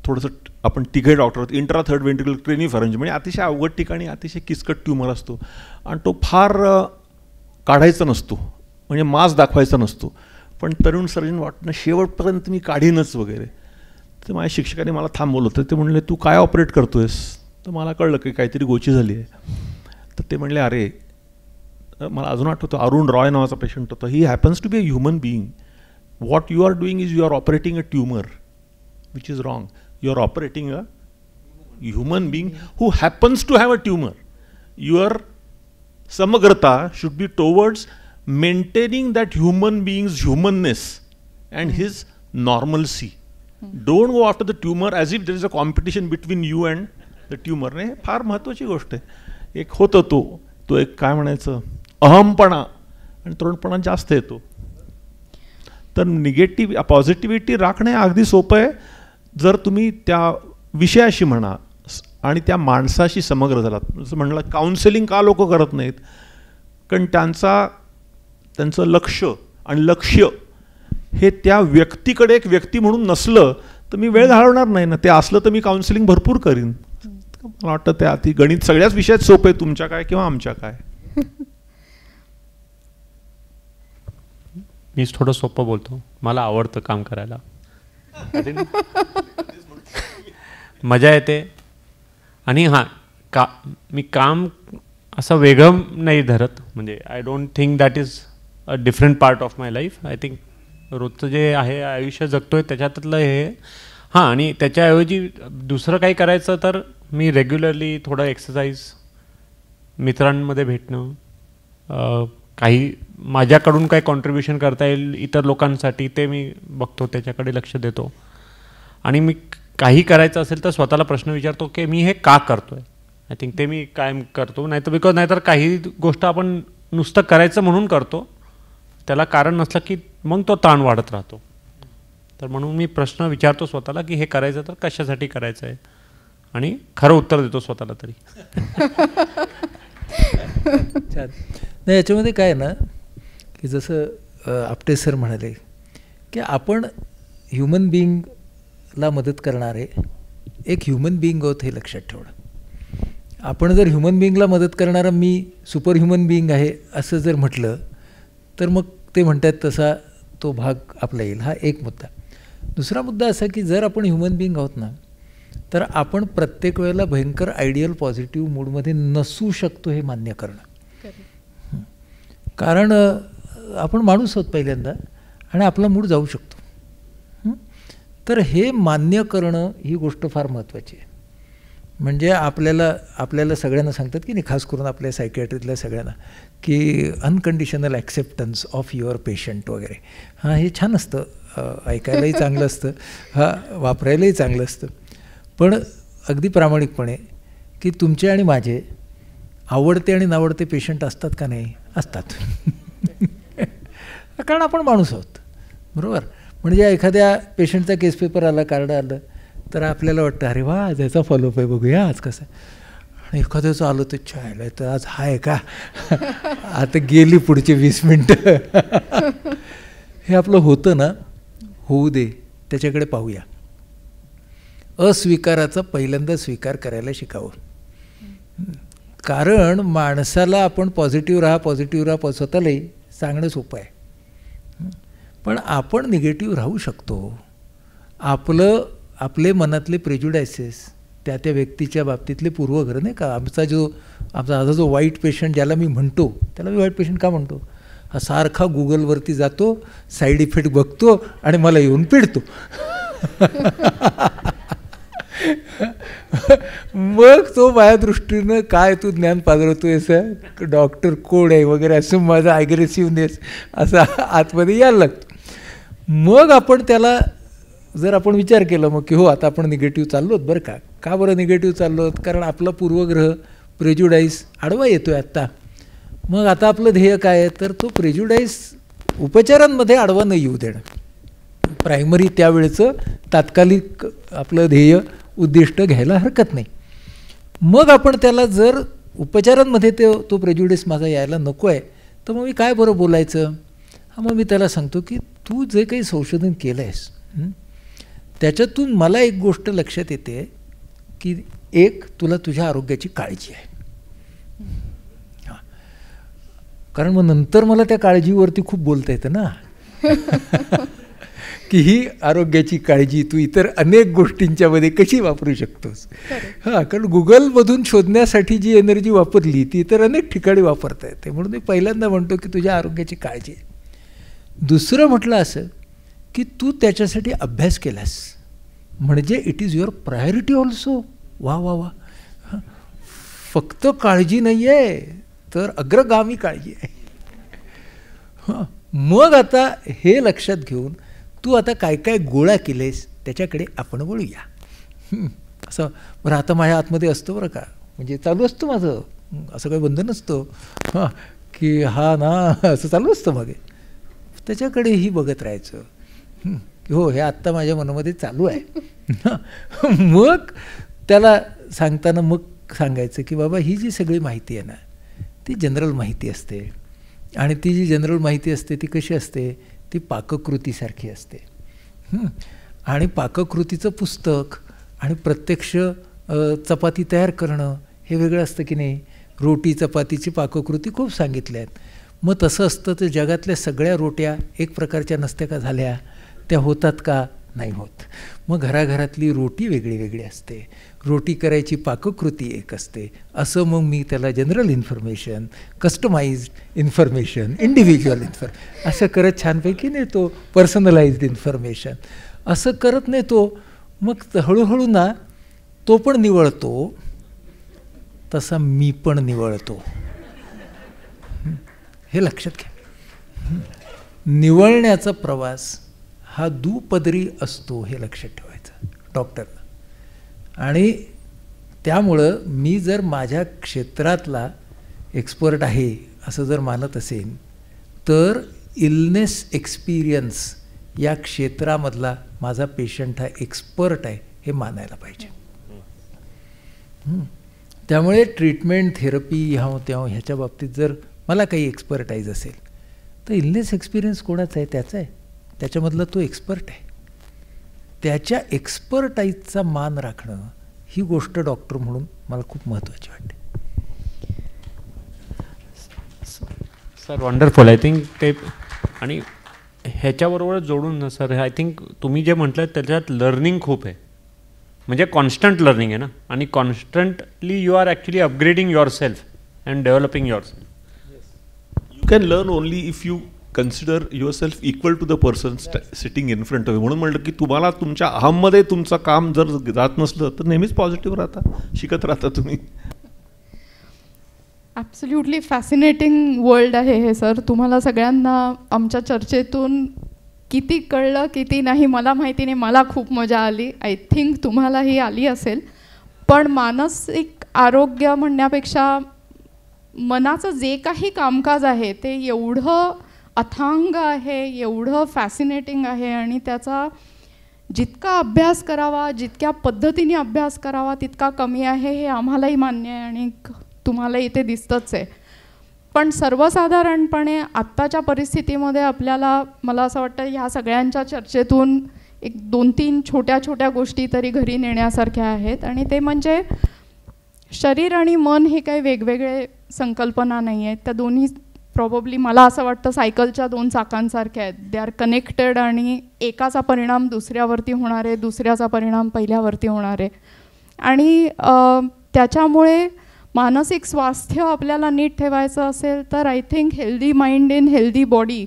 थोडंसं आपण तिघे डॉक्टर आहोत इंट्रा थर्ड वेंट्रिकल ट्रेनिंग म्हणजे अतिशय अवघड ठिकाणी अतिशय किचकट ट्यूमर असतो आणि तो फार काढायचा नसतो म्हणजे मास दाखवायचा नसतो पण तरुण सर्जन वाटणं शेवटपर्यंत मी काढीनच वगैरे तर माझ्या शिक्षकाने मला थांबवलं होतं ते म्हणले तू काय ऑपरेट करतो आहेस तर मला कळलं की काहीतरी गोची झाली आहे तर ते म्हणले अरे मला अजून आठवतं अरुण रॉय नावाचा पेशंट होता he happens to be a human being what you are doing is you are operating a tumour which is wrong are operating a human being who happens to have a tumour your समग्रता should be towards maintaining that human being humanness and his normal see don't go after the tumour as if there is a competition between you and the tumour हे फार महत्त्वाची गोष्ट आहे एक होतं तो तो एक काय म्हणायचं अहमपणा आणि तरुणपणा जास्त येतो तर निगेटिव्ह पॉझिटिव्हिटी राखणे अगदी सोपं आहे जर तुम्ही त्या विषयाशी म्हणा आणि त्या माणसाशी समग्र झालात जसं म्हणलं काउन्सिलिंग का लोक करत नाहीत कारण त्यांचा त्यांचं लक्ष आणि लक्ष्य हे त्या व्यक्तीकडे एक व्यक्ती म्हणून नसलं तर मी वेळ घालवणार नाही ना ते असलं तर मी काउन्सिलिंग भरपूर करीन मला वाटतं त्या ती गणित सगळ्याच विषयात सोपं तुमच्या काय किंवा आमच्या काय मीच थोडं सोपं बोलतो मला आवडतं काम करायला मजा येते आणि हां का मी काम असं वेगळं नाही धरत म्हणजे I don't think that is a different part of my life I think रोजचं जे आहे आयुष्य जगतोय त्याच्यातलं हे हां आणि त्याच्याऐवजी दुसरं काही करायचं तर मी रेग्युलरली थोडं एक्सरसाइज मित्रांमध्ये भेटणं काही माझ्याकडून काय कॉन्ट्रीब्युशन करता येईल इतर लोकांसाठी ते मी बघतो त्याच्याकडे लक्ष देतो आणि मी काही करायचं असेल तर स्वतःला प्रश्न विचारतो की मी हे का करतो आय थिंक ते मी कायम करतो नाहीतर बिकॉज नाहीतर काही गोष्ट आपण नुसतं करायचं म्हणून करतो त्याला कारण नसलं की मग तो ताण वाढत राहतो तर म्हणून मी प्रश्न विचारतो स्वतःला की हे करायचं तर कशासाठी करायचं आहे आणि खरं उत्तर देतो स्वतःला तरी नाही याच्यामध्ये काय ना की जसं आपटे सर म्हणाले की आपण ह्युमन बिईंगला मदत करणारे एक ह्युमन बिईंग आहोत हे लक्षात ठेवणं आपण जर ह्युमन बिईंगला मदत करणारा मी सुपर ह्युमन बिईंग आहे असं जर म्हटलं तर मग ते म्हणतात तसा तो भाग आपला येईल हा एक मुद्दा दुसरा मुद्दा असा की जर आपण ह्युमन बिईंग आहोत ना तर आपण प्रत्येक वेळेला भयंकर आयडियल पॉझिटिव्ह मूडमध्ये नसू शकतो हे मान्य करणं कारण आपण माणूस आहोत पहिल्यांदा आणि आपला मूड जाऊ शकतो तर हे मान्य करणं ही गोष्ट फार महत्त्वाची आहे म्हणजे आपल्याला आपल्याला सगळ्यांना सांगतात की नाही खास करून आपल्या सायकॅट्रीतल्या सगळ्यांना की unconditional acceptance of your patient वगैरे हां हे छान असतं ऐकायलाही चांगलं असतं हां वापरायलाही चांगलं असतं पण अगदी प्रामाणिकपणे की तुमचे आणि माझे आवडते आणि नावडते पेशंट असतात का नाही असतात कारण आपण माणूस आहोत बरोबर म्हणजे एखाद्या पेशंटचा केस पेपर आला कार्ड आलं तर आपल्याला वाटतं अरे वा त्याचा फॉलोअप आहे बघूया आज कसं आणि एखाद्याचं आलं तर तर आज हाय का आता गेली पुढचे वीस मिनटं हे आपलं होतं ना होऊ दे त्याच्याकडे पाहूया अस्वीकाराचा पहिल्यांदा स्वीकार करायला शिकावं कारण माणसाला आपण पॉझिटिव्ह राहा पॉझिटिव्ह राहा स्वतःलाही सांगणं सोपं आहे पण आपण निगेटिव्ह राहू शकतो आपलं आपले मनातले प्रेज्युडायसेस त्या त्या व्यक्तीच्या बाबतीतले पूर्वग्रह नाही का आमचा जो आमचा आता जो वाईट पेशंट ज्याला मी म्हणतो त्याला मी वाईट पेशंट का म्हणतो हा सारखा गुगलवरती जातो साईड इफेक्ट बघतो आणि मला येऊन पिडतो मग तो माझ्या दृष्टीनं काय तू ज्ञान पाजळतो सर डॉक्टर कोण आहे वगैरे असं माझा ॲग्रेसिव्हनेस असा आतमध्ये यायला लागतो मग आपण त्याला जर आपण विचार केला मग की हो आता आपण निगेटिव्ह चाललोत बरं का का बरं निगेटिव्ह चाललोत कारण आपला पूर्वग्रह प्रेज्युडाईस आडवा येतो आहे आत्ता मग आता आपलं ध्येय काय आहे तर तो प्रेज्युडाईस उपचारांमध्ये आडवा न येऊ देणं प्रायमरी त्यावेळेचं तात्कालिक आपलं ध्येय उद्दिष्ट घ्यायला हरकत नाही मग आपण त्याला जर उपचारांमध्ये ते तो प्रेज्युडाईस माझा यायला नको आहे तर मग मी काय बरं बोलायचं हां मग मी त्याला सांगतो की तू जे काही संशोधन केलं आहेस त्याच्यातून मला एक गोष्ट लक्षात येते की एक तुला तुझ्या आरोग्याची काळजी आहे कारण मग नंतर मला त्या काळजीवरती खूप बोलता येतं ना की ही आरोग्याची काळजी तू इतर अनेक गोष्टींच्यामध्ये कशी वापरू शकतोस हां कारण गुगलमधून शोधण्यासाठी जी एनर्जी वापरली ती इतर अनेक ठिकाणी वापरता येते म्हणून मी पहिल्यांदा म्हणतो की तुझ्या आरोग्याची काळजी आहे दुसरं म्हटलं असं की तू त्याच्यासाठी अभ्यास केलास म्हणजे it is your priority also वा वा वा फक्त काळजी नाही आहे तर अग्रगामी काळजी आहे मग आता हे लक्षात घेऊन तू आता काय काय गोळा केलेस त्याच्याकडे आपण वळूया असं बरं आता माझ्या आतमध्ये असतो बरं का म्हणजे चालू असतं माझं असं काही बंधन असतं हां की हा ना असं चालू असतं मागे त्याच्याकडेही बघत राहायचं हो हे आत्ता माझ्या मनामध्ये चालू आहे मग त्याला सांगताना मग सांगायचं की बाबा ही जी सगळी माहिती आहे ना ती जनरल माहिती असते आणि ती जी जनरल माहिती असते ती कशी असते ती पाककृतीसारखी असते आणि पाककृतीचं पुस्तक आणि प्रत्यक्ष चपाती तयार करणं हे वेगळं असतं की नाही रोटी चपातीची पाककृती खूप सांगितल्या आहेत मग तसं असतं तर जगातल्या सगळ्या रोट्या एक प्रकारच्या नसत्या का झाल्या त्या होतात का नाही होत मग घराघरातली रोटी वेगळी वेगळी असते रोटी करायची पाककृती एक असते असं मग मी त्याला general information customised information individual inform असं करत छानपैकी नेतो पर्सनलाइज्ड इन्फॉर्मेशन असं करत नेतो मग हळूहळू ना तो पण निवळतो तसा मी पण निवळतो हे लक्षात घ्या निवळण्याचा प्रवास हा दुपदरी असतो हे लक्षात ठेवायचं डॉक्टरला आणि त्यामुळं मी जर माझ्या क्षेत्रातला एक्सपर्ट आहे असं जर मानत असेल तर इलनेस एक्सपिरियन्स या क्षेत्रामधला माझा पेशंट हा एक्सपर्ट आहे हे मानायला पाहिजे त्यामुळे ट्रीटमेंट थेरपी ह्या त्या ह्याच्या बाबतीत जर मला काही एक्सपर्टाईज असेल तर इल्लेस एक्सपिरियन्स कोणाचा आहे त्याचा आहे त्याच्यामधला तो एक्सपर्ट आहे त्याच्या एक्सपर्टाईजचा मान राखणं ही गोष्ट डॉक्टर म्हणून मला खूप महत्त्वाची वाटते सर वंडरफुल आय थिंक ते आणि ह्याच्याबरोबर जोडून ना सर आय थिंक तुम्ही जे म्हटलं त्याच्यात लर्निंग खूप आहे म्हणजे कॉन्स्टंट लर्निंग आहे ना आणि constantly you are actually upgrading your self and developing your self can learn only if you consider your self equal to the person sitting in front of म्हणून म्हटलं की तुम्हाला तुमच्या अहममध्ये तुमचं काम जर जात नसलं तर नेहमीच पॉझिटिव्ह राहता शिकत राहता तुम्ही ॲब्सल्युटली फॅसिनेटिंग वर्ल्ड आहे हे सर तुम्हाला सगळ्यांना आमच्या चर्चेतून किती कळलं किती नाही मला माहिती नाही मला खूप मजा आली आय थिंक तुम्हालाही आली असेल पण मानसिक आरोग्य म्हणण्यापेक्षा मनाचं जे काही कामकाज आहे ते एवढं अथांग आहे एवढं फॅसिनेटिंग आहे आणि त्याचा जितका अभ्यास करावा जितक्या पद्धतीने अभ्यास करावा तितका कमी आहे हे आम्हालाही मान्य आहे आणि तुम्हाला इथे दिसतंच आहे पण सर्वसाधारणपणे आत्ताच्या परिस्थितीमध्ये आपल्याला मला असं वाटतं ह्या सगळ्यांच्या चर्चेतून एक दोन तीन छोट्या छोट्या गोष्टी तरी घरी नेण्यासारख्या आहेत आणि ते म्हणजे शरीर आणि मन हे काही वेगवेगळे संकल्पना नाही आहेत त्या दोन्ही प्रॉब्ली मला असं वाटतं सायकलच्या दोन चाकांसारख्या आहेत दे आर कनेक्टेड आणि एकाचा परिणाम दुसऱ्यावरती होणार आहे दुसऱ्याचा परिणाम पहिल्यावरती होणार आहे आणि त्याच्यामुळे मानसिक स्वास्थ्य आपल्याला नीट ठेवायचं असेल तर I think healthy mind in healthy body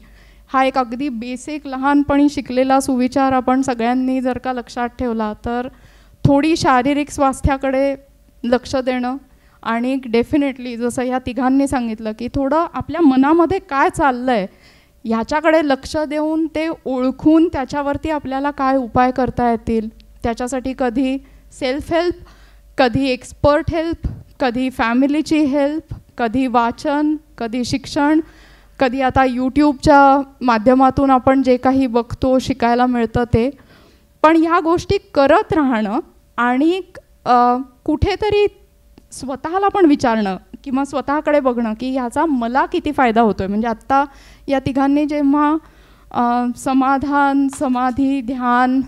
हा एक अगदी बेसिक लहानपणी शिकलेला सुविचार आपण सगळ्यांनी जर का लक्षात ठेवला तर थोडी शारीरिक स्वास्थ्याकडे लक्ष देणं आणि डेफिनेटली जसं ह्या तिघांनी सांगितलं की थोडं आपल्या मनामध्ये काय चाललं आहे ह्याच्याकडे लक्ष देऊन ते ओळखून त्याच्यावरती आपल्याला काय उपाय करता येतील त्याच्यासाठी कधी सेल्फ हेल्प कधी एक्सपर्ट हेल्प कधी फॅमिलीची हेल्प कधी वाचन कधी शिक्षण कधी आता यूट्यूबच्या माध्यमातून आपण जे काही बघतो शिकायला मिळतं ते पण ह्या गोष्टी करत राहणं आणि कुठेतरी स्वतःला पण विचारणं किंवा स्वतःकडे बघणं की ह्याचा मला किती फायदा होतो आहे म्हणजे आत्ता या तिघांनी जेव्हा समाधान समाधी ध्यान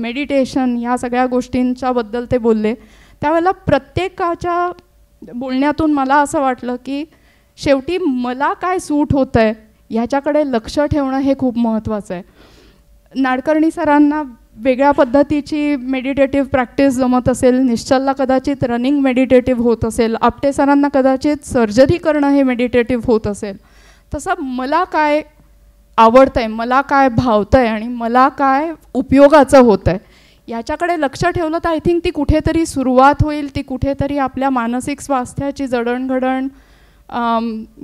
मेडिटेशन ह्या सगळ्या गोष्टींच्याबद्दल ते बोलले त्यावेळेला प्रत्येकाच्या बोलण्यातून मला असं वाटलं की शेवटी मला काय सूट होतं आहे ह्याच्याकडे लक्ष ठेवणं हे खूप महत्त्वाचं आहे नाडकर्णी सरांना वेगळ्या पद्धतीची मेडिटेटिव्ह प्रॅक्टिस जमत असेल निश्चलला कदाचित रनिंग मेडिटेटिव्ह होत असेल आपटे सरांना कदाचित सर्जरी करणं हे मेडिटेटिव्ह होत असेल तसं मला काय आवडतं आहे मला काय भावतं आहे आणि मला काय उपयोगाचं होत आहे याच्याकडे लक्ष ठेवलं तर आय थिंक ती कुठेतरी सुरुवात होईल ती कुठेतरी आपल्या मानसिक स्वास्थ्याची जडणघडण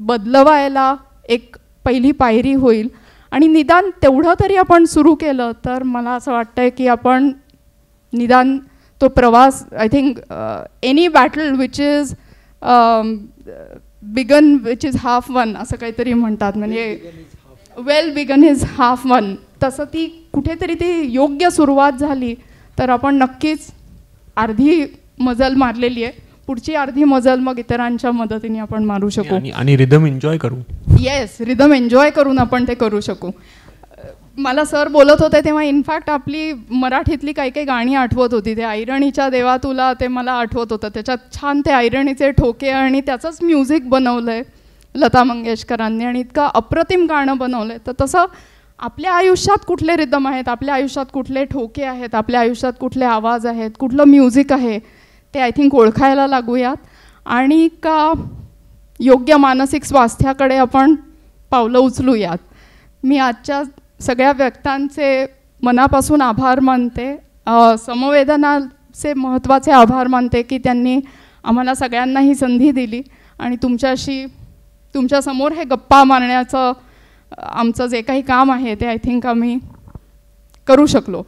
बदलवायला एक पहिली पायरी होईल आणि निदान तेवढं तरी आपण सुरू केलं तर मला असं वाटतं आहे की आपण निदान तो प्रवास I think any battle which is begun which is half won असं काहीतरी म्हणतात म्हणजे well begun is half won तसं ती कुठेतरी ती योग्य सुरुवात झाली तर आपण नक्कीच अर्धी मजल मारलेली आहे पुढची अर्धी मजल मग इतरांच्या मदतीने आपण मारू शकू आणि रिदम एन्जॉय करू येस रिदम एन्जॉय करून आपण ते करू शकू मला सर बोलत होते तेव्हा इनफॅक्ट आपली मराठीतली काही काही गाणी आठवत होती ते ऐरणीच्या देवा तुला ते मला आठवत होतं त्याच्यात छान ते ऐरणीचे ठोके आणि त्याचंच म्युझिक बनवलं आहे लता मंगेशकरांनी आणि इतकं अप्रतिम गाणं बनवलं आहे तर तसं आपल्या आयुष्यात कुठले रिदम आहेत आपल्या आयुष्यात कुठले ठोके आहेत आपल्या आयुष्यात कुठले आवाज आहेत कुठलं म्युझिक आहे ते आय थिंक ओळखायला लागूयात आणि का योग्य मानसिक स्वास्थ्याकडे आपण पावलं उचलूयात मी आजच्या सगळ्या व्यक्तांचे मनापासून आभार मानते समवेदनाचे महत्त्वाचे आभार मानते की त्यांनी आम्हाला सगळ्यांना ही संधी दिली आणि तुमच्याशी तुमच्यासमोर हे गप्पा मारण्याचं आमचं जे काही काम आहे ते आय थिंक आम्ही करू शकलो